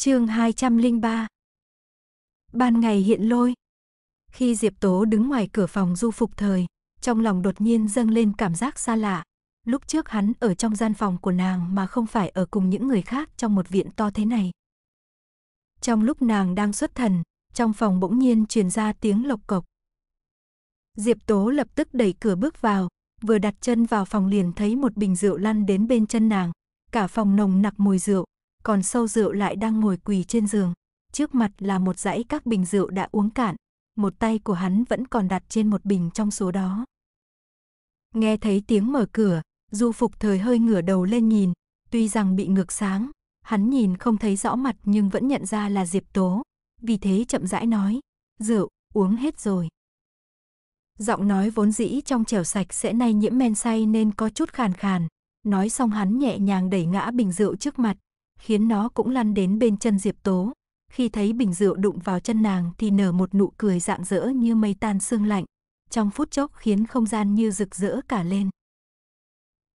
Chương 203. Ban ngày hiện lôi. Khi Diệp Tố đứng ngoài cửa phòng du phục thời, trong lòng đột nhiên dâng lên cảm giác xa lạ. Lúc trước hắn ở trong gian phòng của nàng mà không phải ở cùng những người khác trong một viện to thế này. Trong lúc nàng đang xuất thần, trong phòng bỗng nhiên truyền ra tiếng lộc cộc. Diệp Tố lập tức đẩy cửa bước vào, vừa đặt chân vào phòng liền thấy một bình rượu lăn đến bên chân nàng, cả phòng nồng nặc mùi rượu, còn sâu rượu lại đang ngồi quỳ trên giường. Trước mặt là một dãy các bình rượu đã uống cạn, một tay của hắn vẫn còn đặt trên một bình trong số đó. Nghe thấy tiếng mở cửa, du phục thời hơi ngửa đầu lên nhìn, tuy rằng bị ngược sáng, hắn nhìn không thấy rõ mặt nhưng vẫn nhận ra là Diệp Tố, vì thế chậm rãi nói, rượu, uống hết rồi. Giọng nói vốn dĩ trong trẻo sạch sẽ nay nhiễm men say nên có chút khàn khàn, nói xong hắn nhẹ nhàng đẩy ngã bình rượu trước mặt, khiến nó cũng lăn đến bên chân Diệp Tố. Khi thấy bình rượu đụng vào chân nàng thì nở một nụ cười rạng rỡ như mây tan sương lạnh, trong phút chốc khiến không gian như rực rỡ cả lên.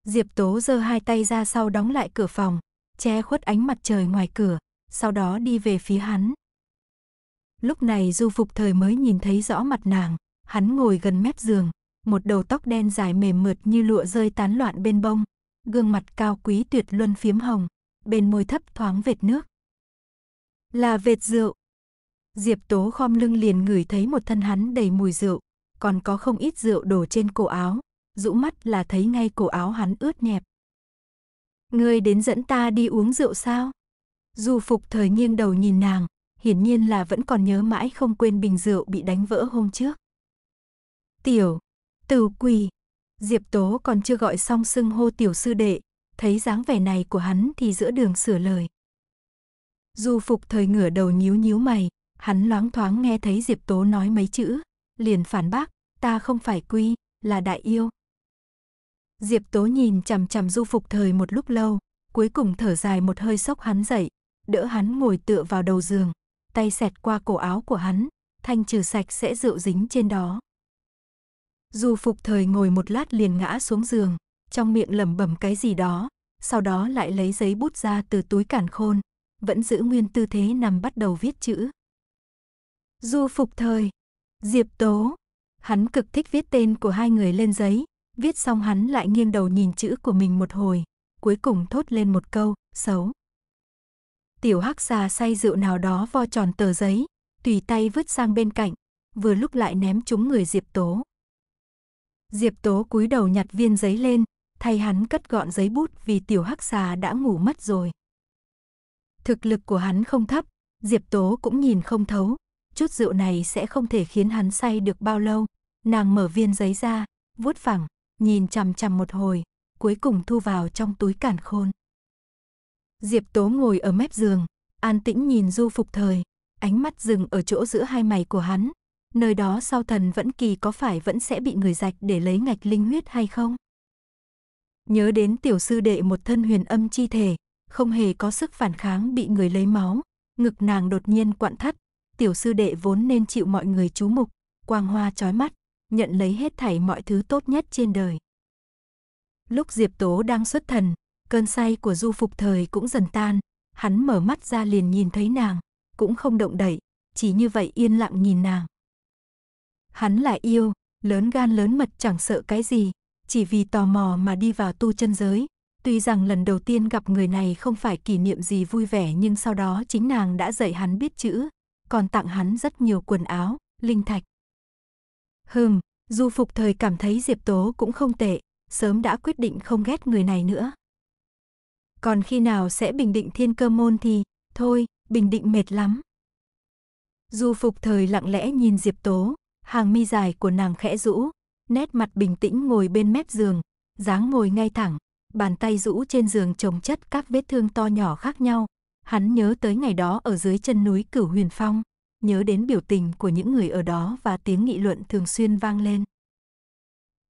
Diệp Tố giơ hai tay ra sau đóng lại cửa phòng, che khuất ánh mặt trời ngoài cửa, sau đó đi về phía hắn. Lúc này Du Phục Thời mới nhìn thấy rõ mặt nàng, hắn ngồi gần mép giường, một đầu tóc đen dài mềm mượt như lụa rơi tán loạn bên bông, gương mặt cao quý tuyệt luân phiếm hồng, bên môi thấp thoáng vệt nước. Là vệt rượu. Diệp Tố khom lưng liền ngửi thấy một thân hắn đầy mùi rượu, còn có không ít rượu đổ trên cổ áo, rũ mắt là thấy ngay cổ áo hắn ướt nhẹp. Ngươi đến dẫn ta đi uống rượu sao? Du phục thời nghiêng đầu nhìn nàng, hiển nhiên là vẫn còn nhớ mãi không quên bình rượu bị đánh vỡ hôm trước. Tiểu, tử quỳ, Diệp Tố còn chưa gọi xong xưng hô tiểu sư đệ, thấy dáng vẻ này của hắn thì giữa đường sửa lời. Du phục thời ngửa đầu nhíu nhíu mày, hắn loáng thoáng nghe thấy Diệp Tố nói mấy chữ, liền phản bác, ta không phải quy, là đại yêu. Diệp Tố nhìn chằm chằm du phục thời một lúc lâu, cuối cùng thở dài một hơi sốc hắn dậy, đỡ hắn ngồi tựa vào đầu giường, tay xẹt qua cổ áo của hắn, thanh trừ sạch sẽ rượu dính trên đó. Du phục thời ngồi một lát liền ngã xuống giường, trong miệng lẩm bẩm cái gì đó, sau đó lại lấy giấy bút ra từ túi cản khôn, vẫn giữ nguyên tư thế nằm bắt đầu viết chữ. Du phục thời, Diệp Tố, hắn cực thích viết tên của hai người lên giấy, viết xong hắn lại nghiêng đầu nhìn chữ của mình một hồi, cuối cùng thốt lên một câu, xấu. Tiểu hắc xà say rượu nào đó vo tròn tờ giấy, tùy tay vứt sang bên cạnh, vừa lúc lại ném trúng người Diệp Tố. Diệp Tố cúi đầu nhặt viên giấy lên, thay hắn cất gọn giấy bút vì tiểu hắc xà đã ngủ mất rồi. Thực lực của hắn không thấp, Diệp Tố cũng nhìn không thấu, chút rượu này sẽ không thể khiến hắn say được bao lâu. Nàng mở viên giấy ra, vuốt phẳng, nhìn chằm chằm một hồi, cuối cùng thu vào trong túi cản khôn. Diệp Tố ngồi ở mép giường, an tĩnh nhìn Du Phục Thời, ánh mắt dừng ở chỗ giữa hai mày của hắn, nơi đó sau thần vẫn kỳ có phải vẫn sẽ bị người rạch để lấy ngạch linh huyết hay không? Nhớ đến tiểu sư đệ một thân huyền âm chi thể, không hề có sức phản kháng bị người lấy máu, ngực nàng đột nhiên quặn thắt, tiểu sư đệ vốn nên chịu mọi người chú mục, quang hoa chói mắt, nhận lấy hết thảy mọi thứ tốt nhất trên đời. Lúc Diệp Tố đang xuất thần, cơn say của du phục thời cũng dần tan, hắn mở mắt ra liền nhìn thấy nàng, cũng không động đậy, chỉ như vậy yên lặng nhìn nàng. Hắn là yêu, lớn gan lớn mật chẳng sợ cái gì, chỉ vì tò mò mà đi vào tu chân giới. Tuy rằng lần đầu tiên gặp người này không phải kỷ niệm gì vui vẻ nhưng sau đó chính nàng đã dạy hắn biết chữ, còn tặng hắn rất nhiều quần áo, linh thạch. Hừm, du phục thời cảm thấy Diệp Tố cũng không tệ, sớm đã quyết định không ghét người này nữa. Còn khi nào sẽ bình định thiên cơ môn thì, thôi, bình định mệt lắm. Du phục thời lặng lẽ nhìn Diệp Tố, hàng mi dài của nàng khẽ rũ, nét mặt bình tĩnh ngồi bên mép giường, dáng ngồi ngay thẳng, bàn tay rũ trên giường chồng chất các vết thương to nhỏ khác nhau. Hắn nhớ tới ngày đó ở dưới chân núi Cửu Huyền Phong, nhớ đến biểu tình của những người ở đó và tiếng nghị luận thường xuyên vang lên.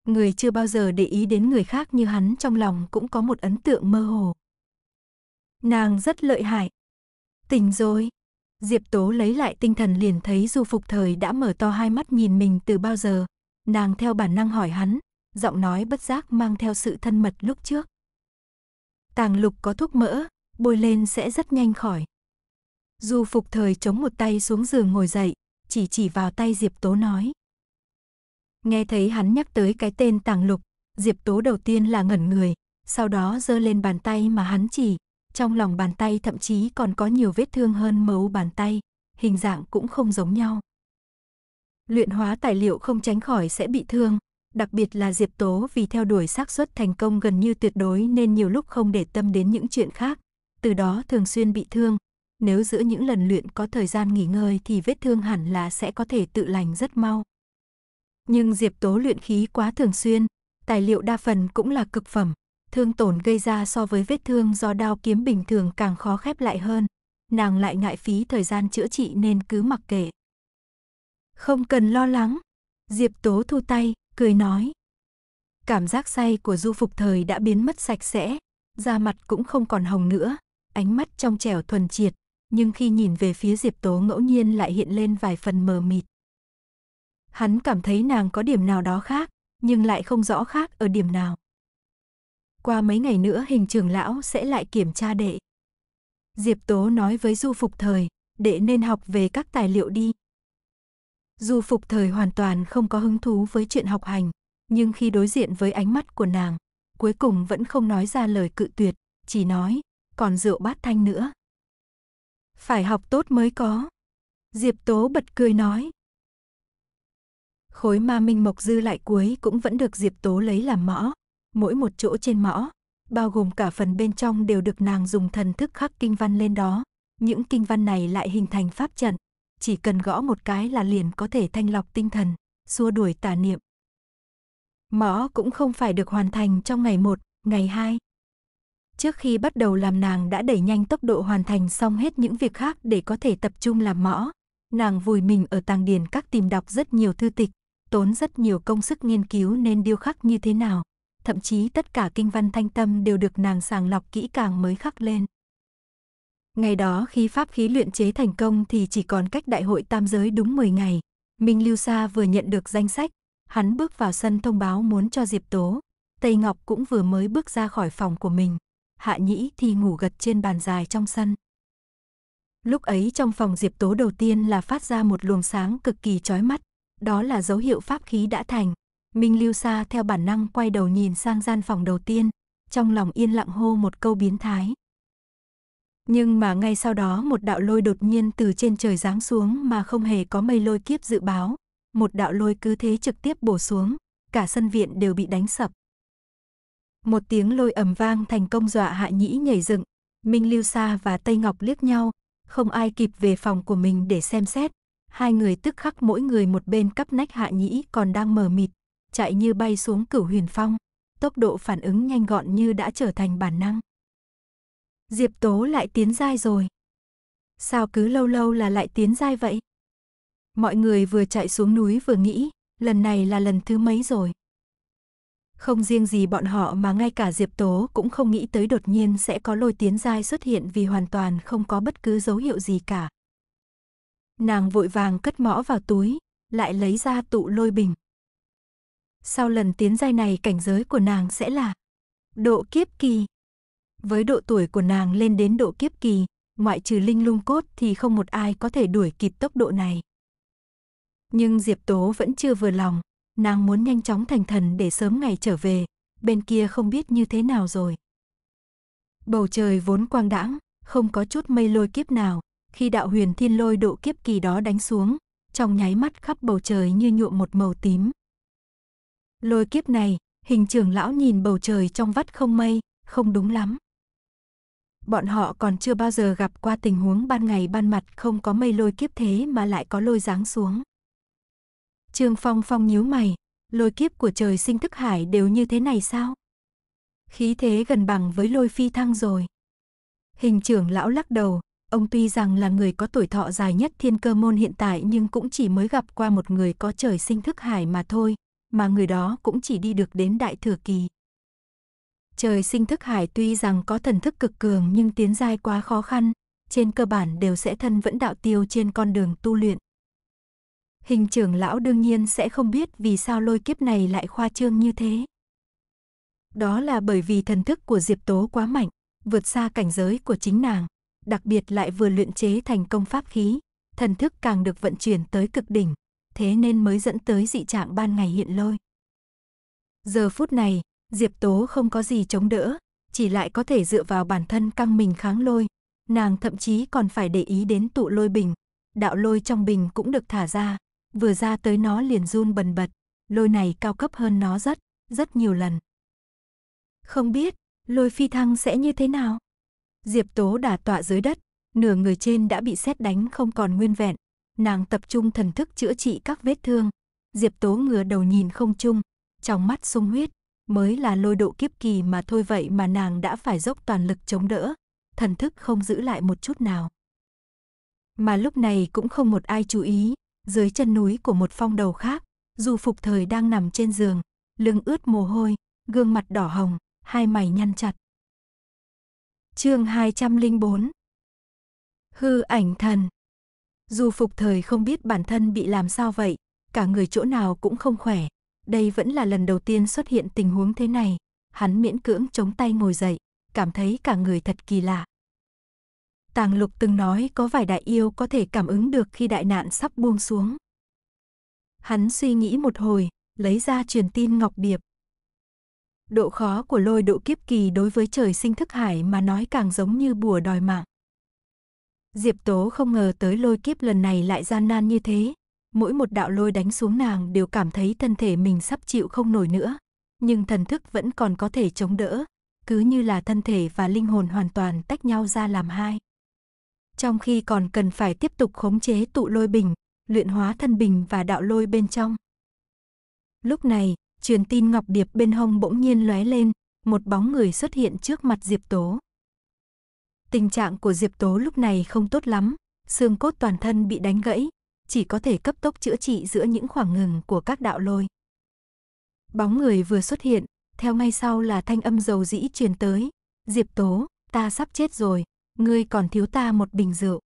Người chưa bao giờ để ý đến người khác như hắn trong lòng cũng có một ấn tượng mơ hồ. Nàng rất lợi hại. Tỉnh rồi. Diệp Tố lấy lại tinh thần liền thấy Du Phục Thời đã mở to hai mắt nhìn mình từ bao giờ, Nàng theo bản năng hỏi hắn, giọng nói bất giác mang theo sự thân mật lúc trước. Tàng lục có thuốc mỡ, bôi lên sẽ rất nhanh khỏi. Du phục thời chống một tay xuống giường ngồi dậy, chỉ chỉ vào tay Diệp Tố nói. Nghe thấy hắn nhắc tới cái tên tàng lục, Diệp Tố đầu tiên là ngẩn người, sau đó giơ lên bàn tay mà hắn chỉ, trong lòng bàn tay thậm chí còn có nhiều vết thương hơn mấu bàn tay, hình dạng cũng không giống nhau luyện hóa tài liệu không tránh khỏi sẽ bị thương, đặc biệt là Diệp Tố vì theo đuổi xác suất thành công gần như tuyệt đối nên nhiều lúc không để tâm đến những chuyện khác, từ đó thường xuyên bị thương. Nếu giữa những lần luyện có thời gian nghỉ ngơi thì vết thương hẳn là sẽ có thể tự lành rất mau. Nhưng Diệp Tố luyện khí quá thường xuyên, tài liệu đa phần cũng là cực phẩm, thương tổn gây ra so với vết thương do đao kiếm bình thường càng khó khép lại hơn. Nàng lại ngại phí thời gian chữa trị nên cứ mặc kệ. Không cần lo lắng. Diệp Tố thu tay, cười nói. Cảm giác say của du phục thời đã biến mất sạch sẽ, da mặt cũng không còn hồng nữa, ánh mắt trong trẻo thuần triệt, nhưng khi nhìn về phía Diệp Tố ngẫu nhiên lại hiện lên vài phần mờ mịt. Hắn cảm thấy nàng có điểm nào đó khác, nhưng lại không rõ khác ở điểm nào. Qua mấy ngày nữa hình trưởng lão sẽ lại kiểm tra đệ. Diệp Tố nói với Du Phục Thời, đệ nên học về các tài liệu đi. Dù phục thời hoàn toàn không có hứng thú với chuyện học hành, nhưng khi đối diện với ánh mắt của nàng, cuối cùng vẫn không nói ra lời cự tuyệt, chỉ nói, còn rượu bát thanh nữa. Phải học tốt mới có. Diệp Tố bật cười nói. Khối ma minh mộc dư lại cuối cũng vẫn được Diệp Tố lấy làm mõ. Mỗi một chỗ trên mõ, bao gồm cả phần bên trong đều được nàng dùng thần thức khắc kinh văn lên đó. Những kinh văn này lại hình thành pháp trận, chỉ cần gõ một cái là liền có thể thanh lọc tinh thần, xua đuổi tà niệm. Mõ cũng không phải được hoàn thành trong ngày 1, ngày 2. Trước khi bắt đầu làm nàng đã đẩy nhanh tốc độ hoàn thành xong hết những việc khác để có thể tập trung làm mõ. Nàng vùi mình ở tàng điền các tìm đọc rất nhiều thư tịch, tốn rất nhiều công sức nghiên cứu nên điêu khắc như thế nào. Thậm chí tất cả kinh văn thanh tâm đều được nàng sàng lọc kỹ càng mới khắc lên. Ngày đó khi pháp khí luyện chế thành công thì chỉ còn cách đại hội tam giới đúng 10 ngày. Minh Lưu Sa vừa nhận được danh sách, hắn bước vào sân thông báo muốn cho Diệp Tố. Tây Ngọc cũng vừa mới bước ra khỏi phòng của mình. Hạ Nhĩ thì ngủ gật trên bàn dài trong sân. Lúc ấy trong phòng Diệp Tố đầu tiên là phát ra một luồng sáng cực kỳ chói mắt, đó là dấu hiệu pháp khí đã thành. Minh Lưu Sa theo bản năng quay đầu nhìn sang gian phòng đầu tiên, trong lòng yên lặng hô một câu biến thái. Nhưng mà ngay sau đó một đạo lôi đột nhiên từ trên trời giáng xuống mà không hề có mây lôi kiếp dự báo. Một đạo lôi cứ thế trực tiếp bổ xuống, cả sân viện đều bị đánh sập. Một tiếng lôi ầm vang thành công dọa hạ nhĩ nhảy dựng, Minh Lưu Sa và Tây Ngọc liếc nhau, không ai kịp về phòng của mình để xem xét. Hai người tức khắc mỗi người một bên cắp nách hạ nhĩ còn đang mờ mịt, chạy như bay xuống cửu huyền phong. Tốc độ phản ứng nhanh gọn như đã trở thành bản năng. Diệp Tố lại tiến giai rồi. Sao cứ lâu lâu là lại tiến giai vậy? Mọi người vừa chạy xuống núi vừa nghĩ, lần này là lần thứ mấy rồi? Không riêng gì bọn họ mà ngay cả Diệp Tố cũng không nghĩ tới đột nhiên sẽ có lôi tiến giai xuất hiện vì hoàn toàn không có bất cứ dấu hiệu gì cả. Nàng vội vàng cất mõ vào túi, lại lấy ra tụ lôi bình. Sau lần tiến giai này cảnh giới của nàng sẽ là độ kiếp kỳ. Với độ tuổi của nàng lên đến độ kiếp kỳ, ngoại trừ linh lung cốt thì không một ai có thể đuổi kịp tốc độ này. Nhưng Diệp Tố vẫn chưa vừa lòng, nàng muốn nhanh chóng thành thần để sớm ngày trở về, bên kia không biết như thế nào rồi. Bầu trời vốn quang đãng, không có chút mây lôi kiếp nào, khi đạo huyền thiên lôi độ kiếp kỳ đó đánh xuống, trong nháy mắt khắp bầu trời như nhuộm một màu tím. Lôi kiếp này, hình trưởng lão nhìn bầu trời trong vắt không mây, không đúng lắm bọn họ còn chưa bao giờ gặp qua tình huống ban ngày ban mặt không có mây lôi kiếp thế mà lại có lôi giáng xuống. Trương Phong Phong nhíu mày, lôi kiếp của trời sinh thức hải đều như thế này sao? Khí thế gần bằng với lôi phi thăng rồi. Hình trưởng lão lắc đầu, ông tuy rằng là người có tuổi thọ dài nhất thiên cơ môn hiện tại nhưng cũng chỉ mới gặp qua một người có trời sinh thức hải mà thôi, mà người đó cũng chỉ đi được đến đại thừa kỳ trời sinh thức hải tuy rằng có thần thức cực cường nhưng tiến giai quá khó khăn, trên cơ bản đều sẽ thân vẫn đạo tiêu trên con đường tu luyện. Hình trưởng lão đương nhiên sẽ không biết vì sao lôi kiếp này lại khoa trương như thế. Đó là bởi vì thần thức của Diệp Tố quá mạnh, vượt xa cảnh giới của chính nàng, đặc biệt lại vừa luyện chế thành công pháp khí, thần thức càng được vận chuyển tới cực đỉnh, thế nên mới dẫn tới dị trạng ban ngày hiện lôi. Giờ phút này, Diệp Tố không có gì chống đỡ, chỉ lại có thể dựa vào bản thân căng mình kháng lôi. Nàng thậm chí còn phải để ý đến tụ lôi bình. Đạo lôi trong bình cũng được thả ra, vừa ra tới nó liền run bần bật. Lôi này cao cấp hơn nó rất, rất nhiều lần. Không biết, lôi phi thăng sẽ như thế nào? Diệp Tố đả tọa dưới đất, nửa người trên đã bị sét đánh không còn nguyên vẹn. Nàng tập trung thần thức chữa trị các vết thương. Diệp Tố ngửa đầu nhìn không chung, trong mắt sung huyết, mới là lôi độ kiếp kỳ mà thôi vậy mà nàng đã phải dốc toàn lực chống đỡ, thần thức không giữ lại một chút nào. Mà lúc này cũng không một ai chú ý, dưới chân núi của một phong đầu khác, dù phục thời đang nằm trên giường, lưng ướt mồ hôi, gương mặt đỏ hồng, hai mày nhăn chặt. Chương 204 Hư ảnh thần Dù phục thời không biết bản thân bị làm sao vậy, cả người chỗ nào cũng không khỏe, đây vẫn là lần đầu tiên xuất hiện tình huống thế này, hắn miễn cưỡng chống tay ngồi dậy, cảm thấy cả người thật kỳ lạ. Tàng lục từng nói có vài đại yêu có thể cảm ứng được khi đại nạn sắp buông xuống. Hắn suy nghĩ một hồi, lấy ra truyền tin ngọc điệp. Độ khó của lôi độ kiếp kỳ đối với trời sinh thức hải mà nói càng giống như bùa đòi mạng. Diệp Tố không ngờ tới lôi kiếp lần này lại gian nan như thế, mỗi một đạo lôi đánh xuống nàng đều cảm thấy thân thể mình sắp chịu không nổi nữa. Nhưng thần thức vẫn còn có thể chống đỡ, cứ như là thân thể và linh hồn hoàn toàn tách nhau ra làm hai. Trong khi còn cần phải tiếp tục khống chế tụ lôi bình, luyện hóa thân bình và đạo lôi bên trong. Lúc này, truyền tin ngọc điệp bên hông bỗng nhiên lóe lên, một bóng người xuất hiện trước mặt Diệp Tố. Tình trạng của Diệp Tố lúc này không tốt lắm, xương cốt toàn thân bị đánh gãy, chỉ có thể cấp tốc chữa trị giữa những khoảng ngừng của các đạo lôi. Bóng người vừa xuất hiện, theo ngay sau là thanh âm dầu dĩ truyền tới. Diệp Tố, ta sắp chết rồi, ngươi còn thiếu ta một bình rượu.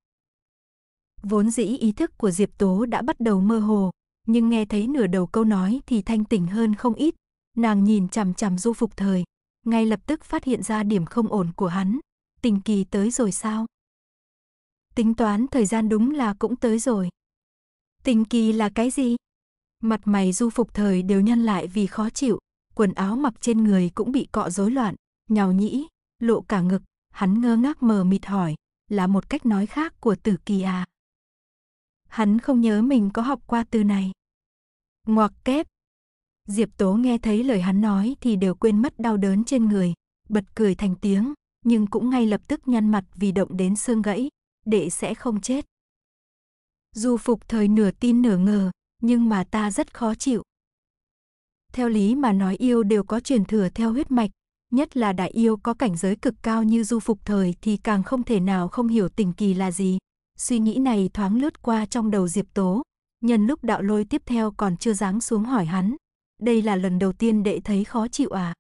Vốn dĩ ý thức của Diệp Tố đã bắt đầu mơ hồ, nhưng nghe thấy nửa đầu câu nói thì thanh tỉnh hơn không ít. Nàng nhìn chằm chằm du phục thời, ngay lập tức phát hiện ra điểm không ổn của hắn. Tình kỳ tới rồi sao? Tính toán thời gian đúng là cũng tới rồi. Tình kỳ là cái gì? Mặt mày du phục thời đều nhân lại vì khó chịu, quần áo mặc trên người cũng bị cọ rối loạn, nhào nhĩ, lộ cả ngực, hắn ngơ ngác mờ mịt hỏi, là một cách nói khác của tử kỳ à? Hắn không nhớ mình có học qua từ này. Ngoặc kép. Diệp Tố nghe thấy lời hắn nói thì đều quên mất đau đớn trên người, bật cười thành tiếng, nhưng cũng ngay lập tức nhăn mặt vì động đến xương gãy, đệ sẽ không chết. Du phục thời nửa tin nửa ngờ, nhưng mà ta rất khó chịu. Theo lý mà nói yêu đều có truyền thừa theo huyết mạch, nhất là đại yêu có cảnh giới cực cao như du phục thời thì càng không thể nào không hiểu tình kỳ là gì. Suy nghĩ này thoáng lướt qua trong đầu Diệp Tố, nhân lúc đạo lôi tiếp theo còn chưa dáng xuống hỏi hắn. Đây là lần đầu tiên đệ thấy khó chịu à?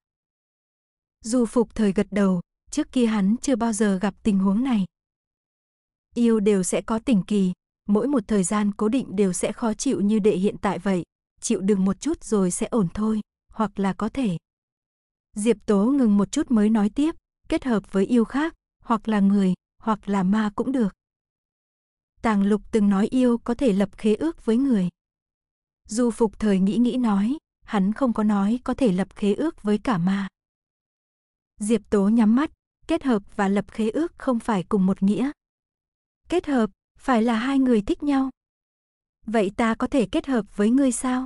Du phục thời gật đầu, trước kia hắn chưa bao giờ gặp tình huống này. Yêu đều sẽ có tình kỳ, mỗi một thời gian cố định đều sẽ khó chịu như đệ hiện tại vậy, chịu đựng một chút rồi sẽ ổn thôi, hoặc là có thể. Diệp Tố ngừng một chút mới nói tiếp, kết hợp với yêu khác, hoặc là người, hoặc là ma cũng được. Tàng Lục từng nói yêu có thể lập khế ước với người. Du Phục thời nghĩ nghĩ nói, hắn không có nói có thể lập khế ước với cả ma. Diệp Tố nhắm mắt, kết hợp và lập khế ước không phải cùng một nghĩa. Kết hợp phải là hai người thích nhau. Vậy ta có thể kết hợp với ngươi sao?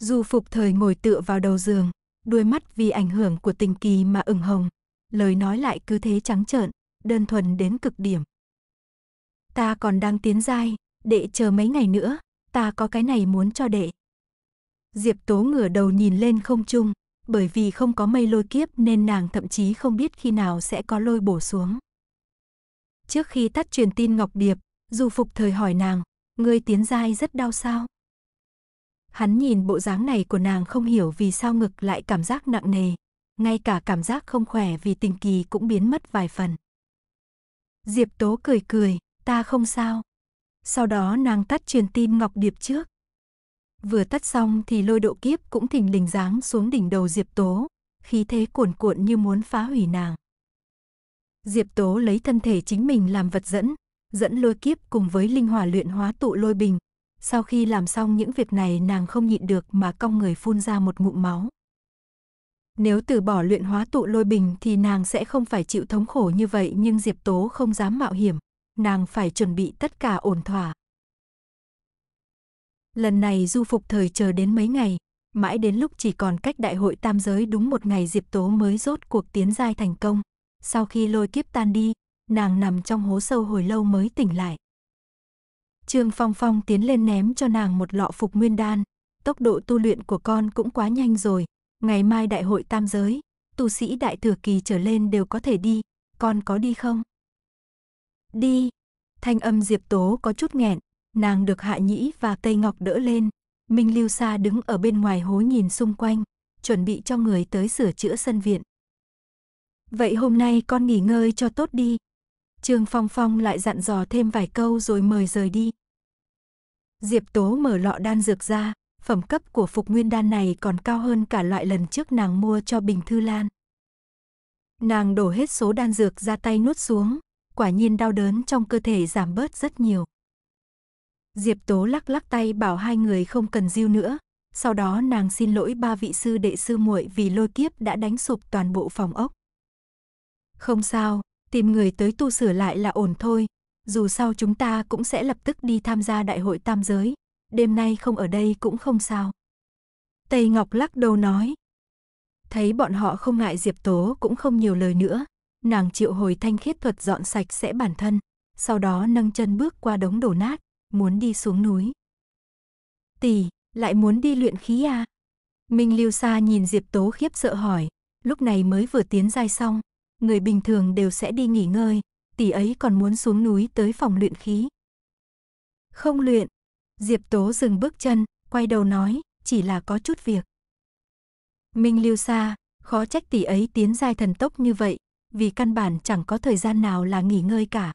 Du phục thời ngồi tựa vào đầu giường, đuôi mắt vì ảnh hưởng của tình kỳ mà ửng hồng. Lời nói lại cứ thế trắng trợn, đơn thuần đến cực điểm. Ta còn đang tiến dai, đệ chờ mấy ngày nữa, ta có cái này muốn cho đệ. Diệp Tố ngửa đầu nhìn lên không trung, bởi vì không có mây lôi kiếp nên nàng thậm chí không biết khi nào sẽ có lôi bổ xuống. Trước khi tắt truyền tin Ngọc Điệp, dù phục thời hỏi nàng, ngươi tiến giai rất đau sao? Hắn nhìn bộ dáng này của nàng không hiểu vì sao ngực lại cảm giác nặng nề, ngay cả cảm giác không khỏe vì tình kỳ cũng biến mất vài phần. Diệp Tố cười cười, ta không sao. Sau đó nàng tắt truyền tin Ngọc Điệp trước. Vừa tắt xong thì lôi độ kiếp cũng thình lình giáng xuống đỉnh đầu Diệp Tố, khí thế cuồn cuộn như muốn phá hủy nàng. Diệp Tố lấy thân thể chính mình làm vật dẫn, dẫn lôi kiếp cùng với linh hỏa luyện hóa tụ lôi bình. Sau khi làm xong những việc này nàng không nhịn được mà cong người phun ra một ngụm máu. Nếu từ bỏ luyện hóa tụ lôi bình thì nàng sẽ không phải chịu thống khổ như vậy nhưng Diệp Tố không dám mạo hiểm, nàng phải chuẩn bị tất cả ổn thỏa. Lần này du phục thời chờ đến mấy ngày, mãi đến lúc chỉ còn cách đại hội tam giới đúng một ngày Diệp Tố mới rốt cuộc tiến giai thành công. Sau khi lôi kiếp tan đi, nàng nằm trong hố sâu hồi lâu mới tỉnh lại. Trương Phong Phong tiến lên ném cho nàng một lọ phục nguyên đan, tốc độ tu luyện của con cũng quá nhanh rồi, ngày mai đại hội tam giới, tu sĩ đại thừa kỳ trở lên đều có thể đi, con có đi không? Đi. Thanh âm Diệp Tố có chút nghẹn, nàng được Hạ Nhĩ và Tây Ngọc đỡ lên, Minh Lưu Sa đứng ở bên ngoài hố nhìn xung quanh, chuẩn bị cho người tới sửa chữa sân viện. Vậy hôm nay con nghỉ ngơi cho tốt đi, Trương Phong Phong lại dặn dò thêm vài câu rồi mời rời đi. Diệp Tố mở lọ đan dược ra, phẩm cấp của phục nguyên đan này còn cao hơn cả loại lần trước nàng mua cho Bình Thư Lan. Nàng đổ hết số đan dược ra tay nuốt xuống, quả nhiên đau đớn trong cơ thể giảm bớt rất nhiều. Diệp Tố lắc lắc tay bảo hai người không cần diêu nữa, sau đó nàng xin lỗi ba vị sư đệ sư muội vì lôi kiếp đã đánh sụp toàn bộ phòng ốc. Không sao, tìm người tới tu sửa lại là ổn thôi, dù sao chúng ta cũng sẽ lập tức đi tham gia đại hội tam giới, đêm nay không ở đây cũng không sao. Tây Ngọc lắc đầu nói. Thấy bọn họ không ngại Diệp Tố cũng không nhiều lời nữa, nàng chịu hồi thanh khiết thuật dọn sạch sẽ bản thân, sau đó nâng chân bước qua đống đổ nát, muốn đi xuống núi. Tỷ, lại muốn đi luyện khí à? Minh Lưu Sa nhìn Diệp Tố khiếp sợ hỏi, lúc này mới vừa tiến giai xong, người bình thường đều sẽ đi nghỉ ngơi, tỷ ấy còn muốn xuống núi tới phòng luyện khí. Không luyện, Diệp Tố dừng bước chân, quay đầu nói, chỉ là có chút việc. Minh Lưu Sa, khó trách tỷ ấy tiến giai thần tốc như vậy, vì căn bản chẳng có thời gian nào là nghỉ ngơi cả.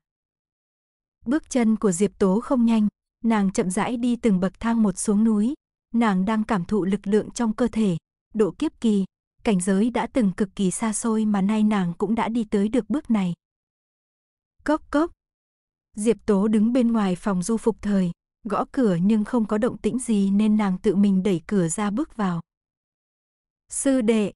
Bước chân của Diệp Tố không nhanh, nàng chậm rãi đi từng bậc thang một xuống núi, nàng đang cảm thụ lực lượng trong cơ thể, độ kiếp kỳ, cảnh giới đã từng cực kỳ xa xôi mà nay nàng cũng đã đi tới được bước này. Cốc cốc. Diệp Tố đứng bên ngoài phòng du phục thời, gõ cửa nhưng không có động tĩnh gì nên nàng tự mình đẩy cửa ra bước vào. Sư đệ.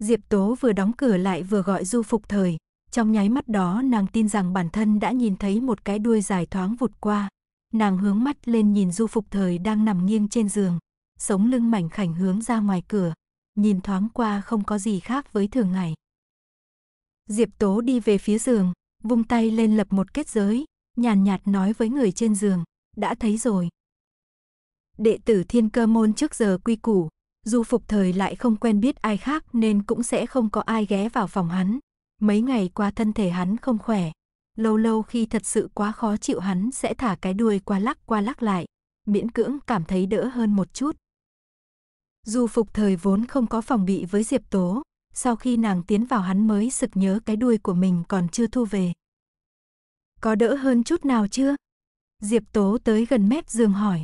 Diệp Tố vừa đóng cửa lại vừa gọi du phục thời, trong nháy mắt đó nàng tin rằng bản thân đã nhìn thấy một cái đuôi dài thoáng vụt qua. Nàng hướng mắt lên nhìn du phục thời đang nằm nghiêng trên giường, sống lưng mảnh khảnh hướng ra ngoài cửa, nhìn thoáng qua không có gì khác với thường ngày. Diệp Tố đi về phía giường, vung tay lên lập một kết giới, nhàn nhạt nói với người trên giường, đã thấy rồi. Đệ tử thiên cơ môn trước giờ quy củ, dù phục thời lại không quen biết ai khác nên cũng sẽ không có ai ghé vào phòng hắn. Mấy ngày qua thân thể hắn không khỏe, lâu lâu khi thật sự quá khó chịu hắn sẽ thả cái đuôi qua lắc qua lắc lại, miễn cưỡng cảm thấy đỡ hơn một chút. Dù phục thời vốn không có phòng bị với Diệp Tố, sau khi nàng tiến vào hắn mới sực nhớ cái đuôi của mình còn chưa thu về. Có đỡ hơn chút nào chưa? Diệp Tố tới gần mép giường hỏi.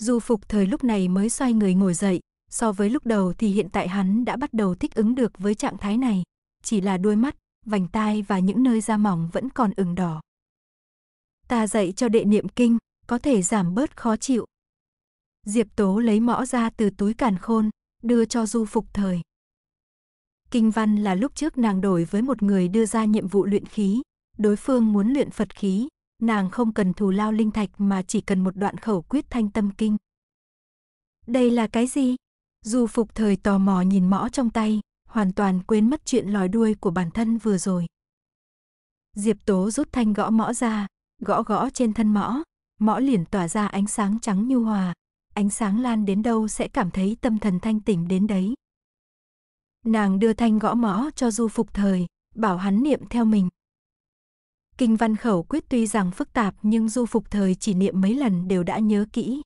Dù phục thời lúc này mới xoay người ngồi dậy, so với lúc đầu thì hiện tại hắn đã bắt đầu thích ứng được với trạng thái này, chỉ là đuôi mắt, vành tai và những nơi da mỏng vẫn còn ửng đỏ. Ta dạy cho đệ niệm kinh, có thể giảm bớt khó chịu. Diệp Tố lấy mõ ra từ túi càn khôn, đưa cho Du Phục Thời. Kinh văn là lúc trước nàng đổi với một người đưa ra nhiệm vụ luyện khí, đối phương muốn luyện Phật khí, nàng không cần thù lao linh thạch mà chỉ cần một đoạn khẩu quyết thanh tâm kinh. Đây là cái gì? Du Phục Thời tò mò nhìn mõ trong tay, hoàn toàn quên mất chuyện lòi đuôi của bản thân vừa rồi. Diệp Tố rút thanh gõ mõ ra, gõ gõ trên thân mõ, mõ liền tỏa ra ánh sáng trắng nhu hòa, ánh sáng lan đến đâu sẽ cảm thấy tâm thần thanh tỉnh đến đấy. Nàng đưa thanh gõ mõ cho du phục thời, bảo hắn niệm theo mình. Kinh văn khẩu quyết tuy rằng phức tạp nhưng du phục thời chỉ niệm mấy lần đều đã nhớ kỹ.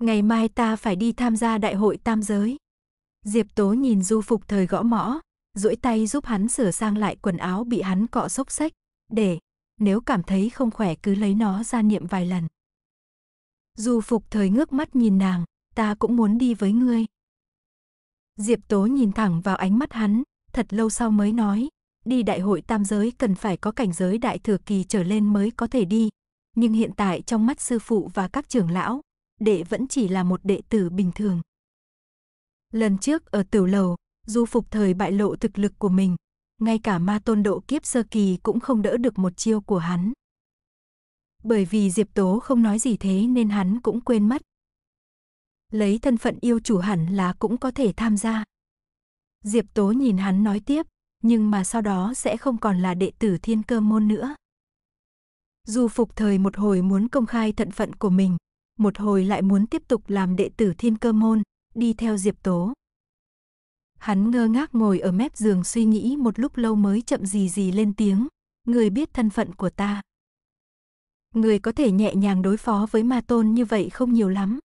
Ngày mai ta phải đi tham gia đại hội tam giới. Diệp Tố nhìn du phục thời gõ mõ, duỗi tay giúp hắn sửa sang lại quần áo bị hắn cọ xốc xách, để nếu cảm thấy không khỏe cứ lấy nó ra niệm vài lần. Du Phục Thời ngước mắt nhìn nàng, ta cũng muốn đi với ngươi. Diệp Tố nhìn thẳng vào ánh mắt hắn, thật lâu sau mới nói, đi đại hội tam giới cần phải có cảnh giới đại thừa kỳ trở lên mới có thể đi, nhưng hiện tại trong mắt sư phụ và các trưởng lão, đệ vẫn chỉ là một đệ tử bình thường. Lần trước ở tiểu lầu, Du Phục Thời bại lộ thực lực của mình, ngay cả ma tôn độ kiếp sơ kỳ cũng không đỡ được một chiêu của hắn bởi vì Diệp Tố không nói gì thế nên hắn cũng quên mất. Lấy thân phận yêu chủ hẳn là cũng có thể tham gia. Diệp Tố nhìn hắn nói tiếp, nhưng mà sau đó sẽ không còn là đệ tử thiên cơ môn nữa. Dù phục thời một hồi muốn công khai thận phận của mình, một hồi lại muốn tiếp tục làm đệ tử thiên cơ môn, đi theo Diệp Tố. Hắn ngơ ngác ngồi ở mép giường suy nghĩ một lúc lâu mới chậm gì gì lên tiếng, người biết thân phận của ta người có thể nhẹ nhàng đối phó với ma tôn như vậy không nhiều lắm.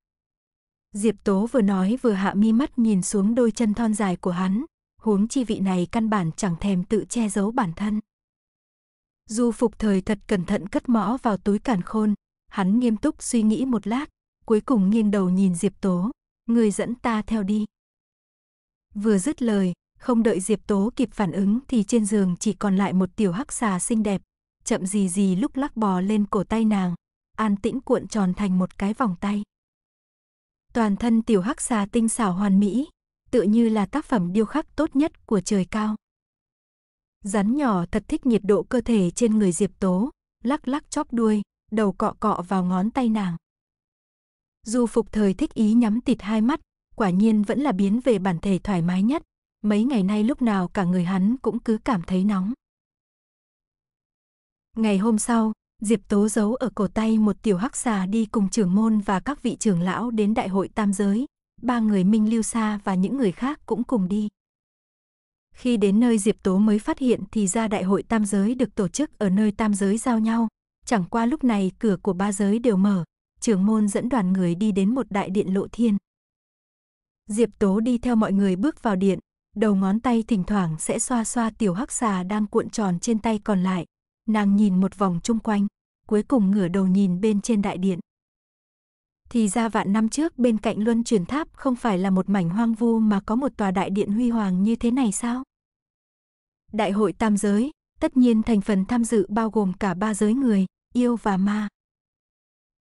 Diệp Tố vừa nói vừa hạ mi mắt nhìn xuống đôi chân thon dài của hắn, huống chi vị này căn bản chẳng thèm tự che giấu bản thân. Du phục thời thật cẩn thận cất mõ vào túi cản khôn, hắn nghiêm túc suy nghĩ một lát, cuối cùng nghiêng đầu nhìn Diệp Tố, người dẫn ta theo đi. Vừa dứt lời, không đợi Diệp Tố kịp phản ứng thì trên giường chỉ còn lại một tiểu hắc xà xinh đẹp, chậm gì gì lúc lắc bò lên cổ tay nàng, an tĩnh cuộn tròn thành một cái vòng tay. Toàn thân tiểu hắc xà tinh xảo hoàn mỹ, tự như là tác phẩm điêu khắc tốt nhất của trời cao. Rắn nhỏ thật thích nhiệt độ cơ thể trên người Diệp Tố, lắc lắc chóp đuôi, đầu cọ cọ vào ngón tay nàng. dù phục thời thích ý nhắm tịt hai mắt, quả nhiên vẫn là biến về bản thể thoải mái nhất, mấy ngày nay lúc nào cả người hắn cũng cứ cảm thấy nóng. Ngày hôm sau, Diệp Tố giấu ở cổ tay một tiểu hắc xà đi cùng trưởng môn và các vị trưởng lão đến đại hội tam giới. Ba người Minh Lưu Sa và những người khác cũng cùng đi. Khi đến nơi Diệp Tố mới phát hiện thì ra đại hội tam giới được tổ chức ở nơi tam giới giao nhau. Chẳng qua lúc này cửa của ba giới đều mở, trưởng môn dẫn đoàn người đi đến một đại điện lộ thiên. Diệp Tố đi theo mọi người bước vào điện, đầu ngón tay thỉnh thoảng sẽ xoa xoa tiểu hắc xà đang cuộn tròn trên tay còn lại, Nàng nhìn một vòng chung quanh, cuối cùng ngửa đầu nhìn bên trên đại điện. Thì ra vạn năm trước bên cạnh luân chuyển tháp không phải là một mảnh hoang vu mà có một tòa đại điện huy hoàng như thế này sao? Đại hội tam giới, tất nhiên thành phần tham dự bao gồm cả ba giới người, yêu và ma.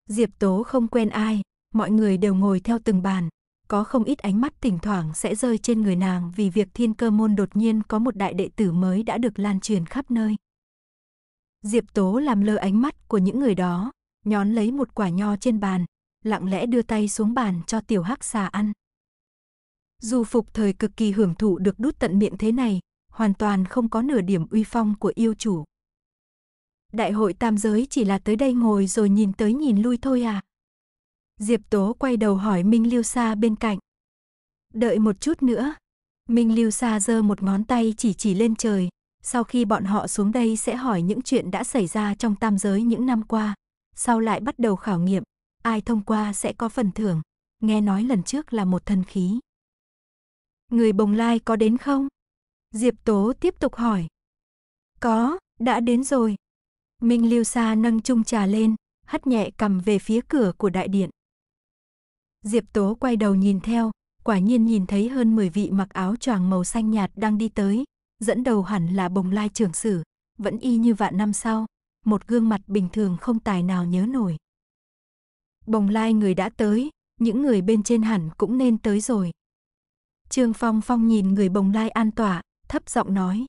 Diệp Tố không quen ai, mọi người đều ngồi theo từng bàn, có không ít ánh mắt thỉnh thoảng sẽ rơi trên người nàng vì việc thiên cơ môn đột nhiên có một đại đệ tử mới đã được lan truyền khắp nơi. Diệp Tố làm lơ ánh mắt của những người đó, nhón lấy một quả nho trên bàn, lặng lẽ đưa tay xuống bàn cho tiểu hắc xà ăn. Dù phục thời cực kỳ hưởng thụ được đút tận miệng thế này, hoàn toàn không có nửa điểm uy phong của yêu chủ. Đại hội tam giới chỉ là tới đây ngồi rồi nhìn tới nhìn lui thôi à? Diệp Tố quay đầu hỏi Minh Liêu Sa bên cạnh. Đợi một chút nữa. Minh Liêu Sa giơ một ngón tay chỉ chỉ lên trời, sau khi bọn họ xuống đây sẽ hỏi những chuyện đã xảy ra trong tam giới những năm qua. Sau lại bắt đầu khảo nghiệm, ai thông qua sẽ có phần thưởng. Nghe nói lần trước là một thần khí. Người bồng lai có đến không? Diệp Tố tiếp tục hỏi. Có, đã đến rồi. Minh Lưu Sa nâng chung trà lên, hất nhẹ cầm về phía cửa của đại điện. Diệp Tố quay đầu nhìn theo, quả nhiên nhìn thấy hơn 10 vị mặc áo choàng màu xanh nhạt đang đi tới, dẫn đầu hẳn là bồng lai trưởng sử, vẫn y như vạn năm sau, một gương mặt bình thường không tài nào nhớ nổi. Bồng lai người đã tới, những người bên trên hẳn cũng nên tới rồi. Trương Phong Phong nhìn người bồng lai an tỏa, thấp giọng nói.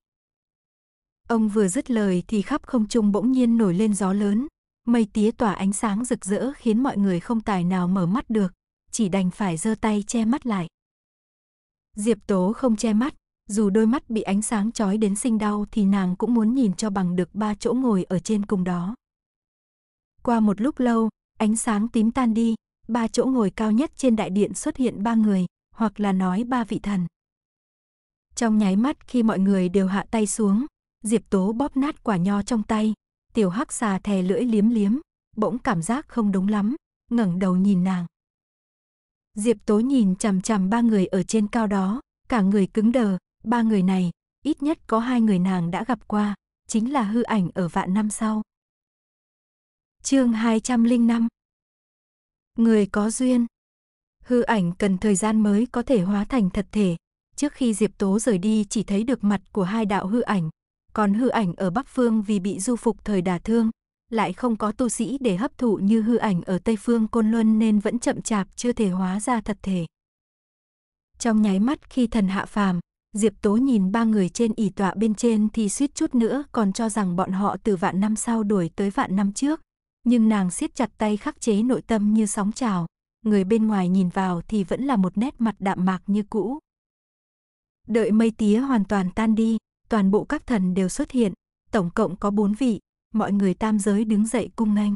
Ông vừa dứt lời thì khắp không trung bỗng nhiên nổi lên gió lớn, mây tía tỏa ánh sáng rực rỡ khiến mọi người không tài nào mở mắt được, chỉ đành phải giơ tay che mắt lại. Diệp Tố không che mắt, dù đôi mắt bị ánh sáng chói đến sinh đau thì nàng cũng muốn nhìn cho bằng được ba chỗ ngồi ở trên cùng đó. Qua một lúc lâu, ánh sáng tím tan đi, ba chỗ ngồi cao nhất trên đại điện xuất hiện ba người, hoặc là nói ba vị thần. Trong nháy mắt khi mọi người đều hạ tay xuống, Diệp Tố bóp nát quả nho trong tay, tiểu hắc xà thè lưỡi liếm liếm, bỗng cảm giác không đúng lắm, ngẩng đầu nhìn nàng. Diệp Tố nhìn chằm chằm ba người ở trên cao đó, cả người cứng đờ, Ba người này, ít nhất có hai người nàng đã gặp qua, chính là hư ảnh ở vạn năm sau. Chương 205 Người có duyên Hư ảnh cần thời gian mới có thể hóa thành thật thể. Trước khi Diệp Tố rời đi chỉ thấy được mặt của hai đạo hư ảnh. Còn hư ảnh ở Bắc Phương vì bị du phục thời đả thương, lại không có tu sĩ để hấp thụ như hư ảnh ở Tây Phương Côn Luân nên vẫn chậm chạp chưa thể hóa ra thật thể. Trong nháy mắt khi thần hạ phàm, Diệp Tố nhìn ba người trên ỷ tọa bên trên thì suýt chút nữa còn cho rằng bọn họ từ vạn năm sau đuổi tới vạn năm trước. Nhưng nàng siết chặt tay khắc chế nội tâm như sóng trào. Người bên ngoài nhìn vào thì vẫn là một nét mặt đạm mạc như cũ. Đợi mây tía hoàn toàn tan đi, toàn bộ các thần đều xuất hiện. Tổng cộng có bốn vị, mọi người tam giới đứng dậy cung nghênh.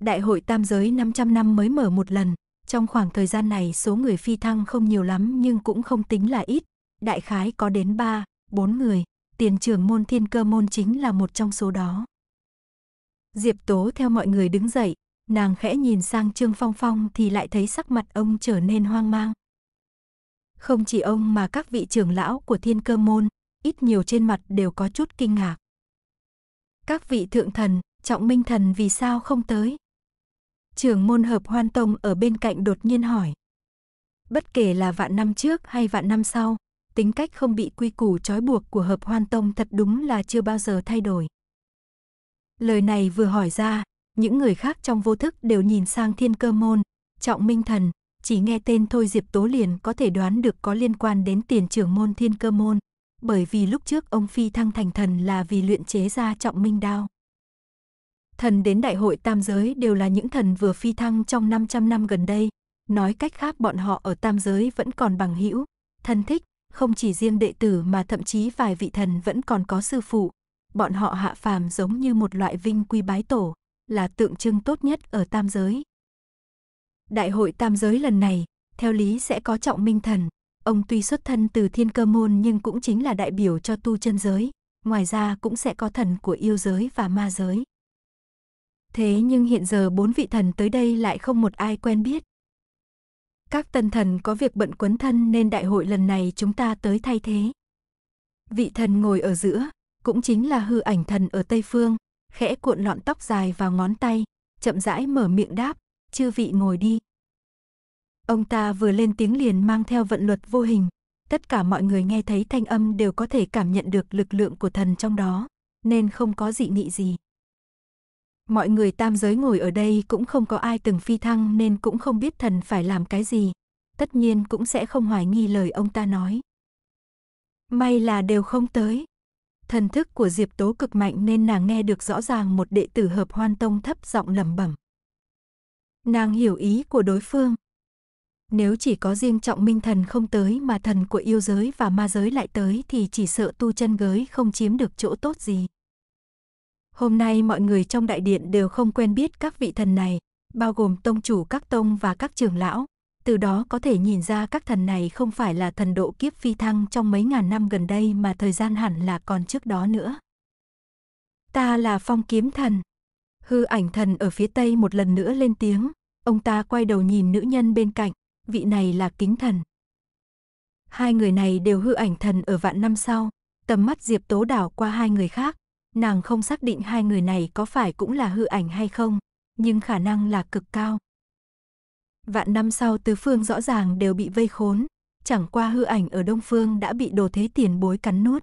Đại hội tam giới 500 năm mới mở một lần, trong khoảng thời gian này số người phi thăng không nhiều lắm nhưng cũng không tính là ít, đại khái có đến 3, 4 người, tiền trưởng môn thiên cơ môn chính là một trong số đó. Diệp Tố theo mọi người đứng dậy, nàng khẽ nhìn sang Trương Phong Phong thì lại thấy sắc mặt ông trở nên hoang mang. Không chỉ ông mà các vị trưởng lão của thiên cơ môn, ít nhiều trên mặt đều có chút kinh ngạc. Các vị thượng thần, trọng minh thần vì sao không tới? Trưởng môn hợp hoan tông ở bên cạnh đột nhiên hỏi. Bất kể là vạn năm trước hay vạn năm sau, tính cách không bị quy củ trói buộc của hợp hoan tông thật đúng là chưa bao giờ thay đổi. Lời này vừa hỏi ra, những người khác trong vô thức đều nhìn sang thiên cơ môn, trọng minh thần, chỉ nghe tên thôi Diệp Tố liền có thể đoán được có liên quan đến tiền trưởng môn thiên cơ môn, bởi vì lúc trước ông phi thăng thành thần là vì luyện chế ra trọng minh đao. Thần đến đại hội tam giới đều là những thần vừa phi thăng trong 500 năm gần đây, nói cách khác bọn họ ở tam giới vẫn còn bằng hữu, thân thích, không chỉ riêng đệ tử mà thậm chí vài vị thần vẫn còn có sư phụ. Bọn họ hạ phàm giống như một loại vinh quy bái tổ, là tượng trưng tốt nhất ở tam giới. Đại hội tam giới lần này, theo lý sẽ có trọng minh thần. Ông tuy xuất thân từ thiên cơ môn nhưng cũng chính là đại biểu cho tu chân giới. Ngoài ra cũng sẽ có thần của yêu giới và ma giới. Thế nhưng hiện giờ bốn vị thần tới đây lại không một ai quen biết, các tân thần có việc bận quấn thân nên đại hội lần này chúng ta tới thay thế. Vị thần ngồi ở giữa, cũng chính là hư ảnh thần ở Tây Phương, khẽ cuộn lọn tóc dài vào ngón tay, chậm rãi mở miệng đáp, chư vị ngồi đi. Ông ta vừa lên tiếng liền mang theo vận luật vô hình, tất cả mọi người nghe thấy thanh âm đều có thể cảm nhận được lực lượng của thần trong đó, nên không có dị nghị gì. Mọi người tam giới ngồi ở đây cũng không có ai từng phi thăng nên cũng không biết thần phải làm cái gì. Tất nhiên cũng sẽ không hoài nghi lời ông ta nói. May là đều không tới. Thần thức của Diệp Tố cực mạnh nên nàng nghe được rõ ràng một đệ tử hợp hoan tông thấp giọng lẩm bẩm. Nàng hiểu ý của đối phương. Nếu chỉ có riêng trọng minh thần không tới mà thần của yêu giới và ma giới lại tới thì chỉ sợ tu chân giới không chiếm được chỗ tốt gì. Hôm nay mọi người trong đại điện đều không quen biết các vị thần này, bao gồm tông chủ các tông và các trưởng lão. Từ đó có thể nhìn ra các thần này không phải là thần độ kiếp phi thăng trong mấy ngàn năm gần đây mà thời gian hẳn là còn trước đó nữa. Ta là phong kiếm thần. Hư ảnh thần ở phía tây một lần nữa lên tiếng, ông ta quay đầu nhìn nữ nhân bên cạnh, vị này là kính thần. Hai người này đều hư ảnh thần ở vạn năm sau, tầm mắt Diệp Tố đảo qua hai người khác, Nàng không xác định hai người này có phải cũng là hư ảnh hay không, nhưng khả năng là cực cao. Vạn năm sau tứ phương rõ ràng đều bị vây khốn, chẳng qua hư ảnh ở đông phương đã bị đồ thế tiền bối cắn nuốt.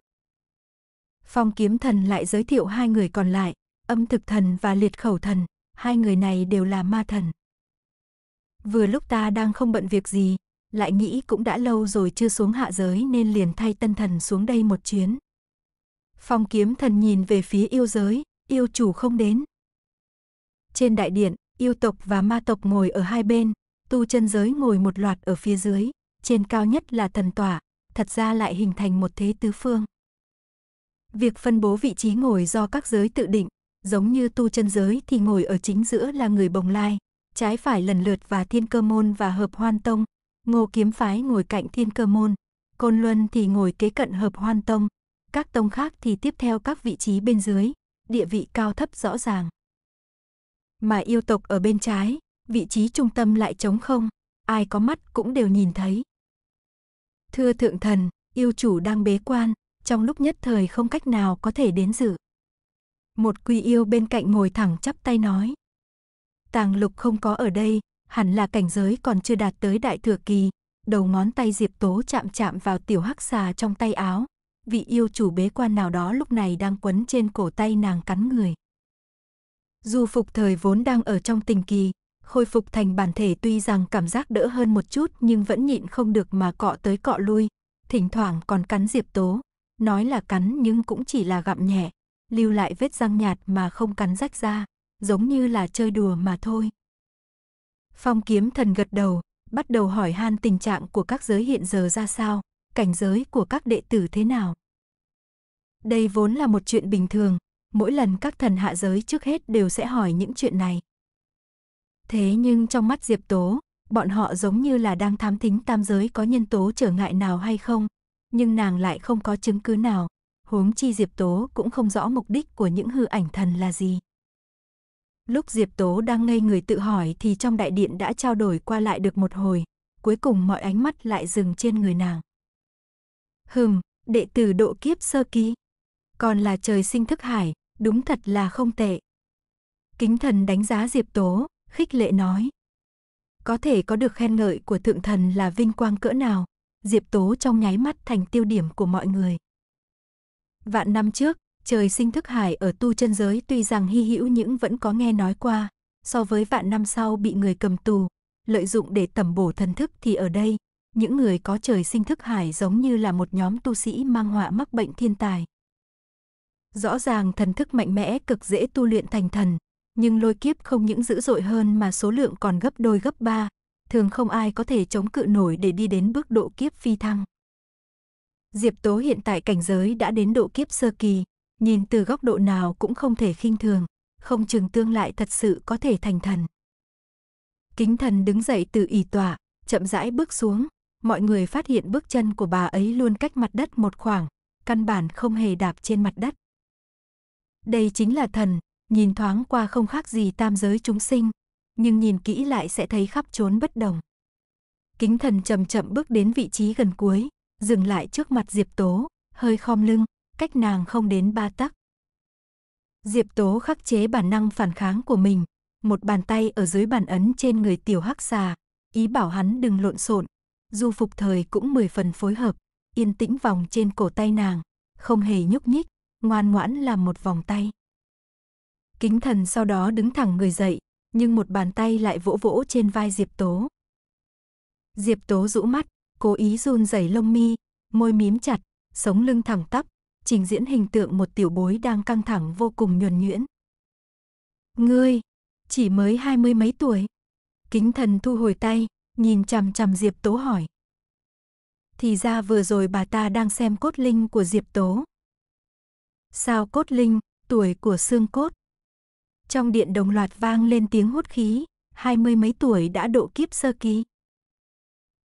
Phong kiếm thần lại giới thiệu hai người còn lại, âm thực thần và liệt khẩu thần, hai người này đều là ma thần. Vừa lúc ta đang không bận việc gì, lại nghĩ cũng đã lâu rồi chưa xuống hạ giới nên liền thay tân thần xuống đây một chuyến. Phong kiếm thần nhìn về phía yêu giới, yêu chủ không đến. Trên đại điện, yêu tộc và ma tộc ngồi ở hai bên, tu chân giới ngồi một loạt ở phía dưới, trên cao nhất là thần tỏa, thật ra lại hình thành một thế tứ phương. Việc phân bố vị trí ngồi do các giới tự định, giống như tu chân giới thì ngồi ở chính giữa là người bồng lai, trái phải lần lượt và thiên cơ môn và hợp hoan tông, ngô kiếm phái ngồi cạnh thiên cơ môn, côn luân thì ngồi kế cận hợp hoan tông, các tông khác thì tiếp theo các vị trí bên dưới, địa vị cao thấp rõ ràng. Mà yêu tộc ở bên trái, vị trí trung tâm lại trống không, ai có mắt cũng đều nhìn thấy. Thưa thượng thần, yêu chủ đang bế quan, trong lúc nhất thời không cách nào có thể đến dự. Một quy yêu bên cạnh ngồi thẳng chắp tay nói. Tàng lục không có ở đây, hẳn là cảnh giới còn chưa đạt tới đại thừa kỳ, đầu ngón tay Diệp Tố chạm chạm vào tiểu hắc xà trong tay áo, vị yêu chủ bế quan nào đó lúc này đang quấn trên cổ tay nàng cắn người. dù phục thời vốn đang ở trong tình kỳ, khôi phục thành bản thể tuy rằng cảm giác đỡ hơn một chút nhưng vẫn nhịn không được mà cọ tới cọ lui, thỉnh thoảng còn cắn Diệp Tố, nói là cắn nhưng cũng chỉ là gặm nhẹ, lưu lại vết răng nhạt mà không cắn rách ra, giống như là chơi đùa mà thôi. Phong kiếm thần gật đầu, bắt đầu hỏi han tình trạng của các giới hiện giờ ra sao, cảnh giới của các đệ tử thế nào. Đây vốn là một chuyện bình thường, mỗi lần các thần hạ giới trước hết đều sẽ hỏi những chuyện này. Thế nhưng trong mắt Diệp Tố, bọn họ giống như là đang thám thính tam giới có nhân tố trở ngại nào hay không, nhưng nàng lại không có chứng cứ nào, huống chi Diệp Tố cũng không rõ mục đích của những hư ảnh thần là gì. Lúc Diệp Tố đang ngây người tự hỏi thì trong đại điện đã trao đổi qua lại được một hồi, cuối cùng mọi ánh mắt lại dừng trên người nàng. Hừm, đệ tử độ kiếp sơ ký. Còn là trời sinh thức hải, đúng thật là không tệ. Kính thần đánh giá Diệp Tố, khích lệ nói. Có thể có được khen ngợi của thượng thần là vinh quang cỡ nào, Diệp Tố trong nháy mắt thành tiêu điểm của mọi người. Vạn năm trước, trời sinh thức hải ở tu chân giới tuy rằng hy hữu những vẫn có nghe nói qua, so với vạn năm sau bị người cầm tù, lợi dụng để tẩm bổ thần thức thì ở đây, những người có trời sinh thức hải giống như là một nhóm tu sĩ mang họa mắc bệnh thiên tài. Rõ ràng thần thức mạnh mẽ cực dễ tu luyện thành thần, nhưng lôi kiếp không những dữ dội hơn mà số lượng còn gấp đôi gấp ba, thường không ai có thể chống cự nổi để đi đến bước độ kiếp phi thăng. Diệp Tố hiện tại cảnh giới đã đến độ kiếp sơ kỳ, nhìn từ góc độ nào cũng không thể khinh thường, không chừng tương lại thật sự có thể thành thần. Kính thần đứng dậy từ ỷ tọa, chậm rãi bước xuống, mọi người phát hiện bước chân của bà ấy luôn cách mặt đất một khoảng, căn bản không hề đạp trên mặt đất. Đây chính là thần, nhìn thoáng qua không khác gì tam giới chúng sinh, nhưng nhìn kỹ lại sẽ thấy khắp trốn bất đồng. Kính thần chậm chậm bước đến vị trí gần cuối, dừng lại trước mặt Diệp Tố, hơi khom lưng, cách nàng không đến ba tắc. Diệp Tố khắc chế bản năng phản kháng của mình, một bàn tay ở dưới bàn ấn trên người tiểu hắc xà, ý bảo hắn đừng lộn xộn, Du phục thời cũng mười phần phối hợp, yên tĩnh vòng trên cổ tay nàng, không hề nhúc nhích, ngoan ngoãn làm một vòng tay. Kính thần sau đó đứng thẳng người dậy, nhưng một bàn tay lại vỗ vỗ trên vai Diệp Tố. Diệp Tố rũ mắt, cố ý run rẩy lông mi, môi mím chặt, sống lưng thẳng tắp, trình diễn hình tượng một tiểu bối đang căng thẳng vô cùng nhuần nhuyễn. Ngươi, chỉ mới hai mươi mấy tuổi. Kính thần thu hồi tay, nhìn chằm chằm Diệp Tố hỏi. Thì ra vừa rồi bà ta đang xem cốt linh của Diệp Tố. Sao cốt linh, tuổi của xương cốt? Trong điện đồng loạt vang lên tiếng hút khí, hai mươi mấy tuổi đã độ kiếp sơ kỳ.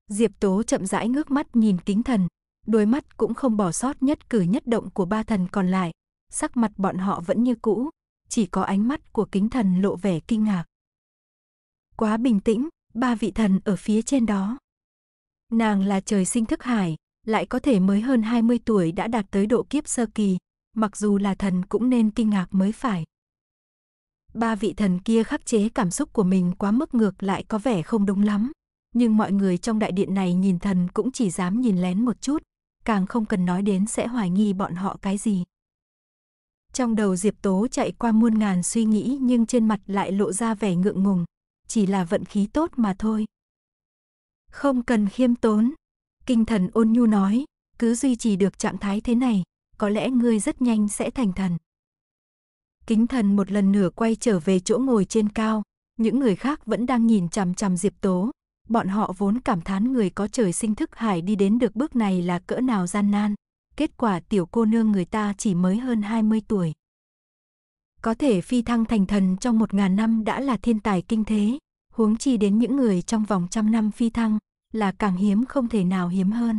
Diệp Tố chậm rãi ngước mắt nhìn kính thần, đôi mắt cũng không bỏ sót nhất cử nhất động của ba thần còn lại, sắc mặt bọn họ vẫn như cũ, chỉ có ánh mắt của kính thần lộ vẻ kinh ngạc. Quá bình tĩnh, ba vị thần ở phía trên đó. Nàng là trời sinh thức hải, lại có thể mới hơn 20 tuổi đã đạt tới độ kiếp sơ kỳ, mặc dù là thần cũng nên kinh ngạc mới phải. Ba vị thần kia khắc chế cảm xúc của mình quá mức ngược lại có vẻ không đúng lắm, nhưng mọi người trong đại điện này nhìn thần cũng chỉ dám nhìn lén một chút, càng không cần nói đến sẽ hoài nghi bọn họ cái gì. Trong đầu Diệp Tố chạy qua muôn ngàn suy nghĩ nhưng trên mặt lại lộ ra vẻ ngượng ngùng, chỉ là vận khí tốt mà thôi. Không cần khiêm tốn, kinh thần ôn nhu nói, cứ duy trì được trạng thái thế này, có lẽ ngươi rất nhanh sẽ thành thần. Kính thần một lần nữa quay trở về chỗ ngồi trên cao, những người khác vẫn đang nhìn chằm chằm Diệp Tố, bọn họ vốn cảm thán người có trời sinh thức hải đi đến được bước này là cỡ nào gian nan, kết quả tiểu cô nương người ta chỉ mới hơn 20 tuổi có thể phi thăng thành thần trong một ngàn năm đã là thiên tài kinh thế, huống chi đến những người trong vòng trăm năm phi thăng là càng hiếm không thể nào hiếm hơn.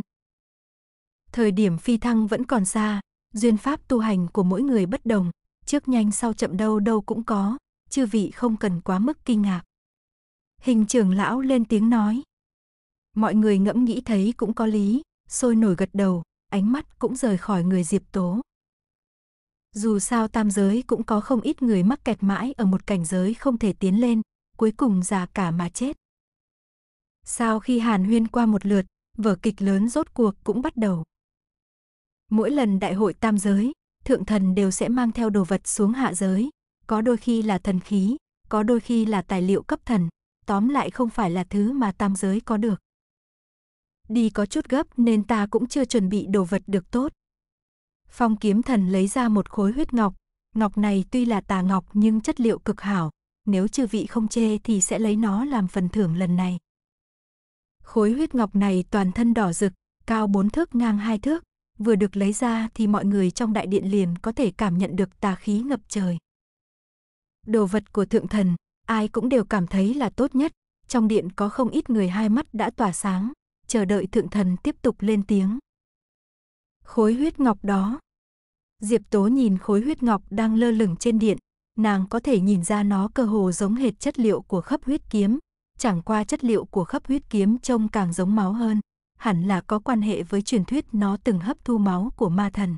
Thời điểm phi thăng vẫn còn xa, duyên pháp tu hành của mỗi người bất đồng, trước nhanh sau chậm đâu đâu cũng có, chư vị không cần quá mức kinh ngạc. Hình trưởng lão lên tiếng nói. Mọi người ngẫm nghĩ thấy cũng có lý, sôi nổi gật đầu, ánh mắt cũng rời khỏi người Diệp Tố. Dù sao tam giới cũng có không ít người mắc kẹt mãi ở một cảnh giới không thể tiến lên, cuối cùng già cả mà chết. Sau khi Hàn Huyên qua một lượt, vở kịch lớn rốt cuộc cũng bắt đầu. Mỗi lần đại hội tam giới, thượng thần đều sẽ mang theo đồ vật xuống hạ giới, có đôi khi là thần khí, có đôi khi là tài liệu cấp thần, tóm lại không phải là thứ mà tam giới có được. Đi có chút gấp nên ta cũng chưa chuẩn bị đồ vật được tốt. Phong kiếm thần lấy ra một khối huyết ngọc, ngọc này tuy là tà ngọc nhưng chất liệu cực hảo, nếu chư vị không chê thì sẽ lấy nó làm phần thưởng lần này. Khối huyết ngọc này toàn thân đỏ rực, cao bốn thước ngang hai thước, vừa được lấy ra thì mọi người trong đại điện liền có thể cảm nhận được tà khí ngập trời. Đồ vật của thượng thần, ai cũng đều cảm thấy là tốt nhất, trong điện có không ít người hai mắt đã tỏa sáng, chờ đợi thượng thần tiếp tục lên tiếng. Khối huyết ngọc đó, Diệp Tố nhìn khối huyết ngọc đang lơ lửng trên điện, nàng có thể nhìn ra nó cơ hồ giống hệt chất liệu của khắp huyết kiếm, chẳng qua chất liệu của khắp huyết kiếm trông càng giống máu hơn, hẳn là có quan hệ với truyền thuyết nó từng hấp thu máu của ma thần.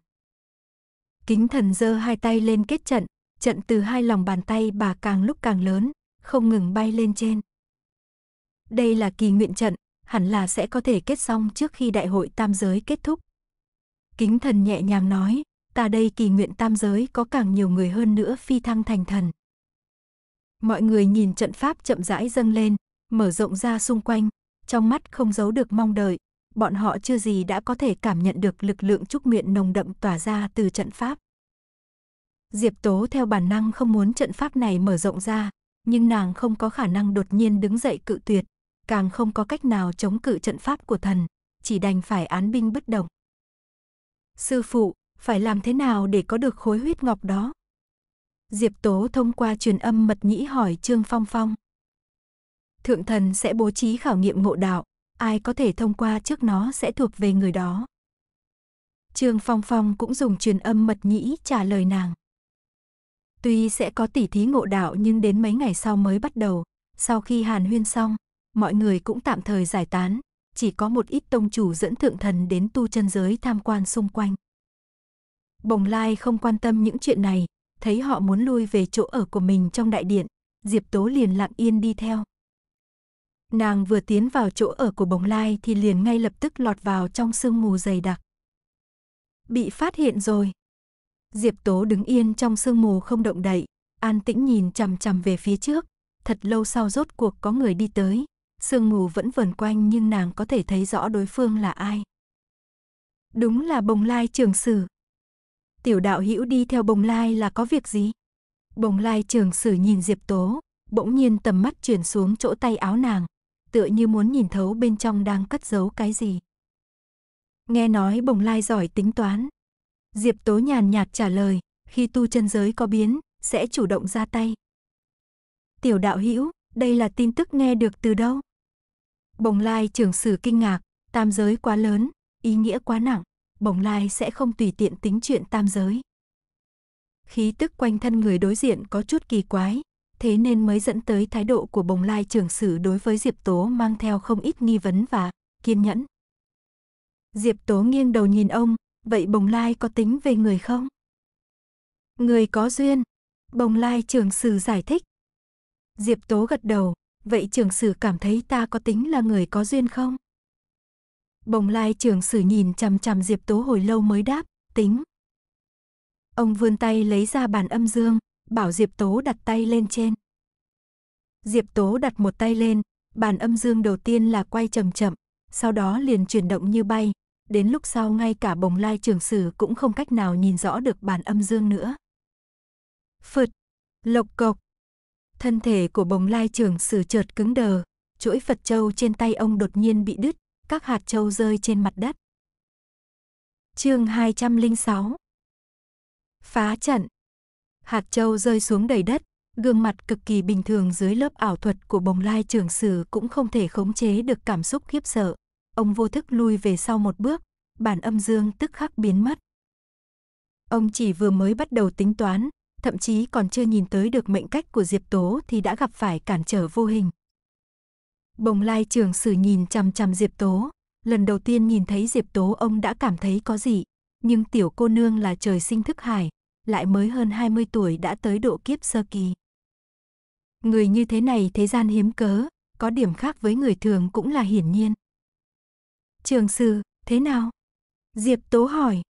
Kính thần giơ hai tay lên kết trận, trận từ hai lòng bàn tay bà càng lúc càng lớn, không ngừng bay lên trên. Đây là kỳ nguyện trận, hẳn là sẽ có thể kết xong trước khi đại hội tam giới kết thúc. Kính thần nhẹ nhàng nói, ta đây kỳ nguyện tam giới có càng nhiều người hơn nữa phi thăng thành thần. Mọi người nhìn trận pháp chậm rãi dâng lên, mở rộng ra xung quanh, trong mắt không giấu được mong đợi, bọn họ chưa gì đã có thể cảm nhận được lực lượng trúc nguyện nồng đậm tỏa ra từ trận pháp. Diệp Tố theo bản năng không muốn trận pháp này mở rộng ra, nhưng nàng không có khả năng đột nhiên đứng dậy cự tuyệt, càng không có cách nào chống cự trận pháp của thần, chỉ đành phải án binh bất động. Sư phụ, phải làm thế nào để có được khối huyết ngọc đó? Diệp Tố thông qua truyền âm mật nhĩ hỏi Trương Phong Phong. Thượng thần sẽ bố trí khảo nghiệm ngộ đạo, ai có thể thông qua trước nó sẽ thuộc về người đó. Trương Phong Phong cũng dùng truyền âm mật nhĩ trả lời nàng. Tuy sẽ có tỉ thí ngộ đạo nhưng đến mấy ngày sau mới bắt đầu, sau khi hàn huyên xong, mọi người cũng tạm thời giải tán, chỉ có một ít tông chủ dẫn thượng thần đến tu chân giới tham quan xung quanh. Bồng Lai không quan tâm những chuyện này, thấy họ muốn lui về chỗ ở của mình trong đại điện, Diệp Tố liền lặng yên đi theo. Nàng vừa tiến vào chỗ ở của Bồng Lai thì liền ngay lập tức lọt vào trong sương mù dày đặc. Bị phát hiện rồi. Diệp Tố đứng yên trong sương mù không động đậy, an tĩnh nhìn chằm chằm về phía trước, thật lâu sau rốt cuộc có người đi tới, sương mù vẫn vờn quanh nhưng nàng có thể thấy rõ đối phương là ai. Đúng là Bồng Lai Trường Sử tiểu đạo hữu đi theo bồng lai là có việc gì? Bồng lai trường sử nhìn Diệp Tố, bỗng nhiên tầm mắt chuyển xuống chỗ tay áo nàng, tựa như muốn nhìn thấu bên trong đang cất giấu cái gì. Nghe nói bồng lai giỏi tính toán. Diệp Tố nhàn nhạt trả lời, khi tu chân giới có biến, sẽ chủ động ra tay. Tiểu đạo hữu đây là tin tức nghe được từ đâu? Bồng lai trưởng sử kinh ngạc, tam giới quá lớn, ý nghĩa quá nặng bồng lai sẽ không tùy tiện tính chuyện tam giới. Khí tức quanh thân người đối diện có chút kỳ quái, thế nên mới dẫn tới thái độ của bồng lai trưởng sử đối với Diệp Tố mang theo không ít nghi vấn và kiên nhẫn. Diệp Tố nghiêng đầu nhìn ông, vậy bồng lai có tính về người không? Người có duyên, bồng lai trưởng sử giải thích. Diệp Tố gật đầu, vậy trưởng sử cảm thấy ta có tính là người có duyên không? Bồng lai trưởng sử nhìn chằm chằm Diệp Tố hồi lâu mới đáp, tính. Ông vươn tay lấy ra bàn âm dương, bảo Diệp Tố đặt tay lên trên. Diệp Tố đặt một tay lên, bàn âm dương đầu tiên là quay chậm chậm, sau đó liền chuyển động như bay, đến lúc sau ngay cả bồng lai trường sử cũng không cách nào nhìn rõ được bàn âm dương nữa. Phật, lộc cộc. Thân thể của bồng lai trường sử chợt cứng đờ, chuỗi Phật châu trên tay ông đột nhiên bị đứt, các hạt châu rơi trên mặt đất. Chương 206. Phá trận. Hạt châu rơi xuống đầy đất, gương mặt cực kỳ bình thường dưới lớp ảo thuật của Bồng Lai trưởng sử cũng không thể khống chế được cảm xúc khiếp sợ. Ông vô thức lui về sau một bước, bản âm dương tức khắc biến mất. Ông chỉ vừa mới bắt đầu tính toán, thậm chí còn chưa nhìn tới được mệnh cách của Diệp Tố thì đã gặp phải cản trở vô hình, Bồng lai trường sử nhìn chằm chằm Diệp Tố. Lần đầu tiên nhìn thấy Diệp Tố ông đã cảm thấy có gì. Nhưng tiểu cô nương là trời sinh thức hải, lại mới hơn 20 tuổi đã tới độ kiếp sơ kỳ. Người như thế này thế gian hiếm cớ, có điểm khác với người thường cũng là hiển nhiên. Trường sử, thế nào? Diệp Tố hỏi.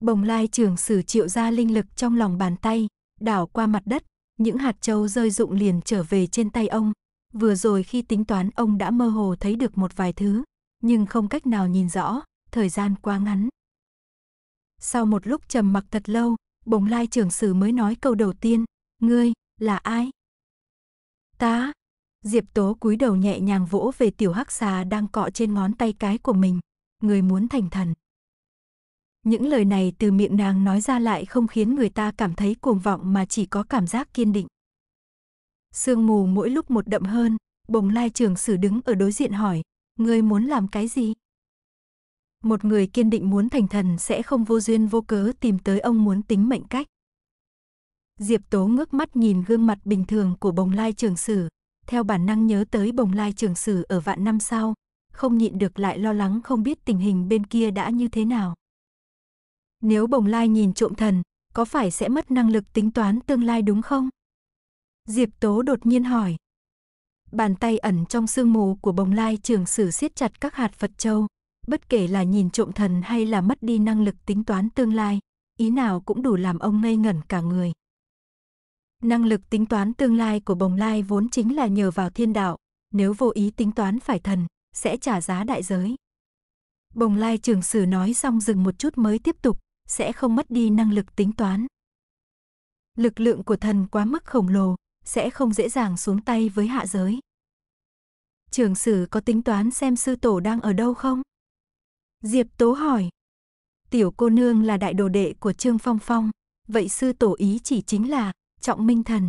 Bồng lai trường sử triệu ra linh lực trong lòng bàn tay, đảo qua mặt đất, những hạt châu rơi rụng liền trở về trên tay ông, Vừa rồi khi tính toán ông đã mơ hồ thấy được một vài thứ, nhưng không cách nào nhìn rõ, thời gian quá ngắn. Sau một lúc trầm mặc thật lâu, bồng lai trưởng sử mới nói câu đầu tiên, ngươi, là ai? Ta. Diệp Tố cúi đầu nhẹ nhàng vỗ về tiểu hắc xà đang cọ trên ngón tay cái của mình, người muốn thành thần. Những lời này từ miệng nàng nói ra lại không khiến người ta cảm thấy cuồng vọng mà chỉ có cảm giác kiên định. Sương mù mỗi lúc một đậm hơn, bồng lai trường sử đứng ở đối diện hỏi, ngươi muốn làm cái gì? Một người kiên định muốn thành thần sẽ không vô duyên vô cớ tìm tới ông muốn tính mệnh cách. Diệp Tố ngước mắt nhìn gương mặt bình thường của bồng lai trường sử, theo bản năng nhớ tới bồng lai trường sử ở vạn năm sau, không nhịn được lại lo lắng không biết tình hình bên kia đã như thế nào. Nếu bồng lai nhìn trộm thần, có phải sẽ mất năng lực tính toán tương lai đúng không? Diệp Tố đột nhiên hỏi. Bàn tay ẩn trong sương mù của bồng lai trường sử siết chặt các hạt Phật châu, bất kể là nhìn trộm thần hay là mất đi năng lực tính toán tương lai, ý nào cũng đủ làm ông ngây ngẩn cả người. Năng lực tính toán tương lai của bồng lai vốn chính là nhờ vào thiên đạo, nếu vô ý tính toán phải thần, sẽ trả giá đại giới. Bồng lai trường sử nói xong dừng một chút mới tiếp tục, sẽ không mất đi năng lực tính toán. Lực lượng của thần quá mức khổng lồ, sẽ không dễ dàng xuống tay với hạ giới. Trường sử có tính toán xem sư tổ đang ở đâu không? Diệp Tố hỏi. Tiểu cô nương là đại đồ đệ của Trương Phong Phong, vậy sư tổ ý chỉ chính là trọng minh thần.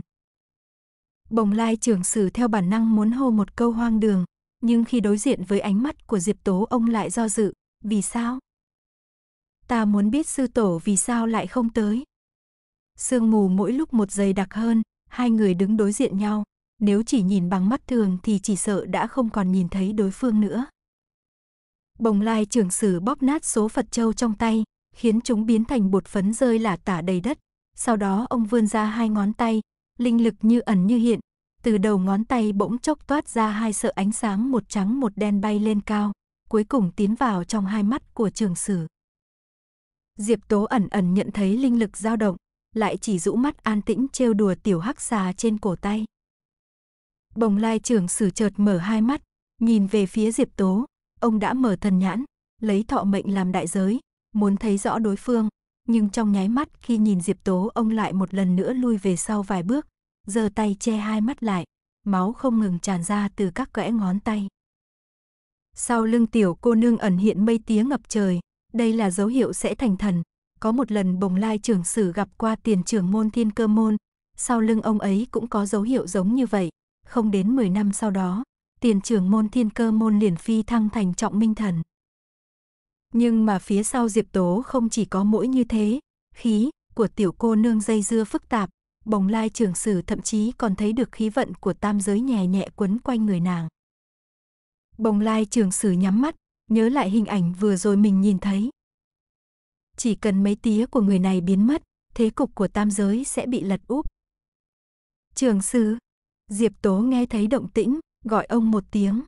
Bồng lai trường sử theo bản năng muốn hô một câu hoang đường, nhưng khi đối diện với ánh mắt của Diệp Tố ông lại do dự, vì sao? Ta muốn biết sư tổ vì sao lại không tới. Sương mù mỗi lúc một dày đặc hơn, hai người đứng đối diện nhau, nếu chỉ nhìn bằng mắt thường thì chỉ sợ đã không còn nhìn thấy đối phương nữa. Bồng lai trường sử bóp nát số Phật châu trong tay, khiến chúng biến thành bột phấn rơi lả tả đầy đất. Sau đó ông vươn ra hai ngón tay, linh lực như ẩn như hiện, từ đầu ngón tay bỗng chốc toát ra hai sợi ánh sáng một trắng một đen bay lên cao, cuối cùng tiến vào trong hai mắt của trường sử. Diệp Tố ẩn ẩn nhận thấy linh lực dao động, lại chỉ rũ mắt an tĩnh trêu đùa tiểu hắc xà trên cổ tay. Bồng lai trưởng sử chợt mở hai mắt, nhìn về phía Diệp Tố, ông đã mở thần nhãn, lấy thọ mệnh làm đại giới, muốn thấy rõ đối phương, nhưng trong nháy mắt khi nhìn Diệp Tố ông lại một lần nữa lui về sau vài bước, giơ tay che hai mắt lại, máu không ngừng tràn ra từ các kẽ ngón tay. Sau lưng tiểu cô nương ẩn hiện mây tía ngập trời, đây là dấu hiệu sẽ thành thần, có một lần bồng lai trưởng sử gặp qua tiền trưởng môn thiên cơ môn, sau lưng ông ấy cũng có dấu hiệu giống như vậy, không đến 10 năm sau đó, tiền trưởng môn thiên cơ môn liền phi thăng thành trọng minh thần. Nhưng mà phía sau Diệp Tố không chỉ có mỗi như thế, khí của tiểu cô nương dây dưa phức tạp, bồng lai trưởng sử thậm chí còn thấy được khí vận của tam giới nhẹ nhẹ quấn quanh người nàng. Bồng lai trưởng sử nhắm mắt, nhớ lại hình ảnh vừa rồi mình nhìn thấy, chỉ cần mấy tía của người này biến mất, thế cục của tam giới sẽ bị lật úp. Trường sư, Diệp Tố nghe thấy động tĩnh, gọi ông một tiếng.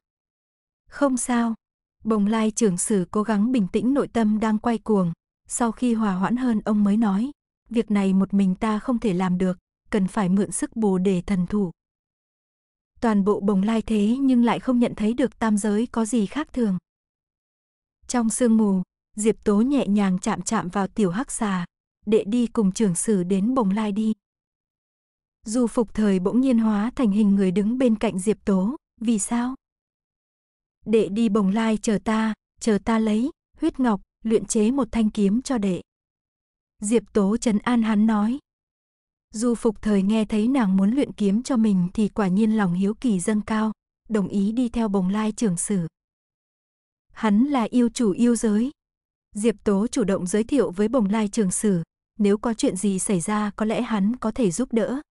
Không sao, bồng lai trường sử cố gắng bình tĩnh nội tâm đang quay cuồng. Sau khi hòa hoãn hơn ông mới nói, việc này một mình ta không thể làm được, cần phải mượn sức bù để thần thủ. Toàn bộ bồng lai thế nhưng lại không nhận thấy được tam giới có gì khác thường. Trong sương mù, Diệp Tố nhẹ nhàng chạm chạm vào tiểu hắc xà, đệ đi cùng trưởng sử đến bồng lai đi. Du phục thời bỗng nhiên hóa thành hình người đứng bên cạnh Diệp Tố, vì sao? Đệ đi bồng lai chờ ta, chờ ta lấy, huyết ngọc, luyện chế một thanh kiếm cho đệ. Diệp Tố trấn an hắn nói. Du phục thời nghe thấy nàng muốn luyện kiếm cho mình thì quả nhiên lòng hiếu kỳ dâng cao, đồng ý đi theo bồng lai trưởng sử. Hắn là yêu chủ yêu giới, Diệp Tố chủ động giới thiệu với Bồng Lai Trường Sử, nếu có chuyện gì xảy ra có lẽ hắn có thể giúp đỡ.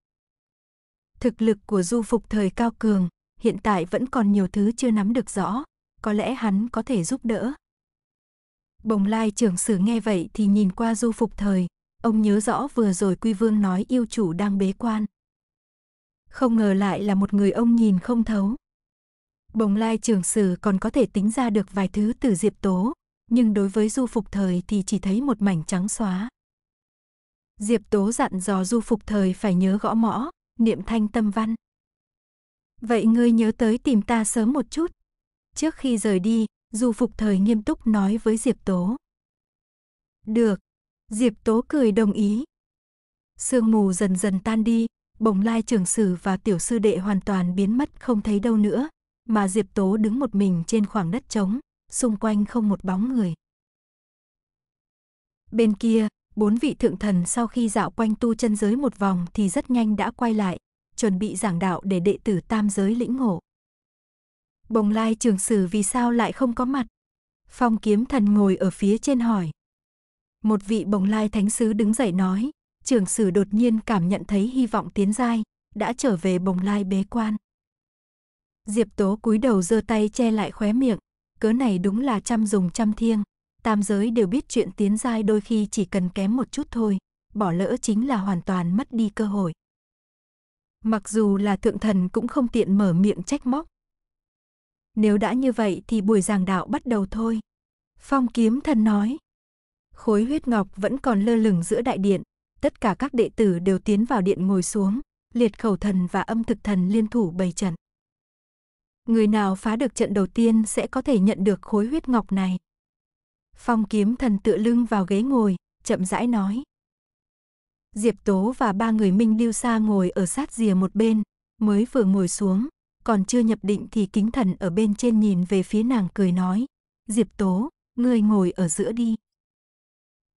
Thực lực của du phục thời cao cường, hiện tại vẫn còn nhiều thứ chưa nắm được rõ, có lẽ hắn có thể giúp đỡ. Bồng Lai Trường Sử nghe vậy thì nhìn qua du phục thời, ông nhớ rõ vừa rồi Quy Vương nói yêu chủ đang bế quan. Không ngờ lại là một người ông nhìn không thấu. Bồng Lai Trường Sử còn có thể tính ra được vài thứ từ Diệp Tố, nhưng đối với du phục thời thì chỉ thấy một mảnh trắng xóa. Diệp Tố dặn dò du phục thời phải nhớ gõ mõ, niệm thanh tâm văn. Vậy ngươi nhớ tới tìm ta sớm một chút. Trước khi rời đi, du phục thời nghiêm túc nói với Diệp Tố. Được. Diệp Tố cười đồng ý. Sương mù dần dần tan đi, bồng lai trưởng sử và tiểu sư đệ hoàn toàn biến mất không thấy đâu nữa, mà Diệp Tố đứng một mình trên khoảng đất trống, xung quanh không một bóng người. Bên kia, bốn vị thượng thần sau khi dạo quanh tu chân giới một vòng thì rất nhanh đã quay lại, chuẩn bị giảng đạo để đệ tử tam giới lĩnh ngộ. Bồng lai trường sử vì sao lại không có mặt? Phong kiếm thần ngồi ở phía trên hỏi. Một vị bồng lai thánh sứ đứng dậy nói, trường sử đột nhiên cảm nhận thấy hy vọng tiến giai, đã trở về bồng lai bế quan. Diệp Tố cúi đầu giơ tay che lại khóe miệng, cớ này đúng là chăm dùng chăm thiêng. Tam giới đều biết chuyện tiến giai đôi khi chỉ cần kém một chút thôi, bỏ lỡ chính là hoàn toàn mất đi cơ hội. Mặc dù là thượng thần cũng không tiện mở miệng trách móc. Nếu đã như vậy thì buổi giảng đạo bắt đầu thôi. Phong kiếm thần nói. Khối huyết ngọc vẫn còn lơ lửng giữa đại điện. Tất cả các đệ tử đều tiến vào điện ngồi xuống. Liệt khẩu thần và âm thực thần liên thủ bày trận. Người nào phá được trận đầu tiên sẽ có thể nhận được khối huyết ngọc này. Phong kiếm thần tựa lưng vào ghế ngồi, chậm rãi nói. Diệp Tố và ba người Minh Lưu Sa ngồi ở sát rìa một bên, mới vừa ngồi xuống, còn chưa nhập định thì kính thần ở bên trên nhìn về phía nàng cười nói. Diệp Tố, ngươi ngồi ở giữa đi.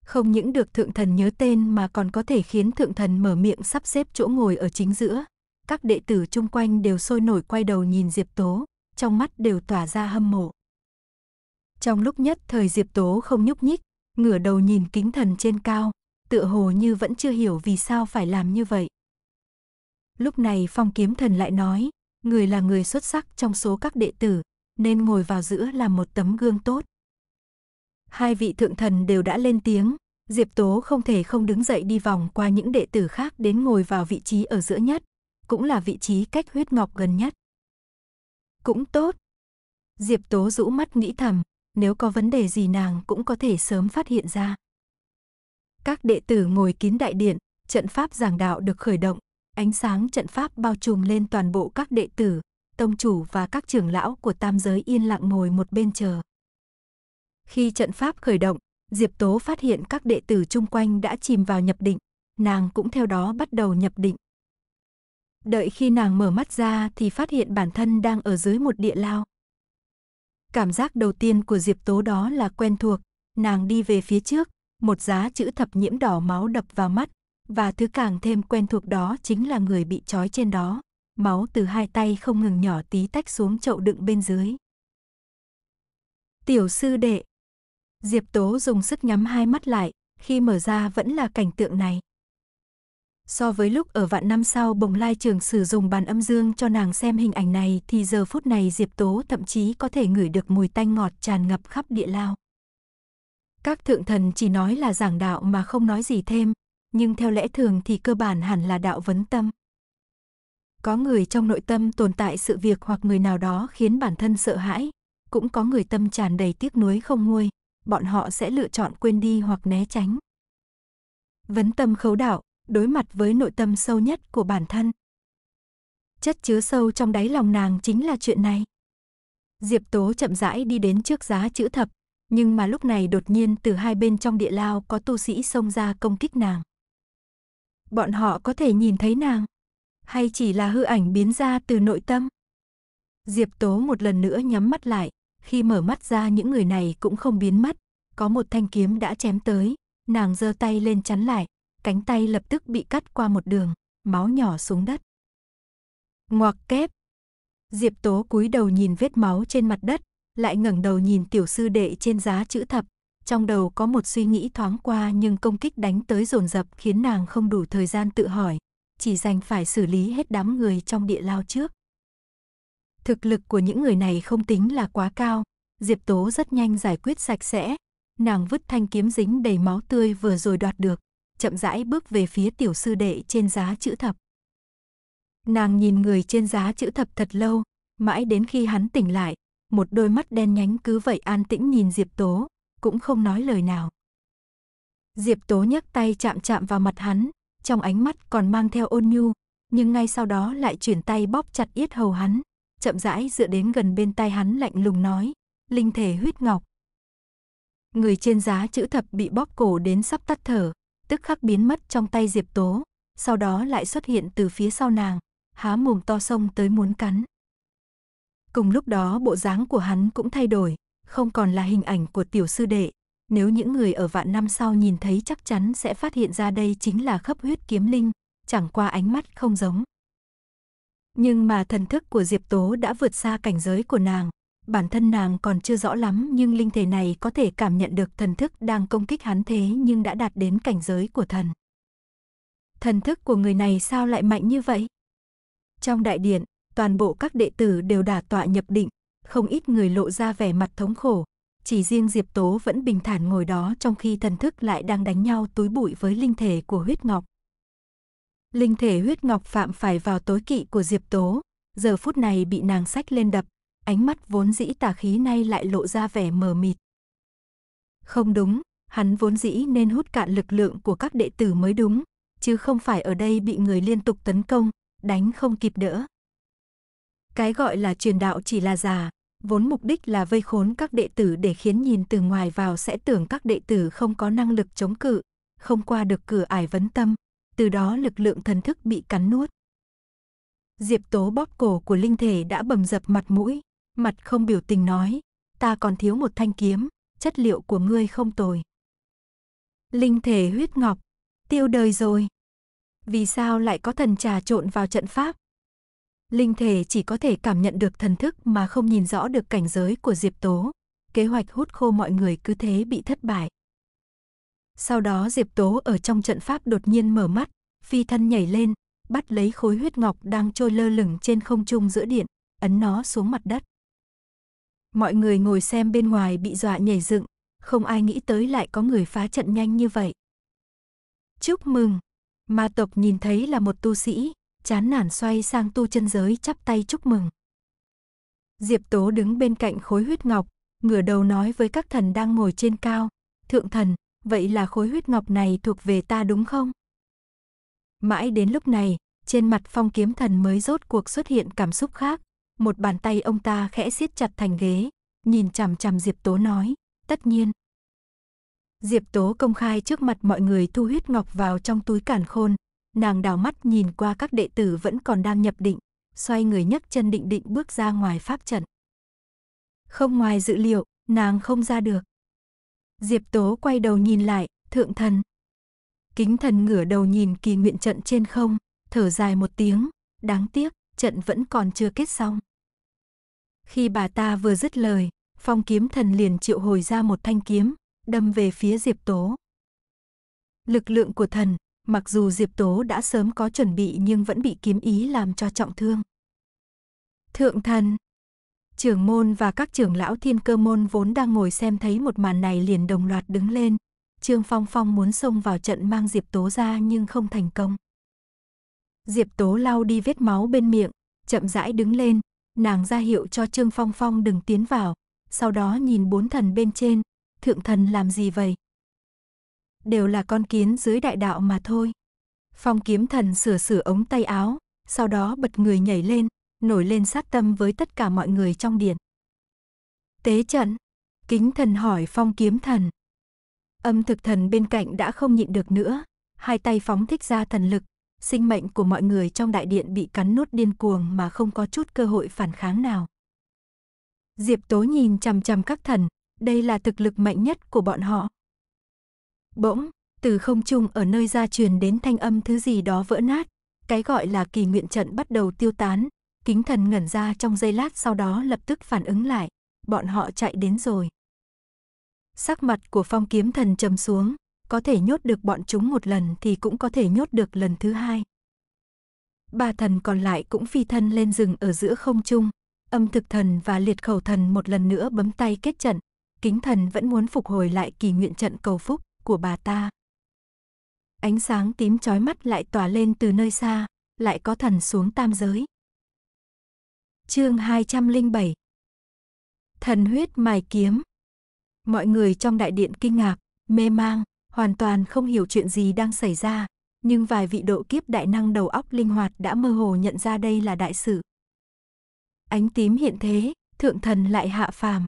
Không những được thượng thần nhớ tên mà còn có thể khiến thượng thần mở miệng sắp xếp chỗ ngồi ở chính giữa, các đệ tử chung quanh đều sôi nổi quay đầu nhìn Diệp Tố, trong mắt đều tỏa ra hâm mộ. Trong lúc nhất thời Diệp Tố không nhúc nhích, ngửa đầu nhìn kính thần trên cao, tựa hồ như vẫn chưa hiểu vì sao phải làm như vậy. Lúc này phong kiếm thần lại nói, người là người xuất sắc trong số các đệ tử, nên ngồi vào giữa là một tấm gương tốt. Hai vị thượng thần đều đã lên tiếng, Diệp Tố không thể không đứng dậy đi vòng qua những đệ tử khác đến ngồi vào vị trí ở giữa nhất, cũng là vị trí cách huyết ngọc gần nhất. Cũng tốt. Diệp Tố rũ mắt nghĩ thầm, nếu có vấn đề gì nàng cũng có thể sớm phát hiện ra. Các đệ tử ngồi kín đại điện, trận pháp giảng đạo được khởi động, ánh sáng trận pháp bao trùm lên toàn bộ các đệ tử, tông chủ và các trưởng lão của tam giới yên lặng ngồi một bên chờ. Khi trận pháp khởi động, Diệp Tố phát hiện các đệ tử chung quanh đã chìm vào nhập định, nàng cũng theo đó bắt đầu nhập định. Đợi khi nàng mở mắt ra thì phát hiện bản thân đang ở dưới một địa lao. Cảm giác đầu tiên của Diệp Tố đó là quen thuộc, nàng đi về phía trước, một giá chữ thập nhiễm đỏ máu đập vào mắt, và thứ càng thêm quen thuộc đó chính là người bị trói trên đó. Máu từ hai tay không ngừng nhỏ tí tách xuống chậu đựng bên dưới. Tiểu sư đệ. Diệp Tố dùng sức nhắm hai mắt lại, khi mở ra vẫn là cảnh tượng này. So với lúc ở vạn năm sau bồng lai trường sử dụng bàn âm dương cho nàng xem hình ảnh này thì giờ phút này Diệp Tố thậm chí có thể ngửi được mùi tanh ngọt tràn ngập khắp địa lao. Các thượng thần chỉ nói là giảng đạo mà không nói gì thêm, nhưng theo lẽ thường thì cơ bản hẳn là đạo vấn tâm. Có người trong nội tâm tồn tại sự việc hoặc người nào đó khiến bản thân sợ hãi, cũng có người tâm tràn đầy tiếc nuối không nguôi, bọn họ sẽ lựa chọn quên đi hoặc né tránh. Vấn tâm khấu đạo, đối mặt với nội tâm sâu nhất của bản thân. Chất chứa sâu trong đáy lòng nàng chính là chuyện này. Diệp Tố chậm rãi đi đến trước giá chữ thập, nhưng mà lúc này đột nhiên từ hai bên trong địa lao có tu sĩ xông ra công kích nàng. Bọn họ có thể nhìn thấy nàng, hay chỉ là hư ảnh biến ra từ nội tâm? Diệp Tố một lần nữa nhắm mắt lại, khi mở mắt ra những người này cũng không biến mất, có một thanh kiếm đã chém tới, nàng giơ tay lên chắn lại, cánh tay lập tức bị cắt qua một đường, máu nhỏ xuống đất. Ngoặc kép. Diệp Tố cúi đầu nhìn vết máu trên mặt đất, lại ngẩng đầu nhìn tiểu sư đệ trên giá chữ thập, trong đầu có một suy nghĩ thoáng qua nhưng công kích đánh tới dồn dập khiến nàng không đủ thời gian tự hỏi, chỉ dành phải xử lý hết đám người trong địa lao trước. Thực lực của những người này không tính là quá cao, Diệp Tố rất nhanh giải quyết sạch sẽ, nàng vứt thanh kiếm dính đầy máu tươi vừa rồi đoạt được, chậm rãi bước về phía tiểu sư đệ trên giá chữ thập. Nàng nhìn người trên giá chữ thập thật lâu, mãi đến khi hắn tỉnh lại, một đôi mắt đen nhánh cứ vậy an tĩnh nhìn Diệp Tố, cũng không nói lời nào. Diệp Tố nhấc tay chạm chạm vào mặt hắn, trong ánh mắt còn mang theo ôn nhu, nhưng ngay sau đó lại chuyển tay bóp chặt yết hầu hắn, chậm rãi dựa đến gần bên tai hắn lạnh lùng nói, linh thể huyết ngọc. Người trên giá chữ thập bị bóp cổ đến sắp tắt thở, tức khắc biến mất trong tay Diệp Tố, sau đó lại xuất hiện từ phía sau nàng, há mồm to sông tới muốn cắn. Cùng lúc đó bộ dáng của hắn cũng thay đổi, không còn là hình ảnh của tiểu sư đệ, nếu những người ở vạn năm sau nhìn thấy chắc chắn sẽ phát hiện ra đây chính là khắp huyết kiếm linh, chẳng qua ánh mắt không giống. Nhưng mà thần thức của Diệp Tố đã vượt xa cảnh giới của nàng, bản thân nàng còn chưa rõ lắm nhưng linh thể này có thể cảm nhận được thần thức đang công kích hắn thế nhưng đã đạt đến cảnh giới của thần. Thần thức của người này sao lại mạnh như vậy? Trong đại điện, toàn bộ các đệ tử đều đả tọa nhập định, không ít người lộ ra vẻ mặt thống khổ, chỉ riêng Diệp Tố vẫn bình thản ngồi đó trong khi thần thức lại đang đánh nhau túi bụi với linh thể của huyết ngọc. Linh thể huyết ngọc phạm phải vào tối kỵ của Diệp Tố, giờ phút này bị nàng sách lên đập, ánh mắt vốn dĩ tà khí nay lại lộ ra vẻ mờ mịt. Không đúng, hắn vốn dĩ nên hút cạn lực lượng của các đệ tử mới đúng, chứ không phải ở đây bị người liên tục tấn công, đánh không kịp đỡ. Cái gọi là truyền đạo chỉ là giả, vốn mục đích là vây khốn các đệ tử để khiến nhìn từ ngoài vào sẽ tưởng các đệ tử không có năng lực chống cự, không qua được cửa ải vấn tâm, từ đó lực lượng thần thức bị cắn nuốt. Diệp Tố bóp cổ của linh thể đã bầm dập mặt mũi, mặt không biểu tình nói, ta còn thiếu một thanh kiếm, chất liệu của ngươi không tồi. Linh thể huyết ngọc, tiêu đời rồi. Vì sao lại có thần trà trộn vào trận pháp? Linh thể chỉ có thể cảm nhận được thần thức mà không nhìn rõ được cảnh giới của Diệp Tố. Kế hoạch hút khô mọi người cứ thế bị thất bại. Sau đó Diệp Tố ở trong trận pháp đột nhiên mở mắt, phi thân nhảy lên, bắt lấy khối huyết ngọc đang trôi lơ lửng trên không trung giữa điện, ấn nó xuống mặt đất. Mọi người ngồi xem bên ngoài bị dọa nhảy dựng, không ai nghĩ tới lại có người phá trận nhanh như vậy. Chúc mừng! Ma tộc nhìn thấy là một tu sĩ, chán nản xoay sang tu chân giới chắp tay chúc mừng. Diệp Tố đứng bên cạnh khối huyết ngọc, ngửa đầu nói với các thần đang ngồi trên cao, thượng thần, vậy là khối huyết ngọc này thuộc về ta đúng không? Mãi đến lúc này, trên mặt phong kiếm thần mới rốt cuộc xuất hiện cảm xúc khác, một bàn tay ông ta khẽ siết chặt thành ghế, nhìn chằm chằm Diệp Tố nói, tất nhiên. Diệp Tố công khai trước mặt mọi người thu huyết ngọc vào trong túi cản khôn, nàng đào mắt nhìn qua các đệ tử vẫn còn đang nhập định, xoay người nhấc chân định định bước ra ngoài pháp trận. Không ngoài dự liệu, nàng không ra được. Diệp Tố quay đầu nhìn lại, thượng thần. Kính thần ngửa đầu nhìn kỳ nguyện trận trên không, thở dài một tiếng, đáng tiếc, trận vẫn còn chưa kết xong. Khi bà ta vừa dứt lời, phong kiếm thần liền triệu hồi ra một thanh kiếm, đâm về phía Diệp Tố. Lực lượng của thần, mặc dù Diệp Tố đã sớm có chuẩn bị nhưng vẫn bị kiếm ý làm cho trọng thương. Thượng thần, trưởng môn và các trưởng lão thiên cơ môn vốn đang ngồi xem thấy một màn này liền đồng loạt đứng lên. Trương Phong Phong muốn xông vào trận mang Diệp Tố ra nhưng không thành công. Diệp Tố lau đi vết máu bên miệng, chậm rãi đứng lên, nàng ra hiệu cho Trương Phong Phong đừng tiến vào, sau đó nhìn bốn thần bên trên, thượng thần làm gì vậy? Đều là con kiến dưới đại đạo mà thôi. Phong kiếm thần sửa sửa ống tay áo, sau đó bật người nhảy lên, nổi lên sát tâm với tất cả mọi người trong điện. Tế trận, kính thần hỏi phong kiếm thần. Âm thực thần bên cạnh đã không nhịn được nữa, hai tay phóng thích ra thần lực, sinh mệnh của mọi người trong đại điện bị cắn nút điên cuồng mà không có chút cơ hội phản kháng nào. Diệp Tố nhìn chằm chằm các thần, đây là thực lực mạnh nhất của bọn họ. Bỗng, từ không trung ở nơi ra truyền đến thanh âm thứ gì đó vỡ nát, cái gọi là kỳ nguyện trận bắt đầu tiêu tán, kính thần ngẩn ra trong giây lát sau đó lập tức phản ứng lại, bọn họ chạy đến rồi. Sắc mặt của phong kiếm thần trầm xuống, có thể nhốt được bọn chúng một lần thì cũng có thể nhốt được lần thứ hai. Ba thần còn lại cũng phi thân lên rừng ở giữa không trung, âm thực thần và liệt khẩu thần một lần nữa bấm tay kết trận, kính thần vẫn muốn phục hồi lại kỳ nguyện trận cầu phúc của bà ta. Ánh sáng tím chói mắt lại tỏa lên từ nơi xa, lại có thần xuống tam giới. Chương 207 Thần huyết mài kiếm Mọi người trong đại điện kinh ngạc, mê mang, hoàn toàn không hiểu chuyện gì đang xảy ra, nhưng vài vị độ kiếp đại năng đầu óc linh hoạt đã mơ hồ nhận ra đây là đại sự. Ánh tím hiện thế, thượng thần lại hạ phàm.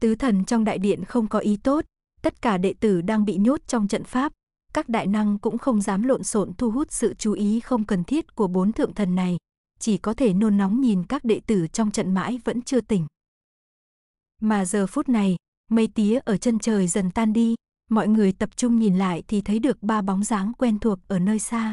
Tứ thần trong đại điện không có ý tốt, tất cả đệ tử đang bị nhốt trong trận pháp, các đại năng cũng không dám lộn xộn thu hút sự chú ý không cần thiết của bốn thượng thần này, chỉ có thể nôn nóng nhìn các đệ tử trong trận mãi vẫn chưa tỉnh. Mà giờ phút này, mây tía ở chân trời dần tan đi, mọi người tập trung nhìn lại thì thấy được ba bóng dáng quen thuộc ở nơi xa.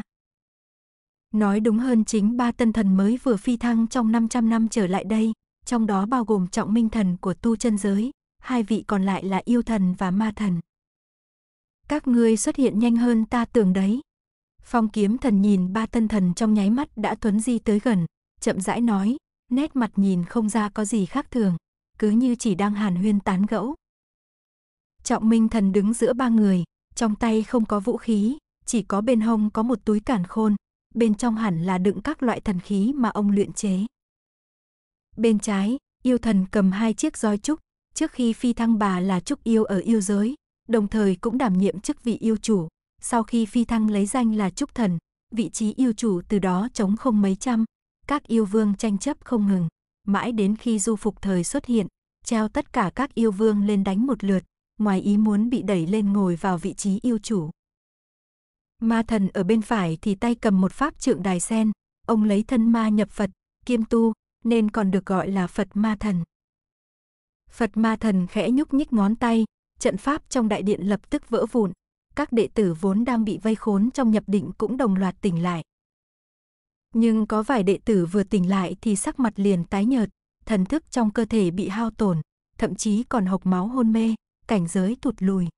Nói đúng hơn chính ba tân thần mới vừa phi thăng trong 500 năm trở lại đây, trong đó bao gồm trọng minh thần của tu chân giới, hai vị còn lại là yêu thần và ma thần. Các ngươi xuất hiện nhanh hơn ta tưởng đấy. Phong kiếm thần nhìn ba tân thần trong nháy mắt đã tuấn di tới gần, chậm rãi nói, nét mặt nhìn không ra có gì khác thường, cứ như chỉ đang hàn huyên tán gẫu. Trọng Minh Thần đứng giữa ba người, trong tay không có vũ khí, chỉ có bên hông có một túi cản khôn, bên trong hẳn là đựng các loại thần khí mà ông luyện chế. Bên trái, yêu thần cầm hai chiếc roi trúc, trước khi phi thăng bà là trúc yêu ở yêu giới, đồng thời cũng đảm nhiệm chức vị yêu chủ, sau khi phi thăng lấy danh là trúc thần, vị trí yêu chủ từ đó chống không mấy trăm, các yêu vương tranh chấp không ngừng, mãi đến khi du phục thời xuất hiện, treo tất cả các yêu vương lên đánh một lượt, ngoài ý muốn bị đẩy lên ngồi vào vị trí yêu chủ. Ma thần ở bên phải thì tay cầm một pháp trượng đài sen, ông lấy thân ma nhập Phật, kiêm tu, nên còn được gọi là Phật ma thần. Phật ma thần khẽ nhúc nhích ngón tay, trận pháp trong đại điện lập tức vỡ vụn, các đệ tử vốn đang bị vây khốn trong nhập định cũng đồng loạt tỉnh lại. Nhưng có vài đệ tử vừa tỉnh lại thì sắc mặt liền tái nhợt, thần thức trong cơ thể bị hao tổn, thậm chí còn hộc máu hôn mê, cảnh giới tụt lùi.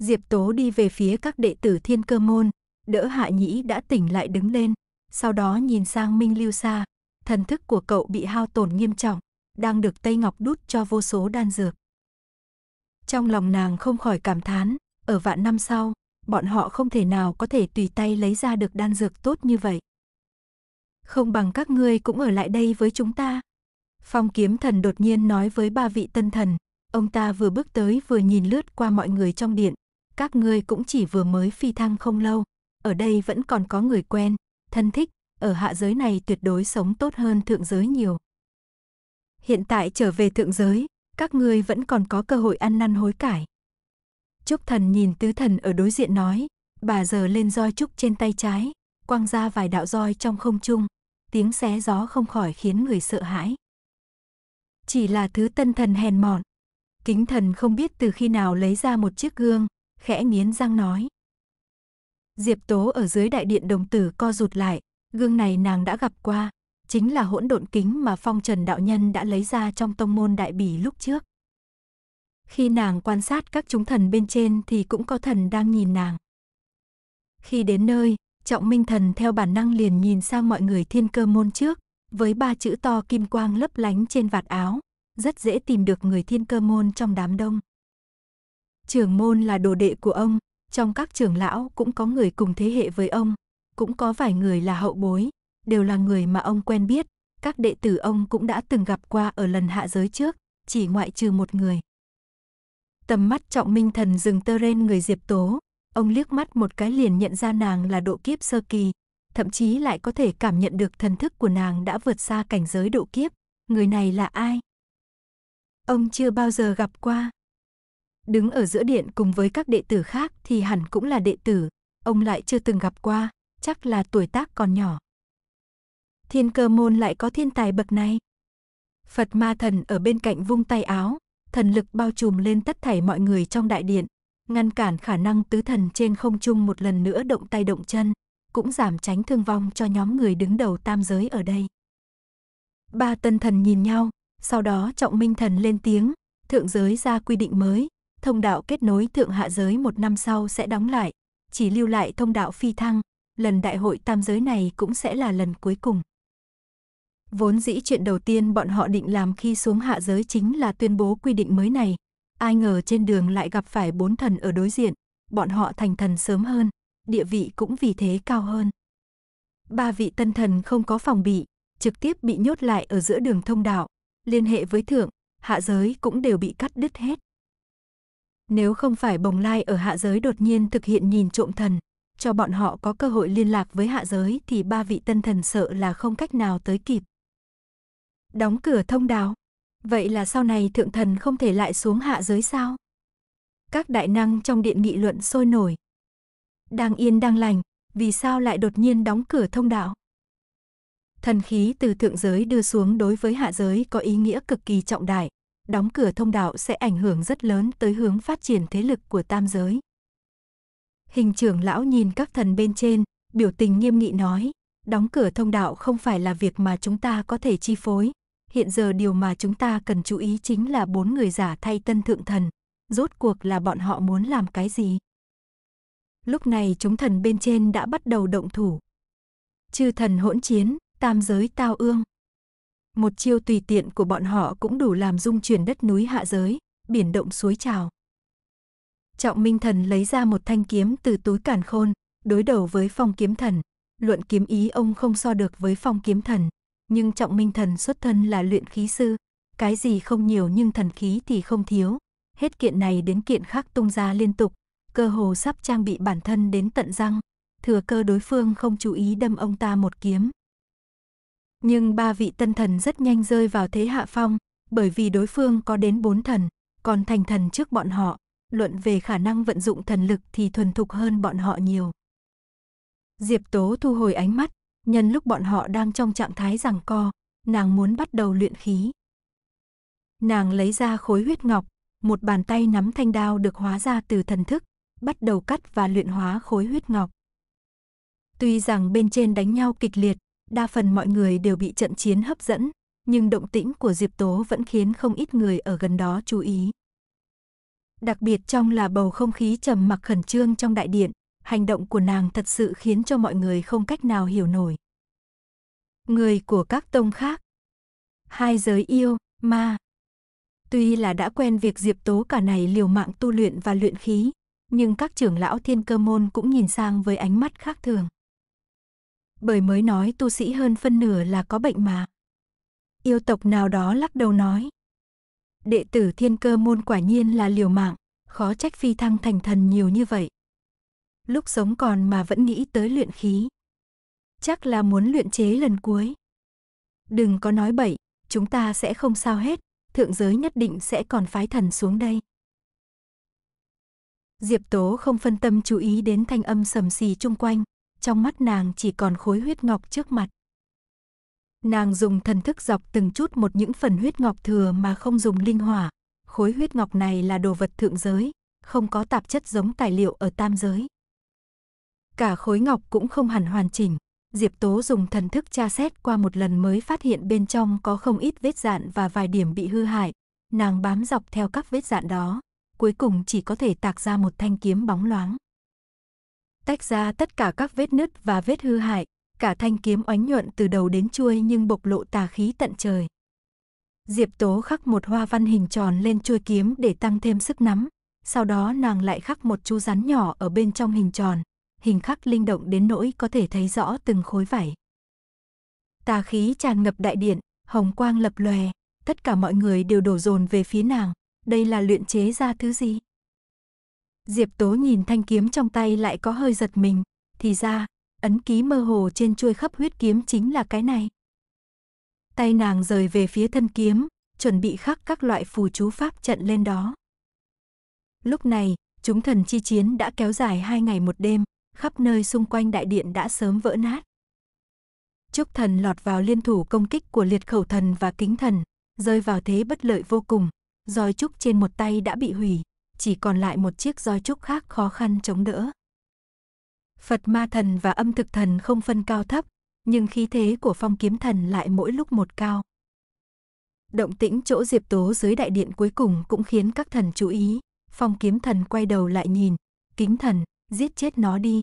Diệp Tố đi về phía các đệ tử thiên cơ môn, đỡ hạ nhĩ đã tỉnh lại đứng lên, sau đó nhìn sang Minh Lưu Sa, thần thức của cậu bị hao tổn nghiêm trọng, đang được Tây Ngọc đút cho vô số đan dược. Trong lòng nàng không khỏi cảm thán, ở vạn năm sau, bọn họ không thể nào có thể tùy tay lấy ra được đan dược tốt như vậy. Không bằng các ngươi cũng ở lại đây với chúng ta. Phong kiếm thần đột nhiên nói với ba vị tân thần, Ông ta vừa bước tới vừa nhìn lướt qua mọi người trong điện. Các ngươi cũng chỉ vừa mới phi thăng không lâu. Ở đây vẫn còn có người quen, thân thích. Ở hạ giới này tuyệt đối sống tốt hơn thượng giới nhiều. Hiện tại trở về thượng giới, các ngươi vẫn còn có cơ hội ăn năn hối cải. Trúc thần nhìn tứ thần ở đối diện nói, bà giờ lên roi trúc trên tay trái, quăng ra vài đạo roi trong không trung, tiếng xé gió không khỏi khiến người sợ hãi. Chỉ là thứ tân thần hèn mọn, Kính thần không biết từ khi nào lấy ra một chiếc gương, khẽ nghiến răng nói. Diệp Tố ở dưới đại điện đồng tử co rụt lại, gương này nàng đã gặp qua, chính là hỗn độn kính mà phong trần đạo nhân đã lấy ra trong tông môn đại bỉ lúc trước. Khi nàng quan sát các chúng thần bên trên thì cũng có thần đang nhìn nàng. Khi đến nơi, trọng minh thần theo bản năng liền nhìn sang mọi người thiên cơ môn trước, với ba chữ to kim quang lấp lánh trên vạt áo rất dễ tìm được người thiên cơ môn trong đám đông. Trưởng môn là đồ đệ của ông, trong các trưởng lão cũng có người cùng thế hệ với ông, cũng có vài người là hậu bối, đều là người mà ông quen biết, các đệ tử ông cũng đã từng gặp qua ở lần hạ giới trước, chỉ ngoại trừ một người. Tầm mắt trọng minh thần dừng tơ rên người Diệp Tố, ông liếc mắt một cái liền nhận ra nàng là độ kiếp sơ kỳ, thậm chí lại có thể cảm nhận được thần thức của nàng đã vượt xa cảnh giới độ kiếp, người này là ai? ông chưa bao giờ gặp qua. Đứng ở giữa điện cùng với các đệ tử khác thì hẳn cũng là đệ tử, ông lại chưa từng gặp qua, chắc là tuổi tác còn nhỏ. Thiên cơ môn lại có thiên tài bậc này. Phật ma thần ở bên cạnh vung tay áo, thần lực bao trùm lên tất thảy mọi người trong đại điện, ngăn cản khả năng tứ thần trên không trung một lần nữa động tay động chân, cũng giảm tránh thương vong cho nhóm người đứng đầu tam giới ở đây. Ba tân thần nhìn nhau, sau đó Trọng Minh Thần lên tiếng, thượng giới ra quy định mới, thông đạo kết nối thượng hạ giới một năm sau sẽ đóng lại, chỉ lưu lại thông đạo phi thăng, lần đại hội tam giới này cũng sẽ là lần cuối cùng. Vốn dĩ chuyện đầu tiên bọn họ định làm khi xuống hạ giới chính là tuyên bố quy định mới này, ai ngờ trên đường lại gặp phải bốn thần ở đối diện, bọn họ thành thần sớm hơn, địa vị cũng vì thế cao hơn. Ba vị tân thần không có phòng bị, trực tiếp bị nhốt lại ở giữa đường thông đạo, liên hệ với thượng, hạ giới cũng đều bị cắt đứt hết. Nếu không phải bồng lai ở hạ giới đột nhiên thực hiện nhìn trộm thần, cho bọn họ có cơ hội liên lạc với hạ giới thì ba vị tân thần sợ là không cách nào tới kịp. Đóng cửa thông đạo. Vậy là sau này thượng thần không thể lại xuống hạ giới sao? Các đại năng trong điện nghị luận sôi nổi. Đang yên đang lành, vì sao lại đột nhiên đóng cửa thông đạo? Thần khí từ thượng giới đưa xuống đối với hạ giới có ý nghĩa cực kỳ trọng đại. Đóng cửa thông đạo sẽ ảnh hưởng rất lớn tới hướng phát triển thế lực của tam giới. Hình trưởng lão nhìn các thần bên trên, biểu tình nghiêm nghị nói, đóng cửa thông đạo không phải là việc mà chúng ta có thể chi phối. Hiện giờ điều mà chúng ta cần chú ý chính là bốn người giả thay tân thượng thần. Rốt cuộc là bọn họ muốn làm cái gì? Lúc này chúng thần bên trên đã bắt đầu động thủ. Chư thần hỗn chiến, tam giới tao ương. Một chiêu tùy tiện của bọn họ cũng đủ làm rung chuyển đất núi hạ giới, biển động suối trào. Trọng Minh Thần lấy ra một thanh kiếm từ túi cản khôn, đối đầu với phong kiếm thần. Luận kiếm ý ông không so được với phong kiếm thần, nhưng Trọng Minh Thần xuất thân là luyện khí sư. Cái gì không nhiều nhưng thần khí thì không thiếu. Hết kiện này đến kiện khác tung ra liên tục, cơ hồ sắp trang bị bản thân đến tận răng. Thừa cơ đối phương không chú ý đâm ông ta một kiếm, nhưng ba vị tân thần rất nhanh rơi vào thế hạ phong, bởi vì đối phương có đến bốn thần, còn thành thần trước bọn họ, luận về khả năng vận dụng thần lực thì thuần thục hơn bọn họ nhiều. Diệp Tố thu hồi ánh mắt, nhân lúc bọn họ đang trong trạng thái giằng co, nàng muốn bắt đầu luyện khí. Nàng lấy ra khối huyết ngọc, một bàn tay nắm thanh đao được hóa ra từ thần thức, bắt đầu cắt và luyện hóa khối huyết ngọc. Tuy rằng bên trên đánh nhau kịch liệt, Đa phần mọi người đều bị trận chiến hấp dẫn, nhưng động tĩnh của Diệp Tố vẫn khiến không ít người ở gần đó chú ý. Đặc biệt trong là bầu không khí trầm mặc khẩn trương trong đại điện, hành động của nàng thật sự khiến cho mọi người không cách nào hiểu nổi. Người của các tông khác Hai giới yêu, ma Tuy là đã quen việc Diệp Tố cả này liều mạng tu luyện và luyện khí, nhưng các trưởng lão thiên cơ môn cũng nhìn sang với ánh mắt khác thường bởi mới nói tu sĩ hơn phân nửa là có bệnh mà. Yêu tộc nào đó lắc đầu nói. Đệ tử thiên cơ môn quả nhiên là liều mạng, khó trách phi thăng thành thần nhiều như vậy. Lúc sống còn mà vẫn nghĩ tới luyện khí. Chắc là muốn luyện chế lần cuối. Đừng có nói bậy, chúng ta sẽ không sao hết, thượng giới nhất định sẽ còn phái thần xuống đây. Diệp Tố không phân tâm chú ý đến thanh âm sầm xì chung quanh, trong mắt nàng chỉ còn khối huyết ngọc trước mặt. Nàng dùng thần thức dọc từng chút một những phần huyết ngọc thừa mà không dùng linh hỏa. Khối huyết ngọc này là đồ vật thượng giới, không có tạp chất giống tài liệu ở tam giới. Cả khối ngọc cũng không hẳn hoàn chỉnh. Diệp Tố dùng thần thức tra xét qua một lần mới phát hiện bên trong có không ít vết dạn và vài điểm bị hư hại. Nàng bám dọc theo các vết dạn đó, cuối cùng chỉ có thể tạc ra một thanh kiếm bóng loáng tách ra tất cả các vết nứt và vết hư hại, cả thanh kiếm oánh nhuận từ đầu đến chuôi nhưng bộc lộ tà khí tận trời. Diệp Tố khắc một hoa văn hình tròn lên chuôi kiếm để tăng thêm sức nắm, sau đó nàng lại khắc một chú rắn nhỏ ở bên trong hình tròn, hình khắc linh động đến nỗi có thể thấy rõ từng khối vải. Tà khí tràn ngập đại điện, hồng quang lập lòe, tất cả mọi người đều đổ dồn về phía nàng, đây là luyện chế ra thứ gì? Diệp Tố nhìn thanh kiếm trong tay lại có hơi giật mình, thì ra, ấn ký mơ hồ trên chuôi khắp huyết kiếm chính là cái này. Tay nàng rời về phía thân kiếm, chuẩn bị khắc các loại phù chú pháp trận lên đó. Lúc này, chúng thần chi chiến đã kéo dài hai ngày một đêm, khắp nơi xung quanh đại điện đã sớm vỡ nát. Chúc thần lọt vào liên thủ công kích của liệt khẩu thần và kính thần, rơi vào thế bất lợi vô cùng, roi trúc trên một tay đã bị hủy, chỉ còn lại một chiếc roi trúc khác khó khăn chống đỡ. Phật ma thần và âm thực thần không phân cao thấp, nhưng khí thế của phong kiếm thần lại mỗi lúc một cao. Động tĩnh chỗ Diệp Tố dưới đại điện cuối cùng cũng khiến các thần chú ý, phong kiếm thần quay đầu lại nhìn, kính thần, giết chết nó đi.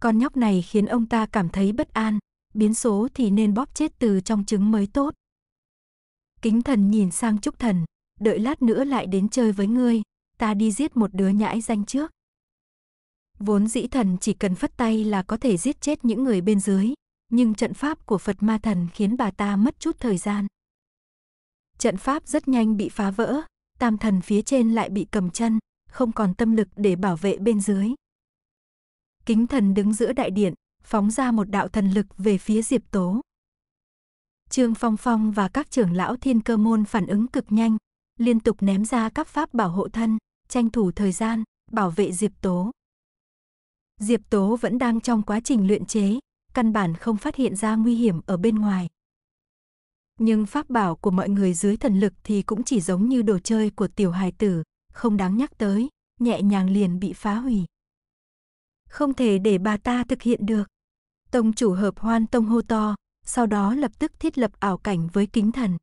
Con nhóc này khiến ông ta cảm thấy bất an, biến số thì nên bóp chết từ trong trứng mới tốt. Kính thần nhìn sang Trúc thần, đợi lát nữa lại đến chơi với ngươi, ta đi giết một đứa nhãi danh trước. Vốn dĩ thần chỉ cần phất tay là có thể giết chết những người bên dưới, nhưng trận pháp của Phật ma thần khiến bà ta mất chút thời gian. Trận pháp rất nhanh bị phá vỡ, tam thần phía trên lại bị cầm chân, không còn tâm lực để bảo vệ bên dưới. Kính thần đứng giữa đại điện, phóng ra một đạo thần lực về phía Diệp Tố. Trương Phong Phong và các trưởng lão thiên cơ môn phản ứng cực nhanh, liên tục ném ra các pháp bảo hộ thân, tranh thủ thời gian, bảo vệ Diệp Tố. Diệp Tố vẫn đang trong quá trình luyện chế, căn bản không phát hiện ra nguy hiểm ở bên ngoài. Nhưng pháp bảo của mọi người dưới thần lực thì cũng chỉ giống như đồ chơi của tiểu hài tử, không đáng nhắc tới, nhẹ nhàng liền bị phá hủy. Không thể để bà ta thực hiện được. Tông chủ hợp hoan tông hô to, sau đó lập tức thiết lập ảo cảnh với kính thần.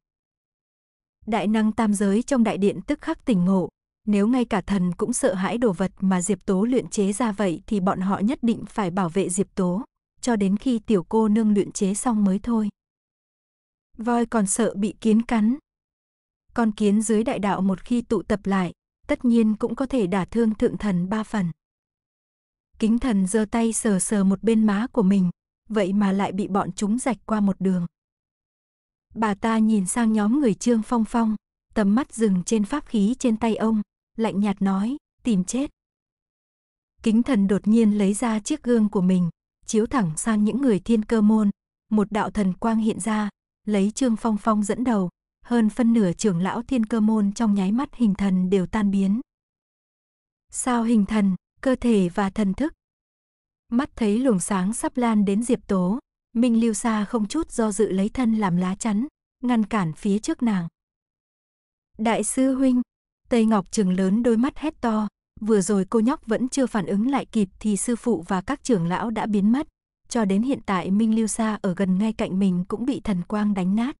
Đại năng tam giới trong đại điện tức khắc tỉnh ngộ. Nếu ngay cả thần cũng sợ hãi đồ vật mà Diệp Tố luyện chế ra vậy thì bọn họ nhất định phải bảo vệ Diệp Tố, cho đến khi tiểu cô nương luyện chế xong mới thôi. Voi còn sợ bị kiến cắn. Con kiến dưới đại đạo một khi tụ tập lại, tất nhiên cũng có thể đả thương thượng thần ba phần. Kính thần giơ tay sờ sờ một bên má của mình, vậy mà lại bị bọn chúng rạch qua một đường. Bà ta nhìn sang nhóm người Trương Phong Phong, tầm mắt dừng trên pháp khí trên tay ông, lạnh nhạt nói, tìm chết. Kính thần đột nhiên lấy ra chiếc gương của mình, chiếu thẳng sang những người thiên cơ môn, một đạo thần quang hiện ra, lấy Trương Phong Phong dẫn đầu, hơn phân nửa trưởng lão thiên cơ môn trong nháy mắt hình thần đều tan biến. Sao hình thần, cơ thể và thần thức? Mắt thấy luồng sáng sắp lan đến Diệp Tố, Minh Lưu Sa không chút do dự lấy thân làm lá chắn, ngăn cản phía trước nàng. Đại sư huynh, Tây Ngọc trừng lớn đôi mắt hét to, vừa rồi cô nhóc vẫn chưa phản ứng lại kịp thì sư phụ và các trưởng lão đã biến mất, cho đến hiện tại Minh Lưu Sa ở gần ngay cạnh mình cũng bị thần quang đánh nát.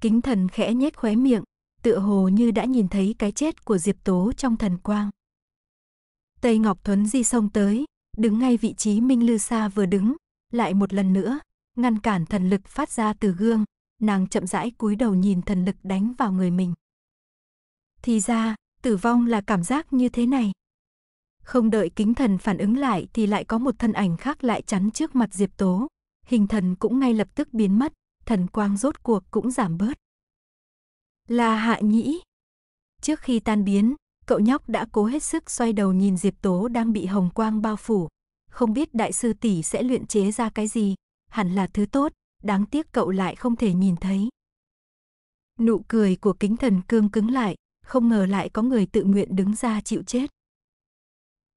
Kính thần khẽ nhếch khóe miệng, tựa hồ như đã nhìn thấy cái chết của Diệp Tố trong thần quang. Tây Ngọc Thuấn Di sông tới, đứng ngay vị trí Minh Lư Sa vừa đứng, lại một lần nữa, ngăn cản thần lực phát ra từ gương, nàng chậm rãi cúi đầu nhìn thần lực đánh vào người mình. Thì ra, tử vong là cảm giác như thế này. Không đợi kính thần phản ứng lại thì lại có một thân ảnh khác lại chắn trước mặt Diệp Tố. Hình thần cũng ngay lập tức biến mất, thần quang rốt cuộc cũng giảm bớt. Là hạ nhĩ. Trước khi tan biến, cậu nhóc đã cố hết sức xoay đầu nhìn Diệp Tố đang bị hồng quang bao phủ, không biết đại sư tỷ sẽ luyện chế ra cái gì, hẳn là thứ tốt, đáng tiếc cậu lại không thể nhìn thấy. Nụ cười của kính thần cương cứng lại, không ngờ lại có người tự nguyện đứng ra chịu chết.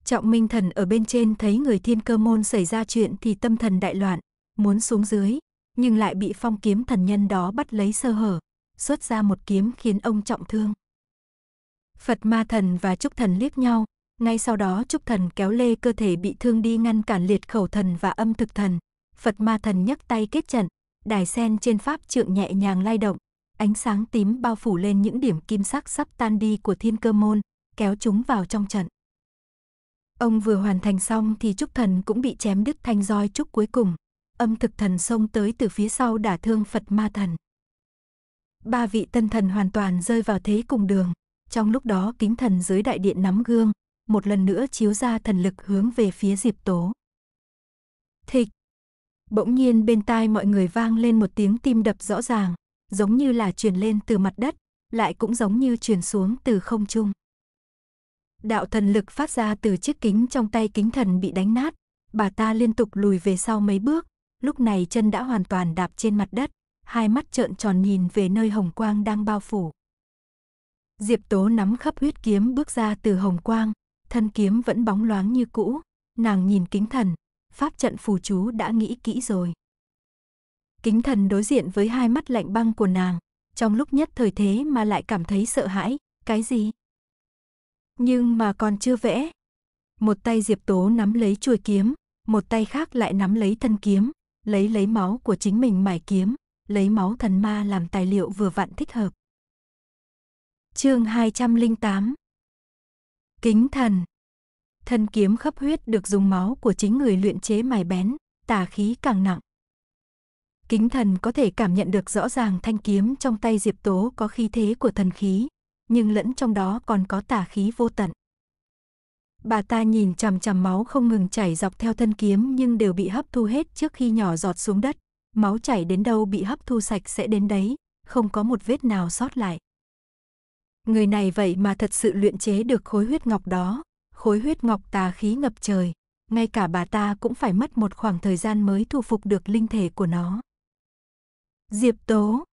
Trọng Minh Thần ở bên trên thấy người thiên cơ môn xảy ra chuyện thì tâm thần đại loạn, muốn xuống dưới, nhưng lại bị phong kiếm thần nhân đó bắt lấy sơ hở, xuất ra một kiếm khiến ông trọng thương. Phật Ma Thần và Trúc Thần liếc nhau, ngay sau đó trúc thần kéo lê cơ thể bị thương đi ngăn cản liệt khẩu thần và âm thực thần. Phật ma thần nhấc tay kết trận, đài sen trên pháp trượng nhẹ nhàng lay động, ánh sáng tím bao phủ lên những điểm kim sắc sắp tan đi của thiên cơ môn, kéo chúng vào trong trận. Ông vừa hoàn thành xong thì trúc thần cũng bị chém đứt thanh roi trúc cuối cùng. Âm thực thần xông tới từ phía sau đả thương Phật ma thần. Ba vị tân thần hoàn toàn rơi vào thế cùng đường. Trong lúc đó kính thần dưới đại điện nắm gương, một lần nữa chiếu ra thần lực hướng về phía Diệp Tố. Thịch! Bỗng nhiên bên tai mọi người vang lên một tiếng tim đập rõ ràng, giống như là truyền lên từ mặt đất, lại cũng giống như truyền xuống từ không trung. Đạo thần lực phát ra từ chiếc kính trong tay kính thần bị đánh nát, bà ta liên tục lùi về sau mấy bước, lúc này chân đã hoàn toàn đạp trên mặt đất, hai mắt trợn tròn nhìn về nơi hồng quang đang bao phủ. Diệp Tố nắm khắp huyết kiếm bước ra từ hồng quang, thân kiếm vẫn bóng loáng như cũ, nàng nhìn kính thần, pháp trận phù chú đã nghĩ kỹ rồi. Kính thần đối diện với hai mắt lạnh băng của nàng, trong lúc nhất thời thế mà lại cảm thấy sợ hãi, cái gì? Nhưng mà còn chưa vẽ. Một tay Diệp Tố nắm lấy chuôi kiếm, một tay khác lại nắm lấy thân kiếm, lấy lấy máu của chính mình mài kiếm, lấy máu thần ma làm tài liệu vừa vặn thích hợp. Chương 208 Kính thần Thân kiếm khắp huyết được dùng máu của chính người luyện chế mài bén, tà khí càng nặng. Kính thần có thể cảm nhận được rõ ràng thanh kiếm trong tay Diệp Tố có khí thế của thần khí, nhưng lẫn trong đó còn có tà khí vô tận. Bà ta nhìn chằm chằm máu không ngừng chảy dọc theo thân kiếm nhưng đều bị hấp thu hết trước khi nhỏ giọt xuống đất. Máu chảy đến đâu bị hấp thu sạch sẽ đến đấy, không có một vết nào sót lại. Người này vậy mà thật sự luyện chế được khối huyết ngọc đó, khối huyết ngọc tà khí ngập trời, ngay cả bà ta cũng phải mất một khoảng thời gian mới thu phục được linh thể của nó. Diệp Tố,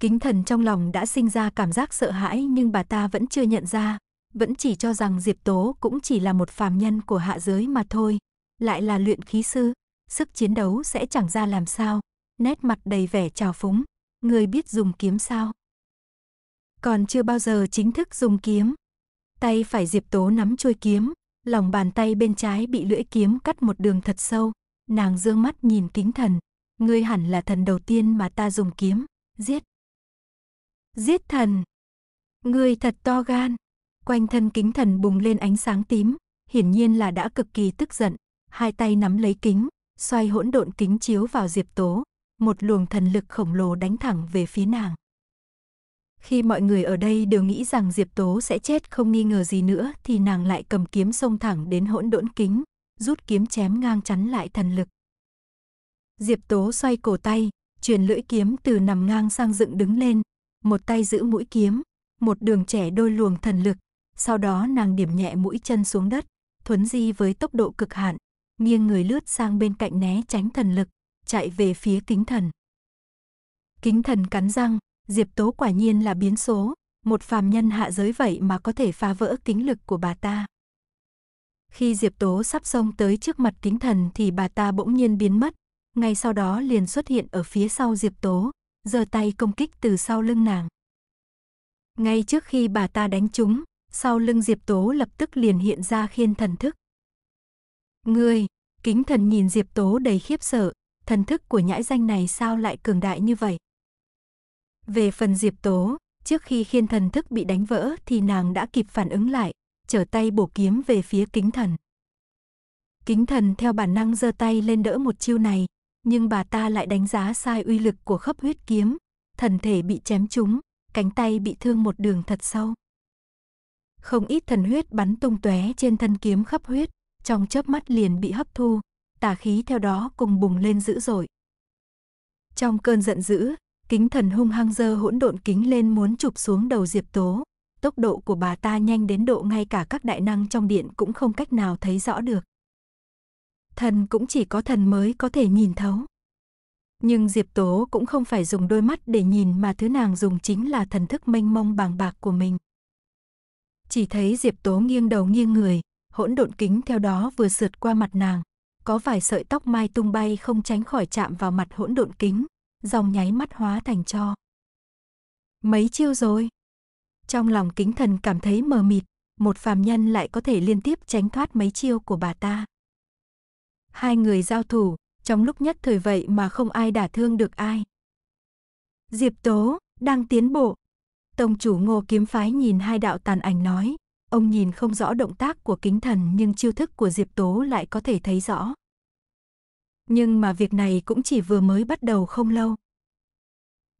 kính thần trong lòng đã sinh ra cảm giác sợ hãi nhưng bà ta vẫn chưa nhận ra, vẫn chỉ cho rằng Diệp Tố cũng chỉ là một phàm nhân của hạ giới mà thôi, lại là luyện khí sư, sức chiến đấu sẽ chẳng ra làm sao, nét mặt đầy vẻ trào phúng, người biết dùng kiếm sao? còn chưa bao giờ chính thức dùng kiếm. Tay phải Diệp Tố nắm chuôi kiếm, lòng bàn tay bên trái bị lưỡi kiếm cắt một đường thật sâu, nàng dương mắt nhìn kính thần, ngươi hẳn là thần đầu tiên mà ta dùng kiếm, giết. Giết thần. Ngươi thật to gan. Quanh thân kính thần bùng lên ánh sáng tím, hiển nhiên là đã cực kỳ tức giận, hai tay nắm lấy kính, xoay hỗn độn kính chiếu vào Diệp Tố, một luồng thần lực khổng lồ đánh thẳng về phía nàng. Khi mọi người ở đây đều nghĩ rằng Diệp Tố sẽ chết không nghi ngờ gì nữa thì nàng lại cầm kiếm xông thẳng đến hỗn độn kính, rút kiếm chém ngang chắn lại thần lực. Diệp Tố xoay cổ tay, chuyển lưỡi kiếm từ nằm ngang sang dựng đứng lên, một tay giữ mũi kiếm, một đường trẻ đôi luồng thần lực, sau đó nàng điểm nhẹ mũi chân xuống đất, thuấn di với tốc độ cực hạn, nghiêng người lướt sang bên cạnh né tránh thần lực, chạy về phía kính thần. Kính thần cắn răng, Diệp Tố quả nhiên là biến số, một phàm nhân hạ giới vậy mà có thể phá vỡ kính lực của bà ta. Khi Diệp Tố sắp xông tới trước mặt kính thần thì bà ta bỗng nhiên biến mất, ngay sau đó liền xuất hiện ở phía sau Diệp Tố, giơ tay công kích từ sau lưng nàng. Ngay trước khi bà ta đánh chúng sau lưng Diệp Tố lập tức liền hiện ra khiên thần thức. Ngươi, kính thần nhìn Diệp Tố đầy khiếp sợ, thần thức của nhãi danh này sao lại cường đại như vậy? Về phần Diệp Tố, trước khi khiên thần thức bị đánh vỡ thì nàng đã kịp phản ứng lại, trở tay bổ kiếm về phía kính thần. Kính thần theo bản năng giơ tay lên đỡ một chiêu này, nhưng bà ta lại đánh giá sai uy lực của khớp huyết kiếm, thần thể bị chém trúng, cánh tay bị thương một đường thật sâu. Không ít thần huyết bắn tung tóe trên thân kiếm khắp huyết, trong chớp mắt liền bị hấp thu, tà khí theo đó cùng bùng lên dữ dội. Trong cơn giận dữ, Kính thần hung hăng dơ hỗn độn kính lên muốn chụp xuống đầu Diệp Tố. Tốc độ của bà ta nhanh đến độ ngay cả các đại năng trong điện cũng không cách nào thấy rõ được. Thần cũng chỉ có thần mới có thể nhìn thấu. Nhưng Diệp Tố cũng không phải dùng đôi mắt để nhìn mà thứ nàng dùng chính là thần thức mênh mông bàng bạc của mình. Chỉ thấy Diệp Tố nghiêng đầu nghiêng người, hỗn độn kính theo đó vừa sượt qua mặt nàng. Có vài sợi tóc mai tung bay không tránh khỏi chạm vào mặt hỗn độn kính, dòng nháy mắt hóa thành cho. Mấy chiêu rồi? Trong lòng kính thần cảm thấy mờ mịt, một phàm nhân lại có thể liên tiếp tránh thoát mấy chiêu của bà ta. Hai người giao thủ, trong lúc nhất thời vậy mà không ai đả thương được ai. Diệp Tố, đang tiến bộ. Tông chủ ngô kiếm phái nhìn hai đạo tàn ảnh nói, ông nhìn không rõ động tác của kính thần nhưng chiêu thức của Diệp Tố lại có thể thấy rõ. Nhưng mà việc này cũng chỉ vừa mới bắt đầu không lâu.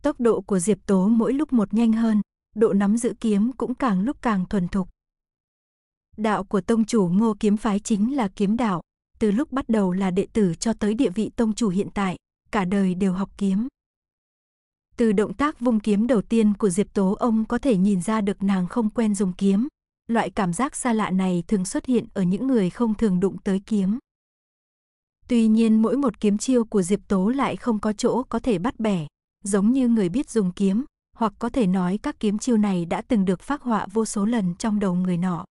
Tốc độ của Diệp Tố mỗi lúc một nhanh hơn, độ nắm giữ kiếm cũng càng lúc càng thuần thục. Đạo của tông chủ ngô kiếm phái chính là kiếm đạo, từ lúc bắt đầu là đệ tử cho tới địa vị tông chủ hiện tại, cả đời đều học kiếm. Từ động tác vung kiếm đầu tiên của Diệp Tố ông có thể nhìn ra được nàng không quen dùng kiếm. Loại cảm giác xa lạ này thường xuất hiện ở những người không thường đụng tới kiếm. Tuy nhiên mỗi một kiếm chiêu của Diệp Tố lại không có chỗ có thể bắt bẻ, giống như người biết dùng kiếm, hoặc có thể nói các kiếm chiêu này đã từng được phát họa vô số lần trong đầu người nọ.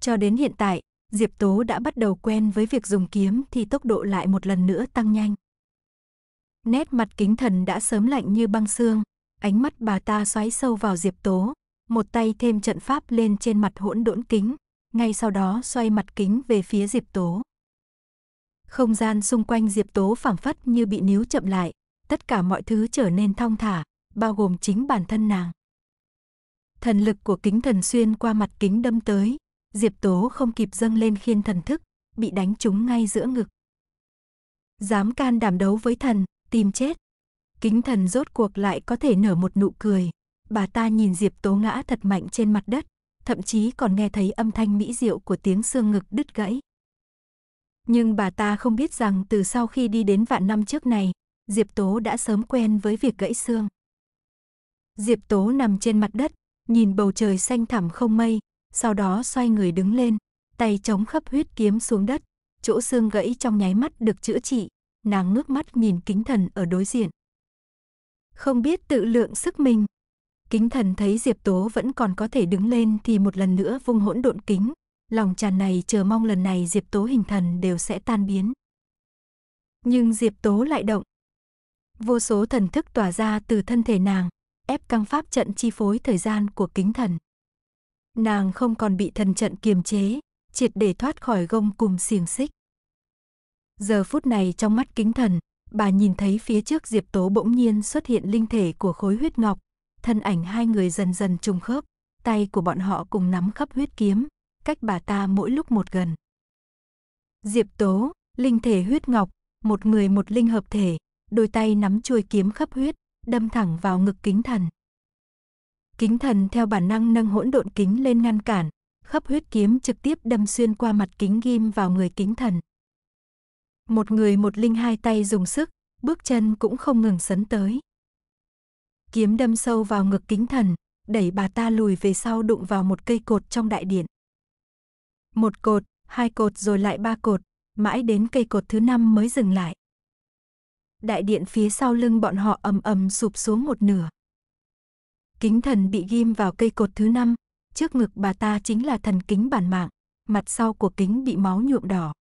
Cho đến hiện tại, Diệp Tố đã bắt đầu quen với việc dùng kiếm thì tốc độ lại một lần nữa tăng nhanh. Nét mặt kính thần đã sớm lạnh như băng xương, ánh mắt bà ta xoáy sâu vào Diệp Tố, một tay thêm trận pháp lên trên mặt hỗn độn kính, ngay sau đó xoay mặt kính về phía Diệp Tố. Không gian xung quanh Diệp Tố phảng phất như bị níu chậm lại, tất cả mọi thứ trở nên thong thả, bao gồm chính bản thân nàng. Thần lực của kính thần xuyên qua mặt kính đâm tới, Diệp Tố không kịp dâng lên khiên thần thức, bị đánh trúng ngay giữa ngực. Dám can đảm đấu với thần, tìm chết. Kính thần rốt cuộc lại có thể nở một nụ cười. Bà ta nhìn Diệp Tố ngã thật mạnh trên mặt đất, thậm chí còn nghe thấy âm thanh mỹ diệu của tiếng xương ngực đứt gãy. Nhưng bà ta không biết rằng từ sau khi đi đến vạn năm trước này, Diệp Tố đã sớm quen với việc gãy xương. Diệp Tố nằm trên mặt đất, nhìn bầu trời xanh thẳm không mây, sau đó xoay người đứng lên, tay chống khớp huyết kiếm xuống đất, chỗ xương gãy trong nháy mắt được chữa trị, nàng ngước mắt nhìn kính thần ở đối diện. Không biết tự lượng sức mình. Kính thần thấy Diệp Tố vẫn còn có thể đứng lên thì một lần nữa vung hỗn độn kính, lòng tràn này chờ mong lần này Diệp Tố hình thần đều sẽ tan biến. Nhưng Diệp Tố lại động. Vô số thần thức tỏa ra từ thân thể nàng, ép căng pháp trận chi phối thời gian của kính thần. Nàng không còn bị thần trận kiềm chế, triệt để thoát khỏi gông cùng xiềng xích. Giờ phút này trong mắt kính thần, bà nhìn thấy phía trước Diệp Tố bỗng nhiên xuất hiện linh thể của khối huyết ngọc, thân ảnh hai người dần dần trùng khớp, tay của bọn họ cùng nắm khắp huyết kiếm, cách bà ta mỗi lúc một gần. Diệp Tố, linh thể huyết ngọc, một người một linh hợp thể, đôi tay nắm chuôi kiếm khắp huyết, đâm thẳng vào ngực kính thần. Kính thần theo bản năng nâng hỗn độn kính lên ngăn cản, khắp huyết kiếm trực tiếp đâm xuyên qua mặt kính ghim vào người kính thần. Một người một linh hai tay dùng sức, bước chân cũng không ngừng sấn tới. Kiếm đâm sâu vào ngực kính thần, đẩy bà ta lùi về sau đụng vào một cây cột trong đại điện một cột, hai cột rồi lại ba cột, mãi đến cây cột thứ năm mới dừng lại. Đại điện phía sau lưng bọn họ ầm ầm sụp xuống một nửa. Kính thần bị ghim vào cây cột thứ năm, trước ngực bà ta chính là thần kính bản mạng, mặt sau của kính bị máu nhuộm đỏ.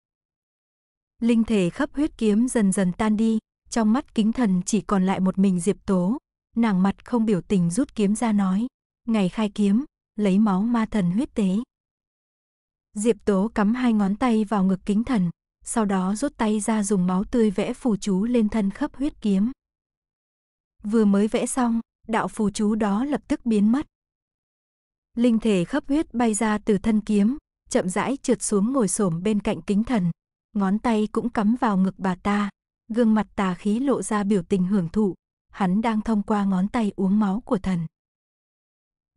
Linh thể khắp huyết kiếm dần dần tan đi, trong mắt kính thần chỉ còn lại một mình Diệp Tố, nàng mặt không biểu tình rút kiếm ra nói, ngày khai kiếm, lấy máu ma thần huyết tế. Diệp Tố cắm hai ngón tay vào ngực kính thần, sau đó rút tay ra dùng máu tươi vẽ phù chú lên thân khớp huyết kiếm. Vừa mới vẽ xong, đạo phù chú đó lập tức biến mất. Linh thể khớp huyết bay ra từ thân kiếm, chậm rãi trượt xuống ngồi xổm bên cạnh kính thần, ngón tay cũng cắm vào ngực bà ta, gương mặt tà khí lộ ra biểu tình hưởng thụ, hắn đang thông qua ngón tay uống máu của thần.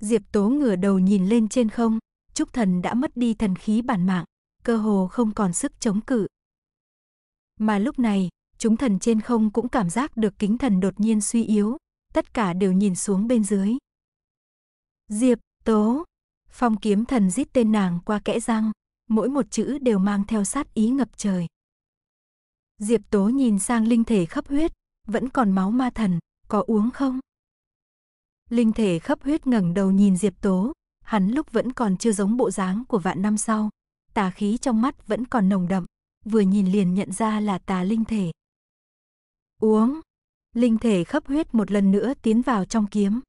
Diệp Tố ngửa đầu nhìn lên trên không, Trúc Thần đã mất đi thần khí bản mạng, cơ hồ không còn sức chống cự. Mà lúc này, chúng thần trên không cũng cảm giác được kính thần đột nhiên suy yếu, tất cả đều nhìn xuống bên dưới. Diệp, Tố, Phong kiếm thần giết tên nàng qua kẽ răng, mỗi một chữ đều mang theo sát ý ngập trời. Diệp Tố nhìn sang linh thể khắp huyết, vẫn còn máu ma thần, có uống không? Linh thể khắp huyết ngẩng đầu nhìn Diệp Tố, hắn lúc vẫn còn chưa giống bộ dáng của vạn năm sau. Tà khí trong mắt vẫn còn nồng đậm, vừa nhìn liền nhận ra là tà linh thể. Uống! Linh thể khắp huyết một lần nữa tiến vào trong kiếm.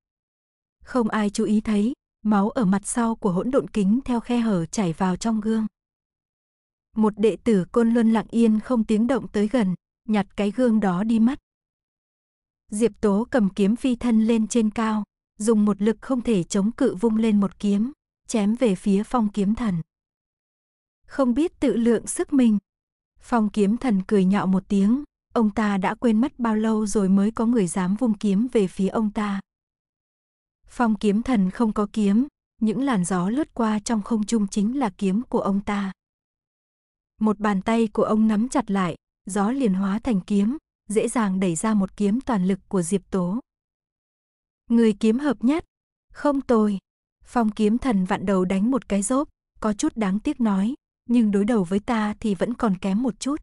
Không ai chú ý thấy, máu ở mặt sau của hỗn độn kính theo khe hở chảy vào trong gương. Một đệ tử côn luân lặng yên không tiếng động tới gần, nhặt cái gương đó đi mất. Diệp Tố cầm kiếm phi thân lên trên cao, dùng một lực không thể chống cự vung lên một kiếm, chém về phía phong kiếm thần. Không biết tự lượng sức mình. Phong kiếm thần cười nhạo một tiếng, ông ta đã quên mất bao lâu rồi mới có người dám vung kiếm về phía ông ta. Phong kiếm thần không có kiếm, những làn gió lướt qua trong không trung chính là kiếm của ông ta. Một bàn tay của ông nắm chặt lại, gió liền hóa thành kiếm, dễ dàng đẩy ra một kiếm toàn lực của Diệp Tố. Người kiếm hợp nhất. Không tồi. Phong kiếm thần vặn đầu đánh một cái rốp, có chút đáng tiếc nói, nhưng đối đầu với ta thì vẫn còn kém một chút.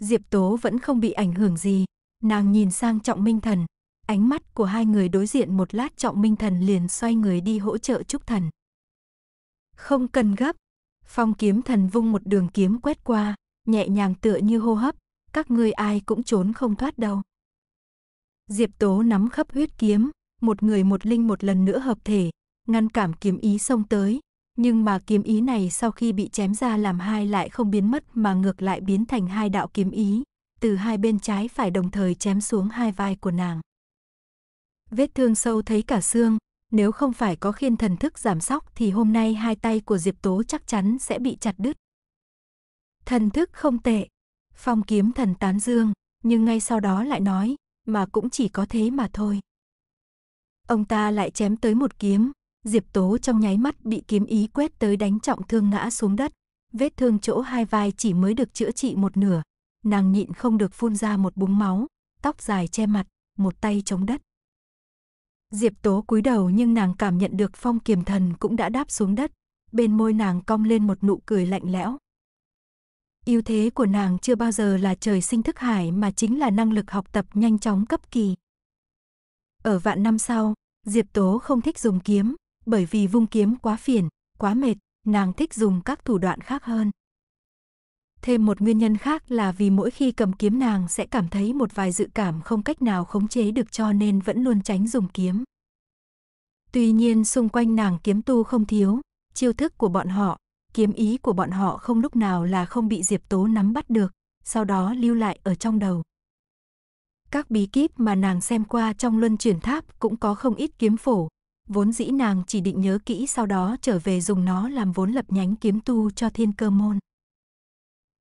Diệp Tố vẫn không bị ảnh hưởng gì, nàng nhìn sang Trọng Minh Thần, ánh mắt của hai người đối diện một lát Trọng Minh Thần liền xoay người đi hỗ trợ Trúc Thần. Không cần gấp, Phong kiếm thần vung một đường kiếm quét qua, nhẹ nhàng tựa như hô hấp, các ngươi ai cũng trốn không thoát đâu. Diệp Tố nắm khắp huyết kiếm, một người một linh một lần nữa hợp thể, ngăn cảm kiếm ý xông tới. Nhưng mà kiếm ý này sau khi bị chém ra làm hai lại không biến mất mà ngược lại biến thành hai đạo kiếm ý, từ hai bên trái phải đồng thời chém xuống hai vai của nàng. Vết thương sâu thấy cả xương, nếu không phải có khiên thần thức giảm sóc thì hôm nay hai tay của Diệp Tố chắc chắn sẽ bị chặt đứt. Thần thức không tệ, phong kiếm thần tán dương, nhưng ngay sau đó lại nói, mà cũng chỉ có thế mà thôi. Ông ta lại chém tới một kiếm, Diệp Tố trong nháy mắt bị kiếm ý quét tới đánh trọng thương ngã xuống đất, vết thương chỗ hai vai chỉ mới được chữa trị một nửa, nàng nhịn không được phun ra một búng máu, tóc dài che mặt, một tay chống đất. Diệp Tố cúi đầu nhưng nàng cảm nhận được phong kiềm thần cũng đã đáp xuống đất, bên môi nàng cong lên một nụ cười lạnh lẽo. Ưu thế của nàng chưa bao giờ là trời sinh thức hải mà chính là năng lực học tập nhanh chóng cấp kỳ. Ở vạn năm sau, Diệp Tố không thích dùng kiếm, bởi vì vung kiếm quá phiền, quá mệt, nàng thích dùng các thủ đoạn khác hơn. Thêm một nguyên nhân khác là vì mỗi khi cầm kiếm nàng sẽ cảm thấy một vài dự cảm không cách nào khống chế được cho nên vẫn luôn tránh dùng kiếm. Tuy nhiên xung quanh nàng kiếm tu không thiếu, chiêu thức của bọn họ, kiếm ý của bọn họ không lúc nào là không bị Diệp Tố nắm bắt được, sau đó lưu lại ở trong đầu. Các bí kíp mà nàng xem qua trong luân chuyển tháp cũng có không ít kiếm phổ, vốn dĩ nàng chỉ định nhớ kỹ sau đó trở về dùng nó làm vốn lập nhánh kiếm tu cho thiên cơ môn.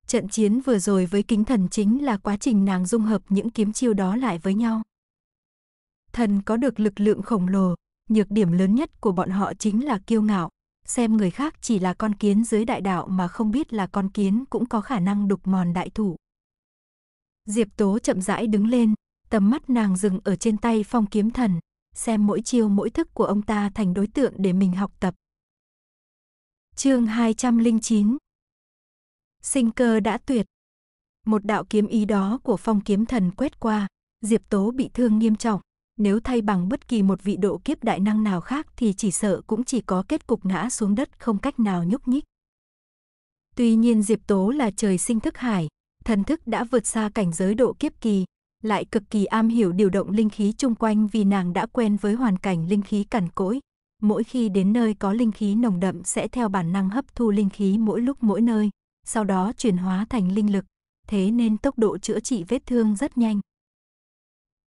Trận chiến vừa rồi với kính thần chính là quá trình nàng dung hợp những kiếm chiêu đó lại với nhau. Thần có được lực lượng khổng lồ, nhược điểm lớn nhất của bọn họ chính là kiêu ngạo, xem người khác chỉ là con kiến dưới đại đạo mà không biết là con kiến cũng có khả năng đục mòn đại thủ. Diệp Tố chậm rãi đứng lên, tầm mắt nàng dừng ở trên tay phong kiếm thần, xem mỗi chiêu mỗi thức của ông ta thành đối tượng để mình học tập. Chương 209 Sinh cơ đã tuyệt. Một đạo kiếm ý đó của phong kiếm thần quét qua, Diệp Tố bị thương nghiêm trọng, nếu thay bằng bất kỳ một vị độ kiếp đại năng nào khác thì chỉ sợ cũng chỉ có kết cục ngã xuống đất không cách nào nhúc nhích. Tuy nhiên Diệp Tố là trời sinh thức hải, thần thức đã vượt xa cảnh giới độ kiếp kỳ, lại cực kỳ am hiểu điều động linh khí chung quanh vì nàng đã quen với hoàn cảnh linh khí cằn cỗi. Mỗi khi đến nơi có linh khí nồng đậm sẽ theo bản năng hấp thu linh khí mỗi lúc mỗi nơi, sau đó chuyển hóa thành linh lực, thế nên tốc độ chữa trị vết thương rất nhanh.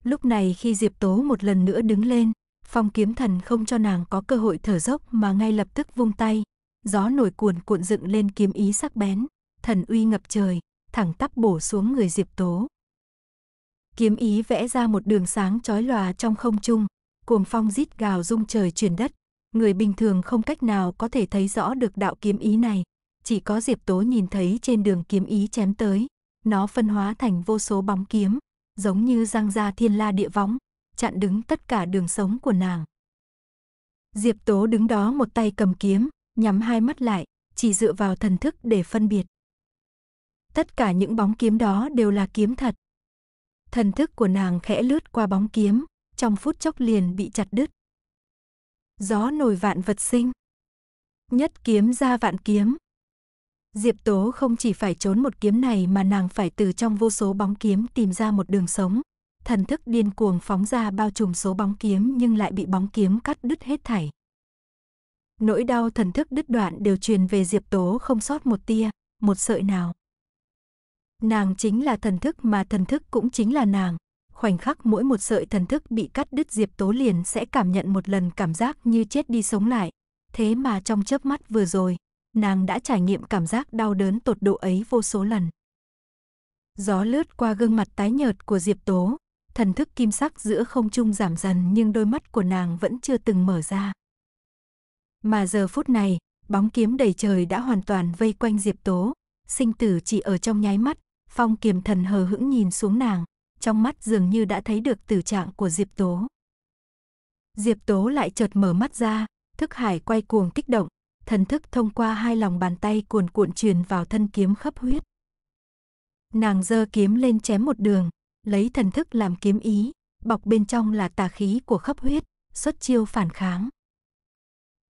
Lúc này khi Diệp Tố một lần nữa đứng lên, phong kiếm thần không cho nàng có cơ hội thở dốc mà ngay lập tức vung tay. Gió nổi cuồn cuộn dựng lên kiếm ý sắc bén, thần uy ngập trời, thẳng tắp bổ xuống người Diệp Tố. Kiếm ý vẽ ra một đường sáng chói lòa trong không trung, cuồng phong rít gào rung trời chuyển đất. Người bình thường không cách nào có thể thấy rõ được đạo kiếm ý này, chỉ có Diệp Tố nhìn thấy trên đường kiếm ý chém tới, nó phân hóa thành vô số bóng kiếm, giống như răng ra thiên la địa võng, chặn đứng tất cả đường sống của nàng. Diệp Tố đứng đó một tay cầm kiếm, nhắm hai mắt lại, chỉ dựa vào thần thức để phân biệt. Tất cả những bóng kiếm đó đều là kiếm thật. Thần thức của nàng khẽ lướt qua bóng kiếm, trong phút chốc liền bị chặt đứt. Gió nổi vạn vật sinh. Nhất kiếm ra vạn kiếm. Diệp Tố không chỉ phải trốn một kiếm này mà nàng phải từ trong vô số bóng kiếm tìm ra một đường sống. Thần thức điên cuồng phóng ra bao trùm số bóng kiếm nhưng lại bị bóng kiếm cắt đứt hết thảy. Nỗi đau thần thức đứt đoạn đều truyền về Diệp Tố không sót một tia, một sợi nào. Nàng chính là thần thức mà thần thức cũng chính là nàng. Khoảnh khắc mỗi một sợi thần thức bị cắt đứt Diệp Tố liền sẽ cảm nhận một lần cảm giác như chết đi sống lại. Thế mà trong chớp mắt vừa rồi, nàng đã trải nghiệm cảm giác đau đớn tột độ ấy vô số lần. Gió lướt qua gương mặt tái nhợt của Diệp Tố, thần thức kim sắc giữa không trung giảm dần nhưng đôi mắt của nàng vẫn chưa từng mở ra. Mà giờ phút này, bóng kiếm đầy trời đã hoàn toàn vây quanh Diệp Tố, sinh tử chỉ ở trong nháy mắt, phong kiềm thần hờ hững nhìn xuống nàng, trong mắt dường như đã thấy được tử trạng của Diệp Tố. Diệp Tố lại chợt mở mắt ra, thức hải quay cuồng kích động, thần thức thông qua hai lòng bàn tay cuồn cuộn truyền vào thân kiếm khắp huyết. Nàng giơ kiếm lên chém một đường, lấy thần thức làm kiếm ý, bọc bên trong là tà khí của khắp huyết, xuất chiêu phản kháng.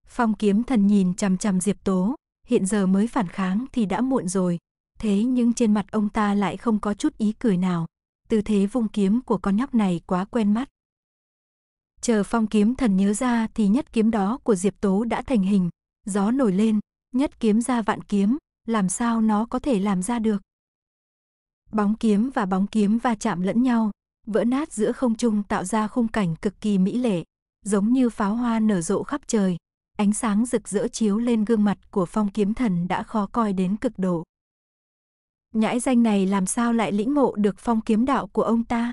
Phong kiếm thần nhìn chằm chằm Diệp Tố, hiện giờ mới phản kháng thì đã muộn rồi, thế nhưng trên mặt ông ta lại không có chút ý cười nào, tư thế vung kiếm của con nhóc này quá quen mắt. Chờ phong kiếm thần nhớ ra thì nhất kiếm đó của Diệp Tố đã thành hình, gió nổi lên, nhất kiếm ra vạn kiếm, làm sao nó có thể làm ra được. Bóng kiếm và bóng kiếm va chạm lẫn nhau, vỡ nát giữa không trung tạo ra khung cảnh cực kỳ mỹ lệ, giống như pháo hoa nở rộ khắp trời, ánh sáng rực rỡ chiếu lên gương mặt của phong kiếm thần đã khó coi đến cực độ. Nhãi danh này làm sao lại lĩnh ngộ được phong kiếm đạo của ông ta?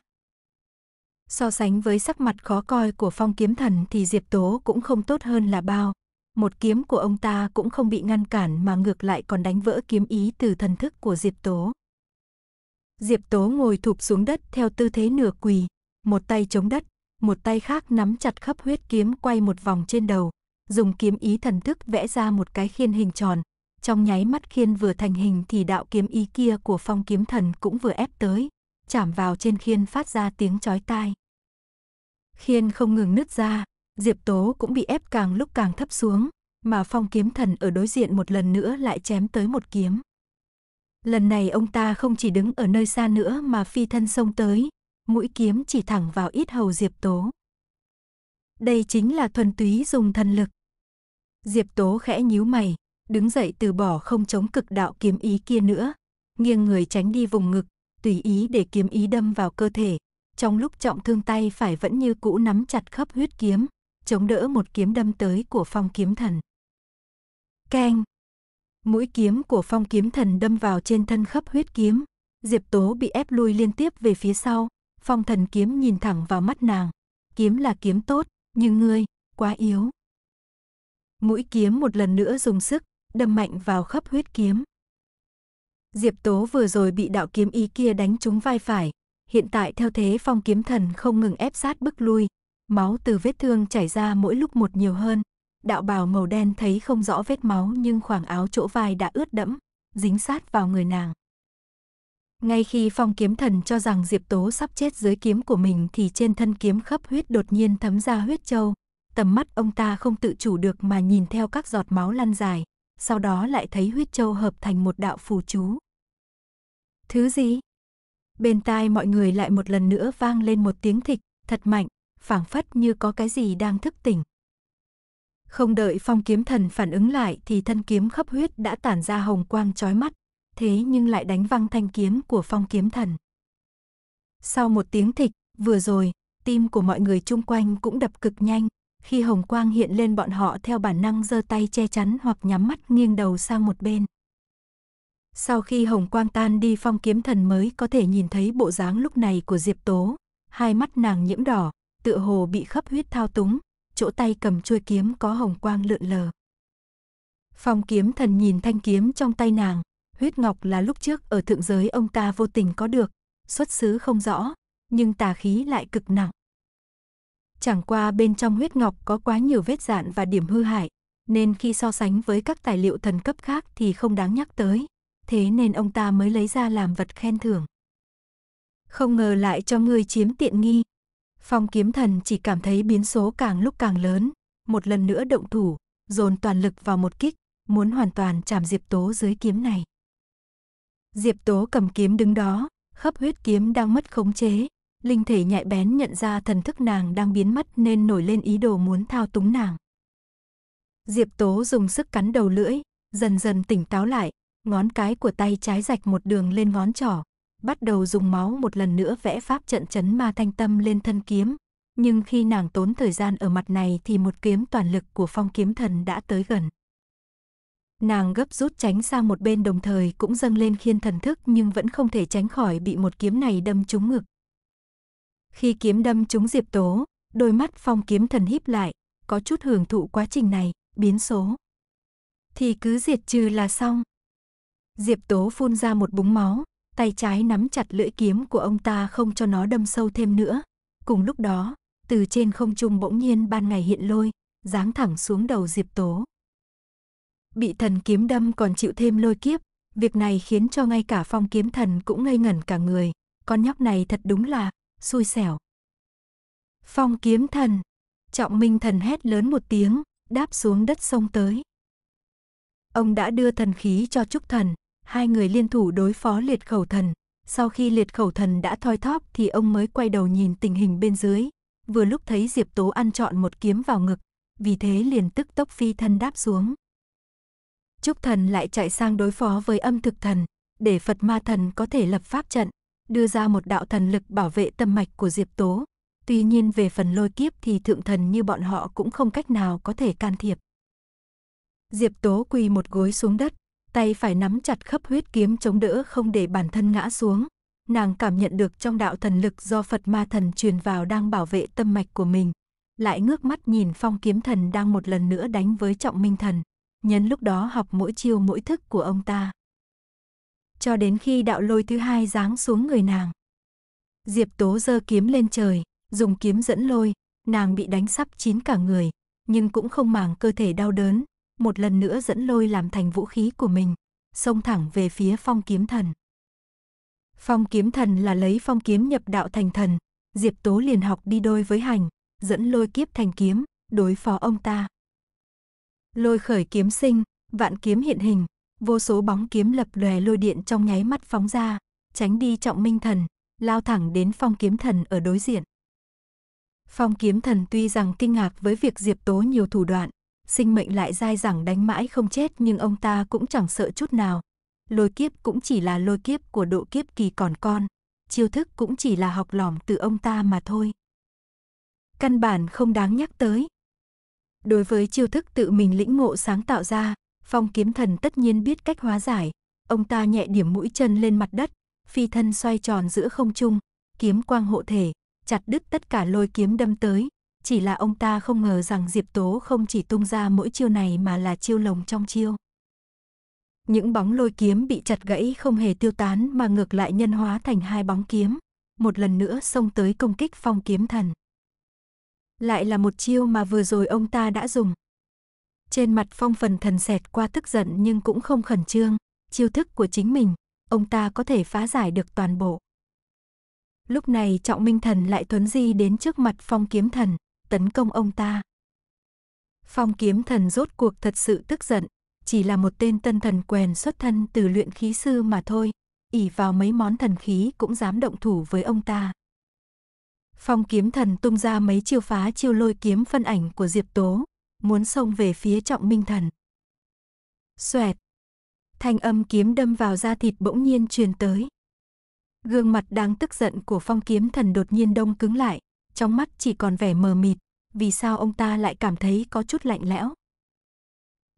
So sánh với sắc mặt khó coi của phong kiếm thần thì Diệp Tố cũng không tốt hơn là bao, một kiếm của ông ta cũng không bị ngăn cản mà ngược lại còn đánh vỡ kiếm ý từ thần thức của Diệp Tố. Diệp Tố ngồi thụp xuống đất theo tư thế nửa quỳ, một tay chống đất, một tay khác nắm chặt khắp huyết kiếm quay một vòng trên đầu, dùng kiếm ý thần thức vẽ ra một cái khiên hình tròn. Trong nháy mắt khiên vừa thành hình thì đạo kiếm ý kia của phong kiếm thần cũng vừa ép tới, chạm vào trên khiên phát ra tiếng chói tai. Khiên không ngừng nứt ra, Diệp Tố cũng bị ép càng lúc càng thấp xuống, mà phong kiếm thần ở đối diện một lần nữa lại chém tới một kiếm. Lần này ông ta không chỉ đứng ở nơi xa nữa mà phi thân xông tới, mũi kiếm chỉ thẳng vào ít hầu Diệp Tố. Đây chính là thuần túy dùng thần lực. Diệp Tố khẽ nhíu mày, đứng dậy từ bỏ không chống cực đạo kiếm ý kia nữa, nghiêng người tránh đi vùng ngực, tùy ý để kiếm ý đâm vào cơ thể, trong lúc trọng thương tay phải vẫn như cũ nắm chặt khớp huyết kiếm, chống đỡ một kiếm đâm tới của phong kiếm thần. Keng! Mũi kiếm của phong kiếm thần đâm vào trên thân khắp huyết kiếm. Diệp Tố bị ép lui liên tiếp về phía sau. Phong thần kiếm nhìn thẳng vào mắt nàng. Kiếm là kiếm tốt, nhưng ngươi, quá yếu. Mũi kiếm một lần nữa dùng sức, đâm mạnh vào khắp huyết kiếm. Diệp Tố vừa rồi bị đạo kiếm ý kia đánh trúng vai phải, hiện tại theo thế phong kiếm thần không ngừng ép sát bức lui, Máu từ vết thương chảy ra mỗi lúc một nhiều hơn. Đạo bào màu đen thấy không rõ vết máu nhưng khoảng áo chỗ vai đã ướt đẫm, dính sát vào người nàng. Ngay khi phong kiếm thần cho rằng Diệp Tố sắp chết dưới kiếm của mình thì trên thân kiếm khắp huyết đột nhiên thấm ra huyết châu. Tầm mắt ông ta không tự chủ được mà nhìn theo các giọt máu lăn dài, sau đó lại thấy huyết châu hợp thành một đạo phù chú. Thứ gì? Bên tai mọi người lại một lần nữa vang lên một tiếng thịch, thật mạnh, phảng phất như có cái gì đang thức tỉnh. Không đợi phong kiếm thần phản ứng lại thì thân kiếm khắp huyết đã tản ra hồng quang chói mắt, thế nhưng lại đánh văng thanh kiếm của phong kiếm thần. Sau một tiếng thịch, vừa rồi, tim của mọi người chung quanh cũng đập cực nhanh, khi hồng quang hiện lên bọn họ theo bản năng giơ tay che chắn hoặc nhắm mắt nghiêng đầu sang một bên. Sau khi hồng quang tan đi phong kiếm thần mới có thể nhìn thấy bộ dáng lúc này của Diệp Tố, hai mắt nàng nhiễm đỏ, tựa hồ bị khắp huyết thao túng, chỗ tay cầm chuôi kiếm có hồng quang lượn lờ. Phong kiếm thần nhìn thanh kiếm trong tay nàng, huyết ngọc là lúc trước ở thượng giới ông ta vô tình có được, xuất xứ không rõ, nhưng tà khí lại cực nặng. Chẳng qua bên trong huyết ngọc có quá nhiều vết dạn và điểm hư hại, nên khi so sánh với các tài liệu thần cấp khác thì không đáng nhắc tới, thế nên ông ta mới lấy ra làm vật khen thưởng. Không ngờ lại cho ngươi chiếm tiện nghi, Phong kiếm thần chỉ cảm thấy biến số càng lúc càng lớn, một lần nữa động thủ, dồn toàn lực vào một kích, muốn hoàn toàn chạm Diệp Tố dưới kiếm này. Diệp Tố cầm kiếm đứng đó, khắp huyết kiếm đang mất khống chế, linh thể nhạy bén nhận ra thần thức nàng đang biến mất nên nổi lên ý đồ muốn thao túng nàng. Diệp Tố dùng sức cắn đầu lưỡi, dần dần tỉnh táo lại, ngón cái của tay trái rạch một đường lên ngón trỏ, bắt đầu dùng máu một lần nữa vẽ pháp trận chấn ma thanh tâm lên thân kiếm. Nhưng khi nàng tốn thời gian ở mặt này thì một kiếm toàn lực của phong kiếm thần đã tới gần. Nàng gấp rút tránh sang một bên đồng thời cũng dâng lên khiên thần thức nhưng vẫn không thể tránh khỏi bị một kiếm này đâm trúng ngực. Khi kiếm đâm trúng Diệp Tố, đôi mắt phong kiếm thần híp lại, có chút hưởng thụ quá trình này, biến số. Thì cứ diệt trừ là xong. Diệp Tố phun ra một búng máu, tay trái nắm chặt lưỡi kiếm của ông ta không cho nó đâm sâu thêm nữa. Cùng lúc đó, từ trên không trung bỗng nhiên ban ngày hiện lôi, giáng thẳng xuống đầu Diệp Tố. Bị thần kiếm đâm còn chịu thêm lôi kiếp, việc này khiến cho ngay cả phong kiếm thần cũng ngây ngẩn cả người, con nhóc này thật đúng là xui xẻo. Phong kiếm thần, trọng minh thần hét lớn một tiếng, đáp xuống đất sông tới. Ông đã đưa thần khí cho Trúc Thần, hai người liên thủ đối phó liệt khẩu thần. Sau khi liệt khẩu thần đã thoi thóp thì ông mới quay đầu nhìn tình hình bên dưới, vừa lúc thấy Diệp Tố ăn trọn một kiếm vào ngực, vì thế liền tức tốc phi thân đáp xuống. Trúc thần lại chạy sang đối phó với âm thực thần, để Phật ma thần có thể lập pháp trận, đưa ra một đạo thần lực bảo vệ tâm mạch của Diệp Tố. Tuy nhiên về phần lôi kiếp thì thượng thần như bọn họ cũng không cách nào có thể can thiệp. Diệp Tố quỳ một gối xuống đất, tay phải nắm chặt khớp huyết kiếm chống đỡ không để bản thân ngã xuống. Nàng cảm nhận được trong đạo thần lực do Phật ma thần truyền vào đang bảo vệ tâm mạch của mình. Lại ngước mắt nhìn phong kiếm thần đang một lần nữa đánh với trọng minh thần. Nhân lúc đó học mỗi chiêu mỗi thức của ông ta. Cho đến khi đạo lôi thứ hai giáng xuống người nàng. Diệp Tố giơ kiếm lên trời, dùng kiếm dẫn lôi, nàng bị đánh sắp chín cả người, nhưng cũng không màng cơ thể đau đớn, một lần nữa dẫn lôi làm thành vũ khí của mình, xông thẳng về phía phong kiếm thần. Phong kiếm thần là lấy phong kiếm nhập đạo thành thần, Diệp Tố liền học đi đôi với hành, dẫn lôi kiếp thành kiếm, đối phó ông ta. Lôi khởi kiếm sinh, vạn kiếm hiện hình, vô số bóng kiếm lập lòe lôi điện trong nháy mắt phóng ra, tránh đi trọng minh thần, lao thẳng đến phong kiếm thần ở đối diện. Phong kiếm thần tuy rằng kinh ngạc với việc Diệp Tố nhiều thủ đoạn, sinh mệnh lại dai dẳng đánh mãi không chết nhưng ông ta cũng chẳng sợ chút nào. Lôi kiếp cũng chỉ là lôi kiếp của độ kiếp kỳ còn con, chiêu thức cũng chỉ là học lỏm từ ông ta mà thôi. Căn bản không đáng nhắc tới. Đối với chiêu thức tự mình lĩnh ngộ sáng tạo ra, phong kiếm thần tất nhiên biết cách hóa giải. Ông ta nhẹ điểm mũi chân lên mặt đất, phi thân xoay tròn giữa không trung, kiếm quang hộ thể, chặt đứt tất cả lôi kiếm đâm tới, chỉ là ông ta không ngờ rằng Diệp Tố không chỉ tung ra mỗi chiêu này mà là chiêu lồng trong chiêu. Những bóng lôi kiếm bị chặt gãy không hề tiêu tán mà ngược lại nhân hóa thành hai bóng kiếm, một lần nữa xông tới công kích phong kiếm thần. Lại là một chiêu mà vừa rồi ông ta đã dùng. Trên mặt phong phần thần xẹt qua tức giận nhưng cũng không khẩn trương, chiêu thức của chính mình, ông ta có thể phá giải được toàn bộ. Lúc này trọng minh thần lại tuấn di đến trước mặt phong kiếm thần, tấn công ông ta. Phong kiếm thần rốt cuộc thật sự tức giận, chỉ là một tên tân thần quèn xuất thân từ luyện khí sư mà thôi, ỉ vào mấy món thần khí cũng dám động thủ với ông ta. Phong kiếm thần tung ra mấy chiêu phá chiêu lôi kiếm phân ảnh của Diệp Tố, muốn xông về phía trọng minh thần. Xoẹt! Thanh âm kiếm đâm vào da thịt bỗng nhiên truyền tới. Gương mặt đang tức giận của phong kiếm thần đột nhiên đông cứng lại, trong mắt chỉ còn vẻ mờ mịt, vì sao ông ta lại cảm thấy có chút lạnh lẽo.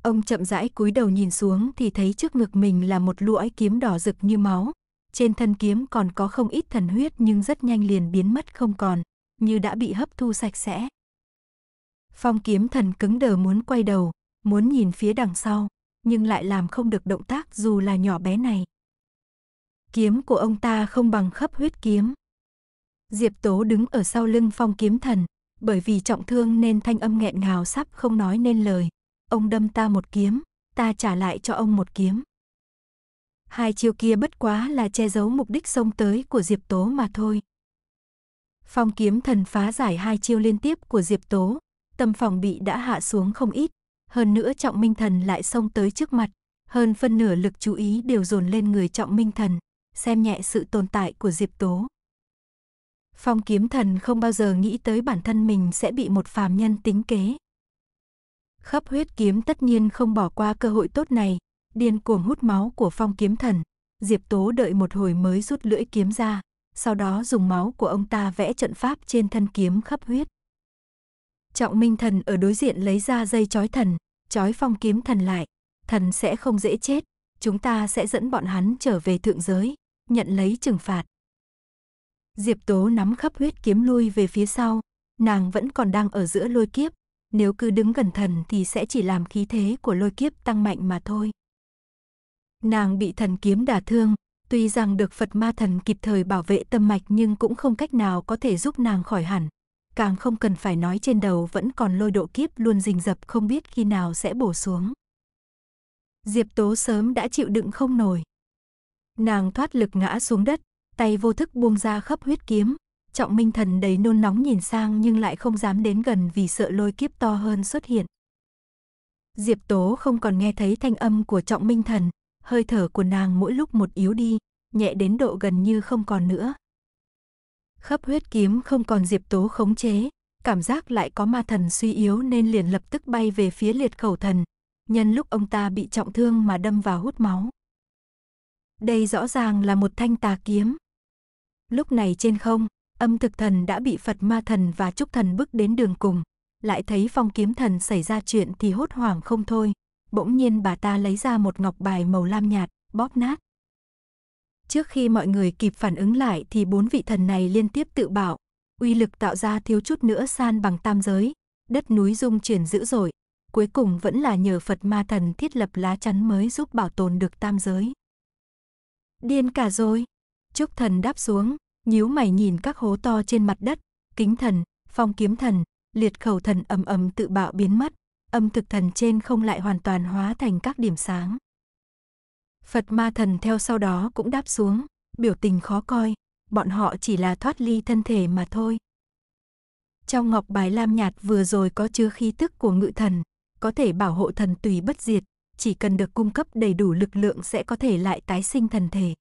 Ông chậm rãi cúi đầu nhìn xuống thì thấy trước ngực mình là một lũi kiếm đỏ rực như máu. Trên thân kiếm còn có không ít thần huyết nhưng rất nhanh liền biến mất không còn, như đã bị hấp thu sạch sẽ. Phong kiếm thần cứng đờ muốn quay đầu, muốn nhìn phía đằng sau, nhưng lại làm không được động tác dù là nhỏ bé này. Kiếm của ông ta không bằng khắp huyết kiếm. Diệp Tố đứng ở sau lưng phong kiếm thần, bởi vì trọng thương nên thanh âm nghẹn ngào sắp không nói nên lời. Ông đâm ta một kiếm, ta trả lại cho ông một kiếm. Hai chiêu kia bất quá là che giấu mục đích xông tới của Diệp Tố mà thôi. Phong kiếm thần phá giải hai chiêu liên tiếp của Diệp Tố, tâm phòng bị đã hạ xuống không ít, hơn nữa trọng minh thần lại xông tới trước mặt, hơn phân nửa lực chú ý đều dồn lên người trọng minh thần, xem nhẹ sự tồn tại của Diệp Tố. Phong kiếm thần không bao giờ nghĩ tới bản thân mình sẽ bị một phàm nhân tính kế. Khắp huyết kiếm tất nhiên không bỏ qua cơ hội tốt này, điên cuồng hút máu của phong kiếm thần. Diệp Tố đợi một hồi mới rút lưỡi kiếm ra, sau đó dùng máu của ông ta vẽ trận pháp trên thân kiếm khắp huyết. Trọng Minh thần ở đối diện lấy ra dây chói thần, chói phong kiếm thần lại, thần sẽ không dễ chết, chúng ta sẽ dẫn bọn hắn trở về thượng giới, nhận lấy trừng phạt. Diệp Tố nắm khắp huyết kiếm lui về phía sau, nàng vẫn còn đang ở giữa lôi kiếp, nếu cứ đứng gần thần thì sẽ chỉ làm khí thế của lôi kiếp tăng mạnh mà thôi. Nàng bị thần kiếm đả thương, tuy rằng được Phật ma thần kịp thời bảo vệ tâm mạch nhưng cũng không cách nào có thể giúp nàng khỏi hẳn. Càng không cần phải nói trên đầu vẫn còn lôi độ kiếp luôn rình rập không biết khi nào sẽ bổ xuống. Diệp Tố sớm đã chịu đựng không nổi. Nàng thoát lực ngã xuống đất, tay vô thức buông ra khắp huyết kiếm. Trọng Minh Thần đầy nôn nóng nhìn sang nhưng lại không dám đến gần vì sợ lôi kiếp to hơn xuất hiện. Diệp Tố không còn nghe thấy thanh âm của Trọng Minh Thần, hơi thở của nàng mỗi lúc một yếu đi, nhẹ đến độ gần như không còn nữa. Khắp huyết kiếm không còn Diệp Tố khống chế, cảm giác lại có ma thần suy yếu nên liền lập tức bay về phía liệt khẩu thần, nhân lúc ông ta bị trọng thương mà đâm vào hút máu. Đây rõ ràng là một thanh tà kiếm. Lúc này trên không, âm thực thần đã bị Phật ma thần và trúc thần bước đến đường cùng. Lại thấy phong kiếm thần xảy ra chuyện thì hốt hoảng không thôi. Bỗng nhiên bà ta lấy ra một ngọc bài màu lam nhạt, bóp nát. Trước khi mọi người kịp phản ứng lại thì bốn vị thần này liên tiếp tự bảo. Uy lực tạo ra thiếu chút nữa san bằng tam giới. Đất núi rung chuyển dữ dội. Cuối cùng vẫn là nhờ Phật ma thần thiết lập lá chắn mới giúp bảo tồn được tam giới. Điên cả rồi. Trúc thần đáp xuống, nhíu mày nhìn các hố to trên mặt đất, kính thần, phong kiếm thần, liệt khẩu thần ầm ầm tự bạo biến mất, âm thực thần trên không lại hoàn toàn hóa thành các điểm sáng. Phật ma thần theo sau đó cũng đáp xuống, biểu tình khó coi, bọn họ chỉ là thoát ly thân thể mà thôi. Trong ngọc bài lam nhạt vừa rồi có chứa khí tức của ngự thần, có thể bảo hộ thần tùy bất diệt, chỉ cần được cung cấp đầy đủ lực lượng sẽ có thể lại tái sinh thần thể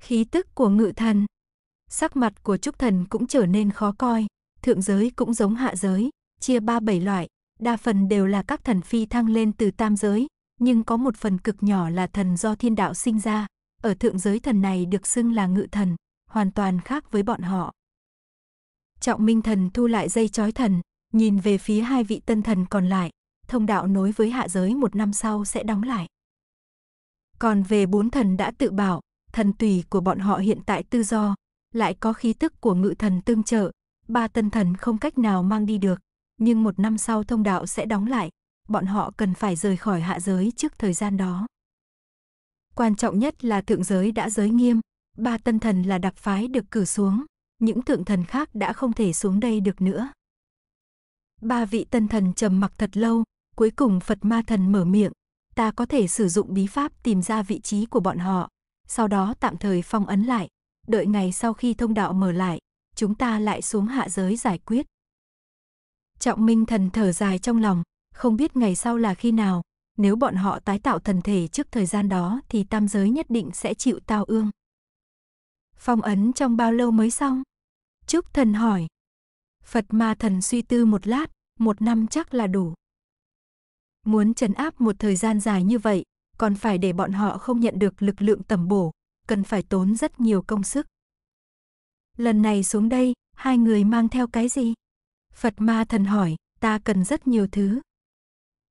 khí tức của ngự thần. Sắc mặt của trúc thần cũng trở nên khó coi, thượng giới cũng giống hạ giới, chia ba bảy loại, đa phần đều là các thần phi thăng lên từ tam giới, nhưng có một phần cực nhỏ là thần do thiên đạo sinh ra, ở thượng giới thần này được xưng là ngự thần, hoàn toàn khác với bọn họ. Trọng Minh thần thu lại dây chói thần, nhìn về phía hai vị tân thần còn lại, thông đạo nối với hạ giới một năm sau sẽ đóng lại. Còn về bốn thần đã tự bảo, thần tùy của bọn họ hiện tại tự do, lại có khí tức của ngự thần tương trợ, ba tân thần không cách nào mang đi được, nhưng một năm sau thông đạo sẽ đóng lại, bọn họ cần phải rời khỏi hạ giới trước thời gian đó. Quan trọng nhất là thượng giới đã giới nghiêm, ba tân thần là đặc phái được cử xuống, những thượng thần khác đã không thể xuống đây được nữa. Ba vị tân thần trầm mặc thật lâu, cuối cùng Phật Ma thần mở miệng, ta có thể sử dụng bí pháp tìm ra vị trí của bọn họ, sau đó tạm thời phong ấn lại, đợi ngày sau khi thông đạo mở lại, chúng ta lại xuống hạ giới giải quyết. Trọng Minh Thần thở dài trong lòng, không biết ngày sau là khi nào, nếu bọn họ tái tạo thần thể trước thời gian đó thì tam giới nhất định sẽ chịu tao ương. Phong ấn trong bao lâu mới xong? Trúc Thần hỏi. Phật Ma Thần suy tư một lát, một năm chắc là đủ. Muốn trấn áp một thời gian dài như vậy, còn phải để bọn họ không nhận được lực lượng tầm bổ, cần phải tốn rất nhiều công sức. Lần này xuống đây, hai người mang theo cái gì? Phật ma thần hỏi, ta cần rất nhiều thứ.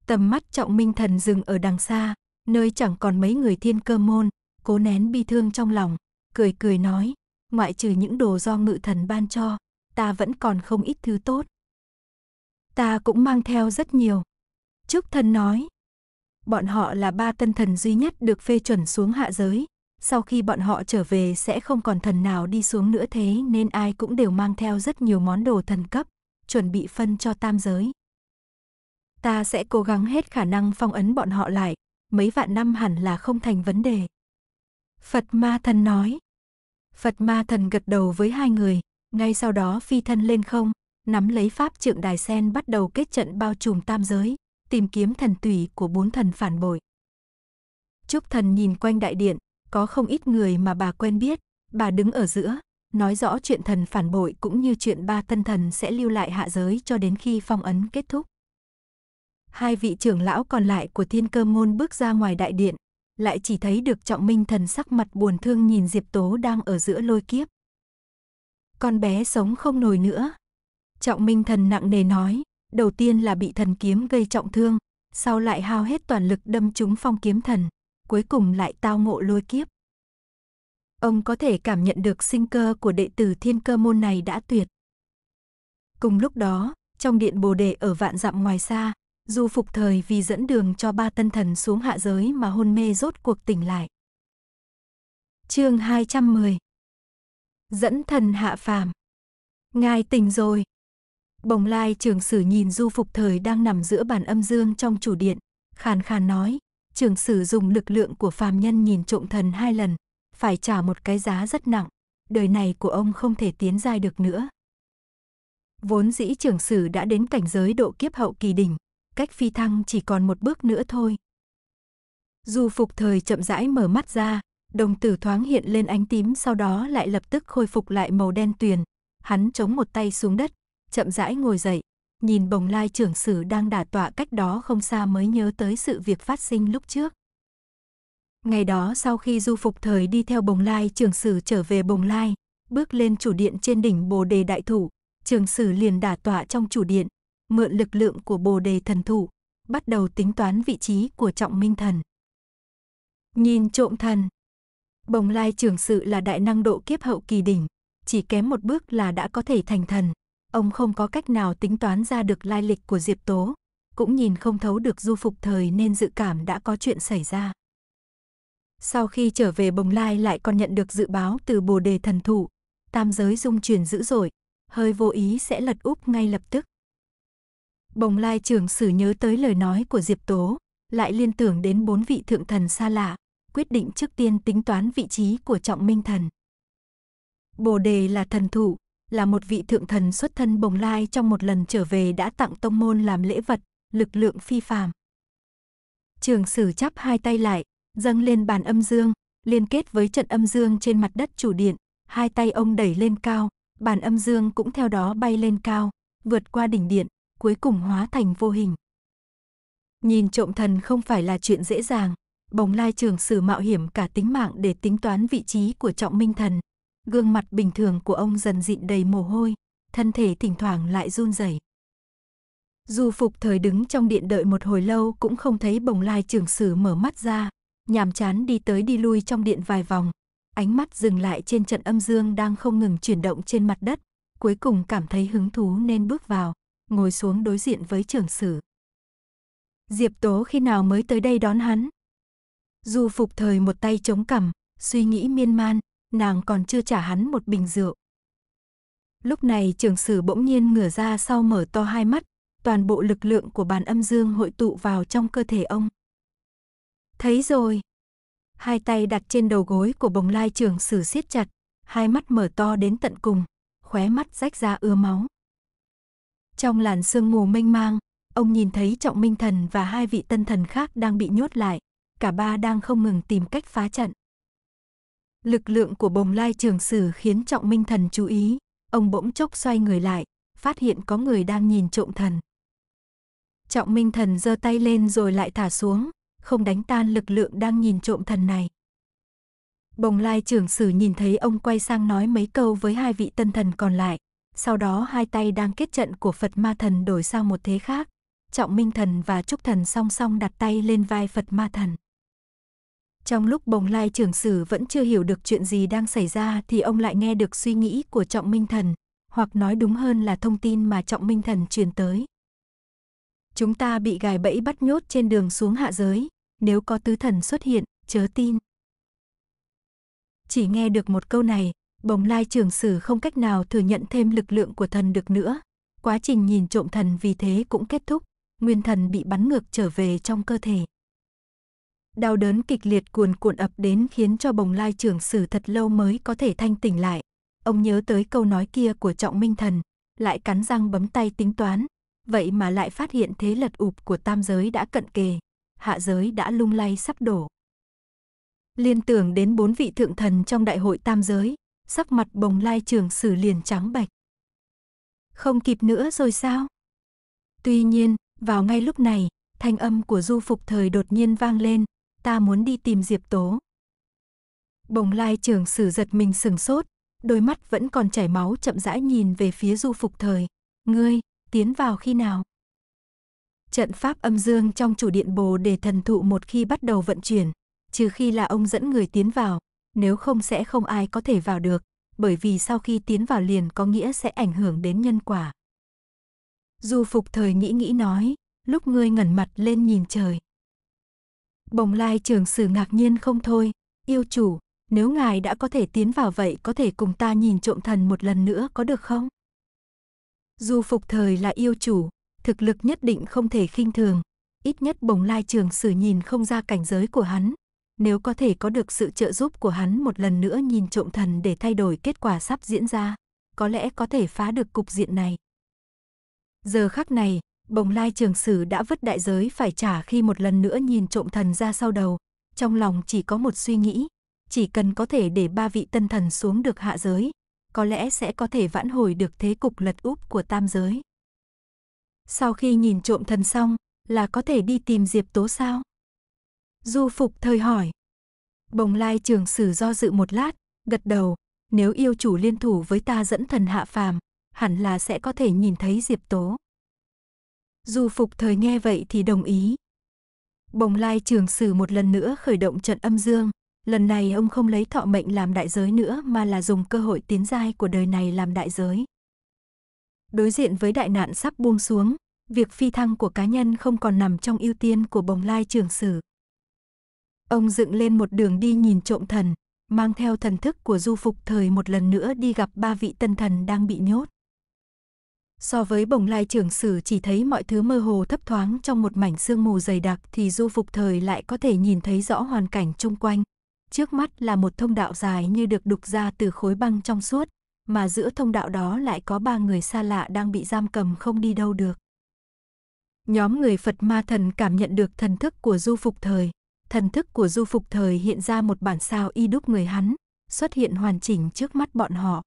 Tầm mắt trọng minh thần dừng ở đằng xa, nơi chẳng còn mấy người thiên cơ môn, cố nén bi thương trong lòng, cười cười nói, ngoại trừ những đồ do ngự thần ban cho, ta vẫn còn không ít thứ tốt. Ta cũng mang theo rất nhiều. Trúc thần nói, bọn họ là ba tân thần duy nhất được phê chuẩn xuống hạ giới. Sau khi bọn họ trở về sẽ không còn thần nào đi xuống nữa thế nên ai cũng đều mang theo rất nhiều món đồ thần cấp, chuẩn bị phân cho tam giới. Ta sẽ cố gắng hết khả năng phong ấn bọn họ lại, mấy vạn năm hẳn là không thành vấn đề. Phật ma thần nói. Phật ma thần gật đầu với hai người, ngay sau đó phi thân lên không, nắm lấy pháp trượng đài sen bắt đầu kết trận bao trùm tam giới tìm kiếm thần tùy của bốn thần phản bội. chúc thần nhìn quanh đại điện, có không ít người mà bà quen biết, bà đứng ở giữa, nói rõ chuyện thần phản bội cũng như chuyện ba tân thần sẽ lưu lại hạ giới cho đến khi phong ấn kết thúc. Hai vị trưởng lão còn lại của thiên cơ môn bước ra ngoài đại điện, lại chỉ thấy được trọng minh thần sắc mặt buồn thương nhìn Diệp Tố đang ở giữa lôi kiếp. Con bé sống không nổi nữa. Trọng minh thần nặng nề nói, đầu tiên là bị thần kiếm gây trọng thương, sau lại hao hết toàn lực đâm trúng phong kiếm thần, cuối cùng lại tao ngộ lôi kiếp. Ông có thể cảm nhận được sinh cơ của đệ tử thiên cơ môn này đã tuyệt. Cùng lúc đó, trong điện bồ đề ở vạn dặm ngoài xa, Du Phục Thời vì dẫn đường cho ba tân thần xuống hạ giới mà hôn mê rốt cuộc tỉnh lại. Chương 210. Dẫn thần hạ phàm. Ngài tỉnh rồi. Bồng lai trường sử nhìn du phục thời đang nằm giữa bàn âm dương trong chủ điện, khàn khàn nói, trường sử dùng lực lượng của phàm nhân nhìn trộm thần hai lần, phải trả một cái giá rất nặng, đời này của ông không thể tiến dài được nữa. Vốn dĩ trường sử đã đến cảnh giới độ kiếp hậu kỳ đỉnh, cách phi thăng chỉ còn một bước nữa thôi. Du phục thời chậm rãi mở mắt ra, đồng tử thoáng hiện lên ánh tím sau đó lại lập tức khôi phục lại màu đen tuyền, hắn chống một tay xuống đất, chậm rãi ngồi dậy, nhìn bồng lai trưởng sử đang đả tọa cách đó không xa mới nhớ tới sự việc phát sinh lúc trước. Ngày đó sau khi du phục thời đi theo bồng lai trưởng sử trở về bồng lai, bước lên chủ điện trên đỉnh bồ đề đại thủ, trưởng sử liền đả tọa trong chủ điện, mượn lực lượng của bồ đề thần thủ, bắt đầu tính toán vị trí của trọng minh thần. Nhìn trộm thần Bồng lai trưởng sự là đại năng độ kiếp hậu kỳ đỉnh, chỉ kém một bước là đã có thể thành thần ông không có cách nào tính toán ra được lai lịch của Diệp Tố, cũng nhìn không thấu được du phục thời nên dự cảm đã có chuyện xảy ra. Sau khi trở về Bồng Lai lại còn nhận được dự báo từ Bồ Đề Thần thụ tam giới dung chuyển dữ dội, hơi vô ý sẽ lật úp ngay lập tức. Bồng Lai trưởng sử nhớ tới lời nói của Diệp Tố, lại liên tưởng đến bốn vị thượng thần xa lạ, quyết định trước tiên tính toán vị trí của Trọng Minh Thần. Bồ Đề là thần thụ là một vị thượng thần xuất thân bồng lai trong một lần trở về đã tặng tông môn làm lễ vật, lực lượng phi phàm. Trường sử chắp hai tay lại, dâng lên bàn âm dương, liên kết với trận âm dương trên mặt đất chủ điện, hai tay ông đẩy lên cao, bàn âm dương cũng theo đó bay lên cao, vượt qua đỉnh điện, cuối cùng hóa thành vô hình. Nhìn trộm thần không phải là chuyện dễ dàng, bồng lai trường sử mạo hiểm cả tính mạng để tính toán vị trí của trọng minh thần, Gương mặt bình thường của ông dần dịn đầy mồ hôi, thân thể thỉnh thoảng lại run rẩy. Dù phục thời đứng trong điện đợi một hồi lâu cũng không thấy bồng lai trưởng sử mở mắt ra, nhàm chán đi tới đi lui trong điện vài vòng, ánh mắt dừng lại trên trận âm dương đang không ngừng chuyển động trên mặt đất, cuối cùng cảm thấy hứng thú nên bước vào, ngồi xuống đối diện với trưởng sử. Diệp Tố khi nào mới tới đây đón hắn? dù phục thời một tay chống cằm, suy nghĩ miên man, nàng còn chưa trả hắn một bình rượu. Lúc này trường sử bỗng nhiên ngửa ra sau mở to hai mắt, toàn bộ lực lượng của bàn âm dương hội tụ vào trong cơ thể ông. Thấy rồi. Hai tay đặt trên đầu gối của bồng lai trường sử siết chặt, hai mắt mở to đến tận cùng, khóe mắt rách ra ưa máu. Trong làn sương mù mênh mang, ông nhìn thấy trọng minh thần và hai vị tân thần khác đang bị nhốt lại, cả ba đang không ngừng tìm cách phá trận. Lực lượng của bồng lai trường sử khiến trọng minh thần chú ý, ông bỗng chốc xoay người lại, phát hiện có người đang nhìn trộm thần. Trọng minh thần giơ tay lên rồi lại thả xuống, không đánh tan lực lượng đang nhìn trộm thần này. Bồng lai trưởng sử nhìn thấy ông quay sang nói mấy câu với hai vị tân thần còn lại, sau đó hai tay đang kết trận của Phật ma thần đổi sang một thế khác. Trọng minh thần và trúc thần song song đặt tay lên vai Phật ma thần. Trong lúc bồng lai trưởng sử vẫn chưa hiểu được chuyện gì đang xảy ra thì ông lại nghe được suy nghĩ của Trọng Minh Thần, hoặc nói đúng hơn là thông tin mà Trọng Minh Thần truyền tới. Chúng ta bị gài bẫy bắt nhốt trên đường xuống hạ giới, nếu có tứ thần xuất hiện, chớ tin. Chỉ nghe được một câu này, bồng lai trưởng sử không cách nào thừa nhận thêm lực lượng của thần được nữa. Quá trình nhìn trộm thần vì thế cũng kết thúc, nguyên thần bị bắn ngược trở về trong cơ thể đau đớn kịch liệt cuồn cuộn ập đến khiến cho bồng lai trưởng sử thật lâu mới có thể thanh tỉnh lại. Ông nhớ tới câu nói kia của trọng minh thần, lại cắn răng bấm tay tính toán, vậy mà lại phát hiện thế lật ụp của tam giới đã cận kề, hạ giới đã lung lay sắp đổ. Liên tưởng đến bốn vị thượng thần trong đại hội tam giới, sắc mặt bồng lai trường sử liền trắng bạch. Không kịp nữa rồi sao? Tuy nhiên, vào ngay lúc này, thanh âm của du phục thời đột nhiên vang lên, ta muốn đi tìm Diệp Tố. Bồng lai trưởng sử giật mình sừng sốt, đôi mắt vẫn còn chảy máu chậm rãi nhìn về phía du phục thời. Ngươi, tiến vào khi nào? Trận pháp âm dương trong chủ điện bồ để thần thụ một khi bắt đầu vận chuyển, trừ khi là ông dẫn người tiến vào, nếu không sẽ không ai có thể vào được, bởi vì sau khi tiến vào liền có nghĩa sẽ ảnh hưởng đến nhân quả. Du phục thời nghĩ nghĩ nói, lúc ngươi ngẩn mặt lên nhìn trời. Bồng lai trường sử ngạc nhiên không thôi, yêu chủ, nếu ngài đã có thể tiến vào vậy có thể cùng ta nhìn trộm thần một lần nữa có được không? Dù phục thời là yêu chủ, thực lực nhất định không thể khinh thường, ít nhất bồng lai trường sử nhìn không ra cảnh giới của hắn. Nếu có thể có được sự trợ giúp của hắn một lần nữa nhìn trộm thần để thay đổi kết quả sắp diễn ra, có lẽ có thể phá được cục diện này. Giờ khắc này, Bồng lai trường sử đã vứt đại giới phải trả khi một lần nữa nhìn trộm thần ra sau đầu. Trong lòng chỉ có một suy nghĩ, chỉ cần có thể để ba vị tân thần xuống được hạ giới, có lẽ sẽ có thể vãn hồi được thế cục lật úp của tam giới. Sau khi nhìn trộm thần xong, là có thể đi tìm Diệp Tố sao? Du Phục thời hỏi. Bồng lai trường sử do dự một lát, gật đầu, nếu yêu chủ liên thủ với ta dẫn thần hạ phàm, hẳn là sẽ có thể nhìn thấy Diệp Tố. Du Phục Thời nghe vậy thì đồng ý. Bồng lai trường sử một lần nữa khởi động trận âm dương. Lần này ông không lấy thọ mệnh làm đại giới nữa mà là dùng cơ hội tiến giai của đời này làm đại giới. Đối diện với đại nạn sắp buông xuống, việc phi thăng của cá nhân không còn nằm trong ưu tiên của bồng lai trường sử. Ông dựng lên một đường đi nhìn trộm thần, mang theo thần thức của du phục thời một lần nữa đi gặp ba vị tân thần đang bị nhốt. So với bồng lai trưởng sử chỉ thấy mọi thứ mơ hồ thấp thoáng trong một mảnh sương mù dày đặc thì du phục thời lại có thể nhìn thấy rõ hoàn cảnh chung quanh. Trước mắt là một thông đạo dài như được đục ra từ khối băng trong suốt, mà giữa thông đạo đó lại có ba người xa lạ đang bị giam cầm không đi đâu được. Nhóm người Phật ma thần cảm nhận được thần thức của du phục thời. Thần thức của du phục thời hiện ra một bản sao y đúc người hắn, xuất hiện hoàn chỉnh trước mắt bọn họ.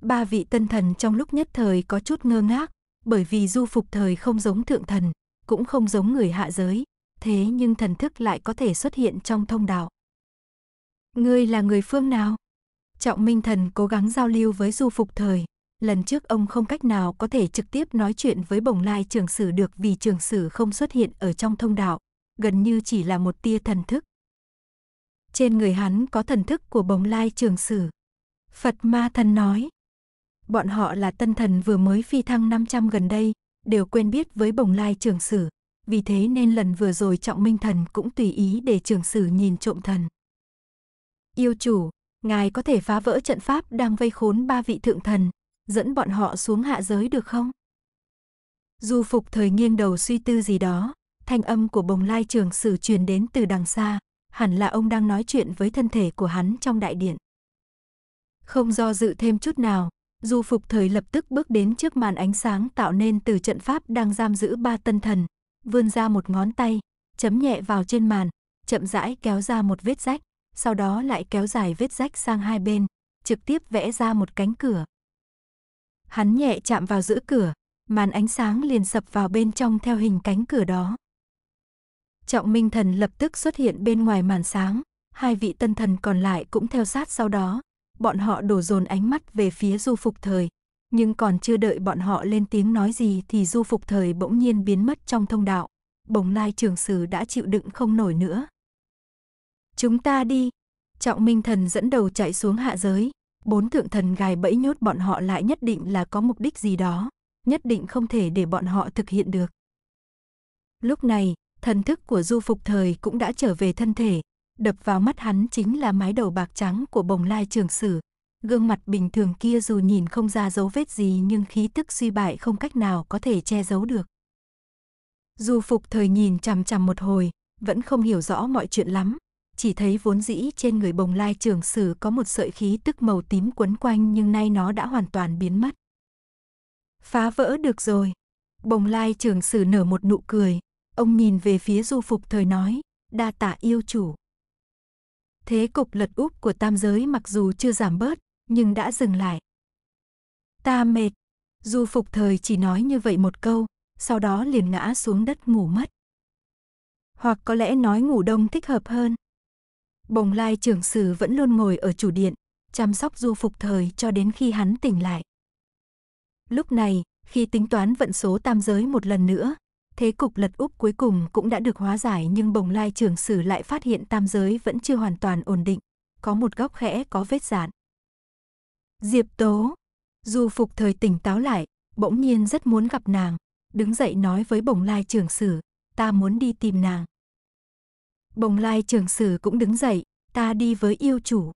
Ba vị tân thần trong lúc nhất thời có chút ngơ ngác, bởi vì du phục thời không giống thượng thần, cũng không giống người hạ giới, thế nhưng thần thức lại có thể xuất hiện trong thông đạo. Ngươi là người phương nào? Trọng Minh Thần cố gắng giao lưu với du phục thời. Lần trước ông không cách nào có thể trực tiếp nói chuyện với bồng lai trường sử được vì trường sử không xuất hiện ở trong thông đạo, gần như chỉ là một tia thần thức. Trên người hắn có thần thức của bồng lai trường sử. Phật ma thần nói, bọn họ là tân thần vừa mới phi thăng 500 gần đây, đều quen biết với bồng lai trường sử. Vì thế nên lần vừa rồi trọng minh thần cũng tùy ý để trường sử nhìn trộm thần. Yêu chủ, ngài có thể phá vỡ trận pháp đang vây khốn ba vị thượng thần, dẫn bọn họ xuống hạ giới được không? Du phục thời nghiêng đầu suy tư gì đó, thanh âm của bồng lai trường sử truyền đến từ đằng xa, hẳn là ông đang nói chuyện với thân thể của hắn trong đại điện. Không do dự thêm chút nào, Du Phục Thời lập tức bước đến trước màn ánh sáng tạo nên từ trận pháp đang giam giữ ba tân thần, vươn ra một ngón tay, chấm nhẹ vào trên màn, chậm rãi kéo ra một vết rách, sau đó lại kéo dài vết rách sang hai bên, trực tiếp vẽ ra một cánh cửa. Hắn nhẹ chạm vào giữa cửa, màn ánh sáng liền sập vào bên trong theo hình cánh cửa đó. Trọng Minh Thần lập tức xuất hiện bên ngoài màn sáng, hai vị tân thần còn lại cũng theo sát sau đó, bọn họ đổ dồn ánh mắt về phía du phục thời. Nhưng còn chưa đợi bọn họ lên tiếng nói gì thì du phục thời bỗng nhiên biến mất trong thông đạo. Bồng lai trường sử đã chịu đựng không nổi nữa. Chúng ta đi. Trọng Minh Thần dẫn đầu chạy xuống hạ giới. Bốn thượng thần gài bẫy nhốt bọn họ lại nhất định là có mục đích gì đó. Nhất định không thể để bọn họ thực hiện được. Lúc này, thần thức của du phục thời cũng đã trở về thân thể, đập vào mắt hắn chính là mái đầu bạc trắng của bồng lai trường sử. Gương mặt bình thường kia dù nhìn không ra dấu vết gì nhưng khí tức suy bại không cách nào có thể che giấu được. Dù phục thời nhìn chằm chằm một hồi, vẫn không hiểu rõ mọi chuyện lắm, chỉ thấy vốn dĩ trên người bồng lai trường sử có một sợi khí tức màu tím quấn quanh nhưng nay nó đã hoàn toàn biến mất. Phá vỡ được rồi. Bồng lai trường sử nở một nụ cười, ông nhìn về phía du phục thời nói, đa tạ yêu chủ thế cục lật úp của tam giới mặc dù chưa giảm bớt, nhưng đã dừng lại. Ta mệt. Du phục thời chỉ nói như vậy một câu, sau đó liền ngã xuống đất ngủ mất. Hoặc có lẽ nói ngủ đông thích hợp hơn. Bồng lai trưởng sử vẫn luôn ngồi ở chủ điện, chăm sóc du phục thời cho đến khi hắn tỉnh lại. Lúc này, khi tính toán vận số tam giới một lần nữa, Thế cục lật úp cuối cùng cũng đã được hóa giải nhưng bồng lai trưởng sử lại phát hiện tam giới vẫn chưa hoàn toàn ổn định, có một góc khẽ có vết dạn. Diệp Tố, dù phục thời tỉnh táo lại, bỗng nhiên rất muốn gặp nàng, đứng dậy nói với bồng lai trưởng sử, ta muốn đi tìm nàng. Bồng lai trưởng sử cũng đứng dậy, ta đi với yêu chủ.